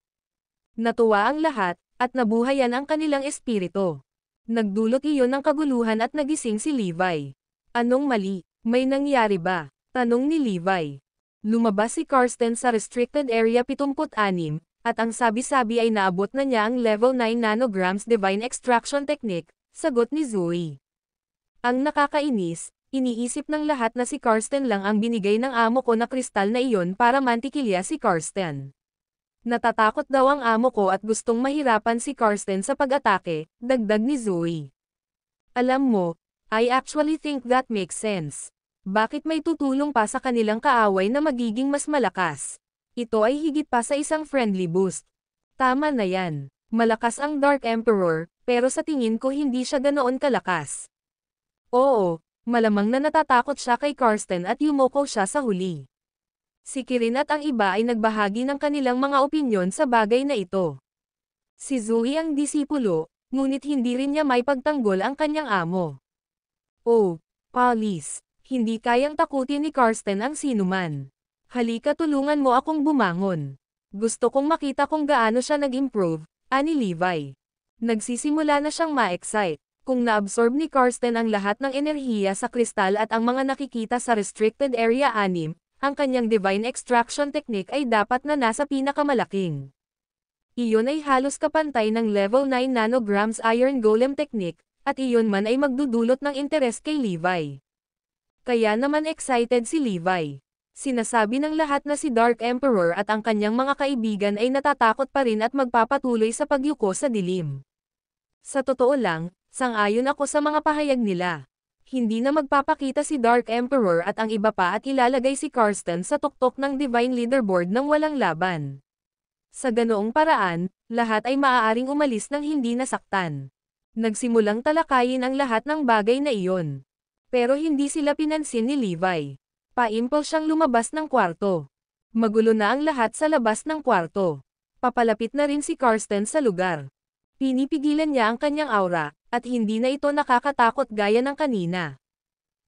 Natuwa ang lahat, at nabuhayan ang kanilang espiritu. Nagdulot iyon ng kaguluhan at nagising si Levi. Anong mali? May nangyari ba? Tanong ni Levi. Lumabas si Karsten sa Restricted Area 76, at ang sabi-sabi ay naabot na niya ang level 9 nanograms Divine Extraction Technique, sagot ni Zoe. Ang nakakainis, Iniisip ng lahat na si Karsten lang ang binigay ng amo ko na kristal na iyon para mantikilya si Karsten. Natatakot daw ang amo ko at gustong mahirapan si Karsten sa pag-atake, dagdag ni Zoe. Alam mo, I actually think that makes sense. Bakit may tutulong pa sa kanilang kaaway na magiging mas malakas? Ito ay higit pa sa isang friendly boost. Tama na yan. Malakas ang Dark Emperor, pero sa tingin ko hindi siya ganoon kalakas. Oo, Malamang na natatakot siya kay Karsten at yumoko siya sa huli. Si Kirin at ang iba ay nagbahagi ng kanilang mga opinyon sa bagay na ito. Si Zoe ang disipulo, ngunit hindi rin niya may pagtanggol ang kanyang amo. Oh, Palis, hindi kayang takutin ni Karsten ang sinuman. Halika tulungan mo akong bumangon. Gusto kong makita kung gaano siya nag-improve, ani Levi. Nagsisimula na siyang ma-excite. Kung naabsorb ni Karsten ang lahat ng enerhiya sa kristal at ang mga nakikita sa restricted area 6, ang kanyang divine extraction technique ay dapat na nasa pinakamalaking. Iyon ay halos kapantay ng level 9 nanograms iron golem technique, at iyon man ay magdudulot ng interes kay Levi. Kaya naman excited si Levi. Sinasabi ng lahat na si Dark Emperor at ang kanyang mga kaibigan ay natatakot pa rin at magpapatuloy sa pagyuko sa dilim. Sa totoo lang, Sang-ayon ako sa mga pahayag nila. Hindi na magpapakita si Dark Emperor at ang iba pa at ilalagay si Karsten sa tuktok ng Divine Leaderboard ng walang laban. Sa ganoong paraan, lahat ay maaaring umalis ng hindi nasaktan. Nagsimulang talakayin ang lahat ng bagay na iyon. Pero hindi sila pinansin ni Levi. Paimpol siyang lumabas ng kwarto. Magulo na ang lahat sa labas ng kwarto. Papalapit na rin si Karsten sa lugar. Pinipigilan niya ang kanyang aura, at hindi na ito nakakatakot gaya ng kanina.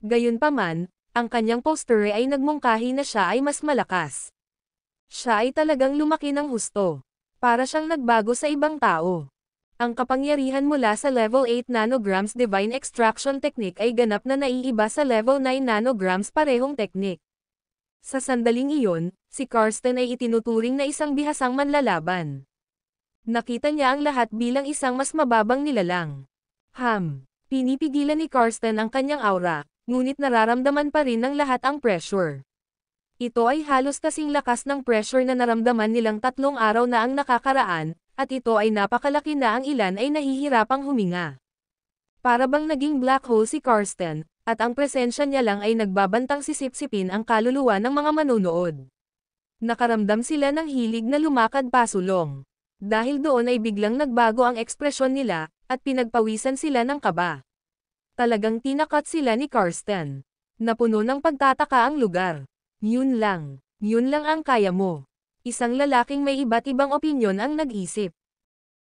Gayunpaman, ang kanyang posture ay nagmungkahi na siya ay mas malakas. Siya ay talagang lumaki ng husto. Para siyang nagbago sa ibang tao. Ang kapangyarihan mula sa level 8 nanograms divine extraction technique ay ganap na naiiba sa level 9 nanograms parehong technique. Sa sandaling iyon, si Karsten ay itinuturing na isang bihasang manlalaban. Nakita niya ang lahat bilang isang mas mababang nilalang. Ham. Pinipigilan ni Karsten ang kanyang aura, ngunit nararamdaman pa rin ng lahat ang pressure. Ito ay halos kasing lakas ng pressure na naramdaman nilang tatlong araw na ang nakakaraan, at ito ay napakalaki na ang ilan ay nahihirapang huminga. Para bang naging black hole si Karsten, at ang presensya niya lang ay nagbabantang sisipsipin ang kaluluwa ng mga manunood. Nakaramdam sila ng hilig na lumakad pasulong. Dahil doon ay biglang nagbago ang ekspresyon nila, at pinagpawisan sila ng kaba. Talagang tinakot sila ni Karsten. Napuno ng pagtataka ang lugar. Yun lang. Yun lang ang kaya mo. Isang lalaking may iba't ibang opinyon ang nag-isip.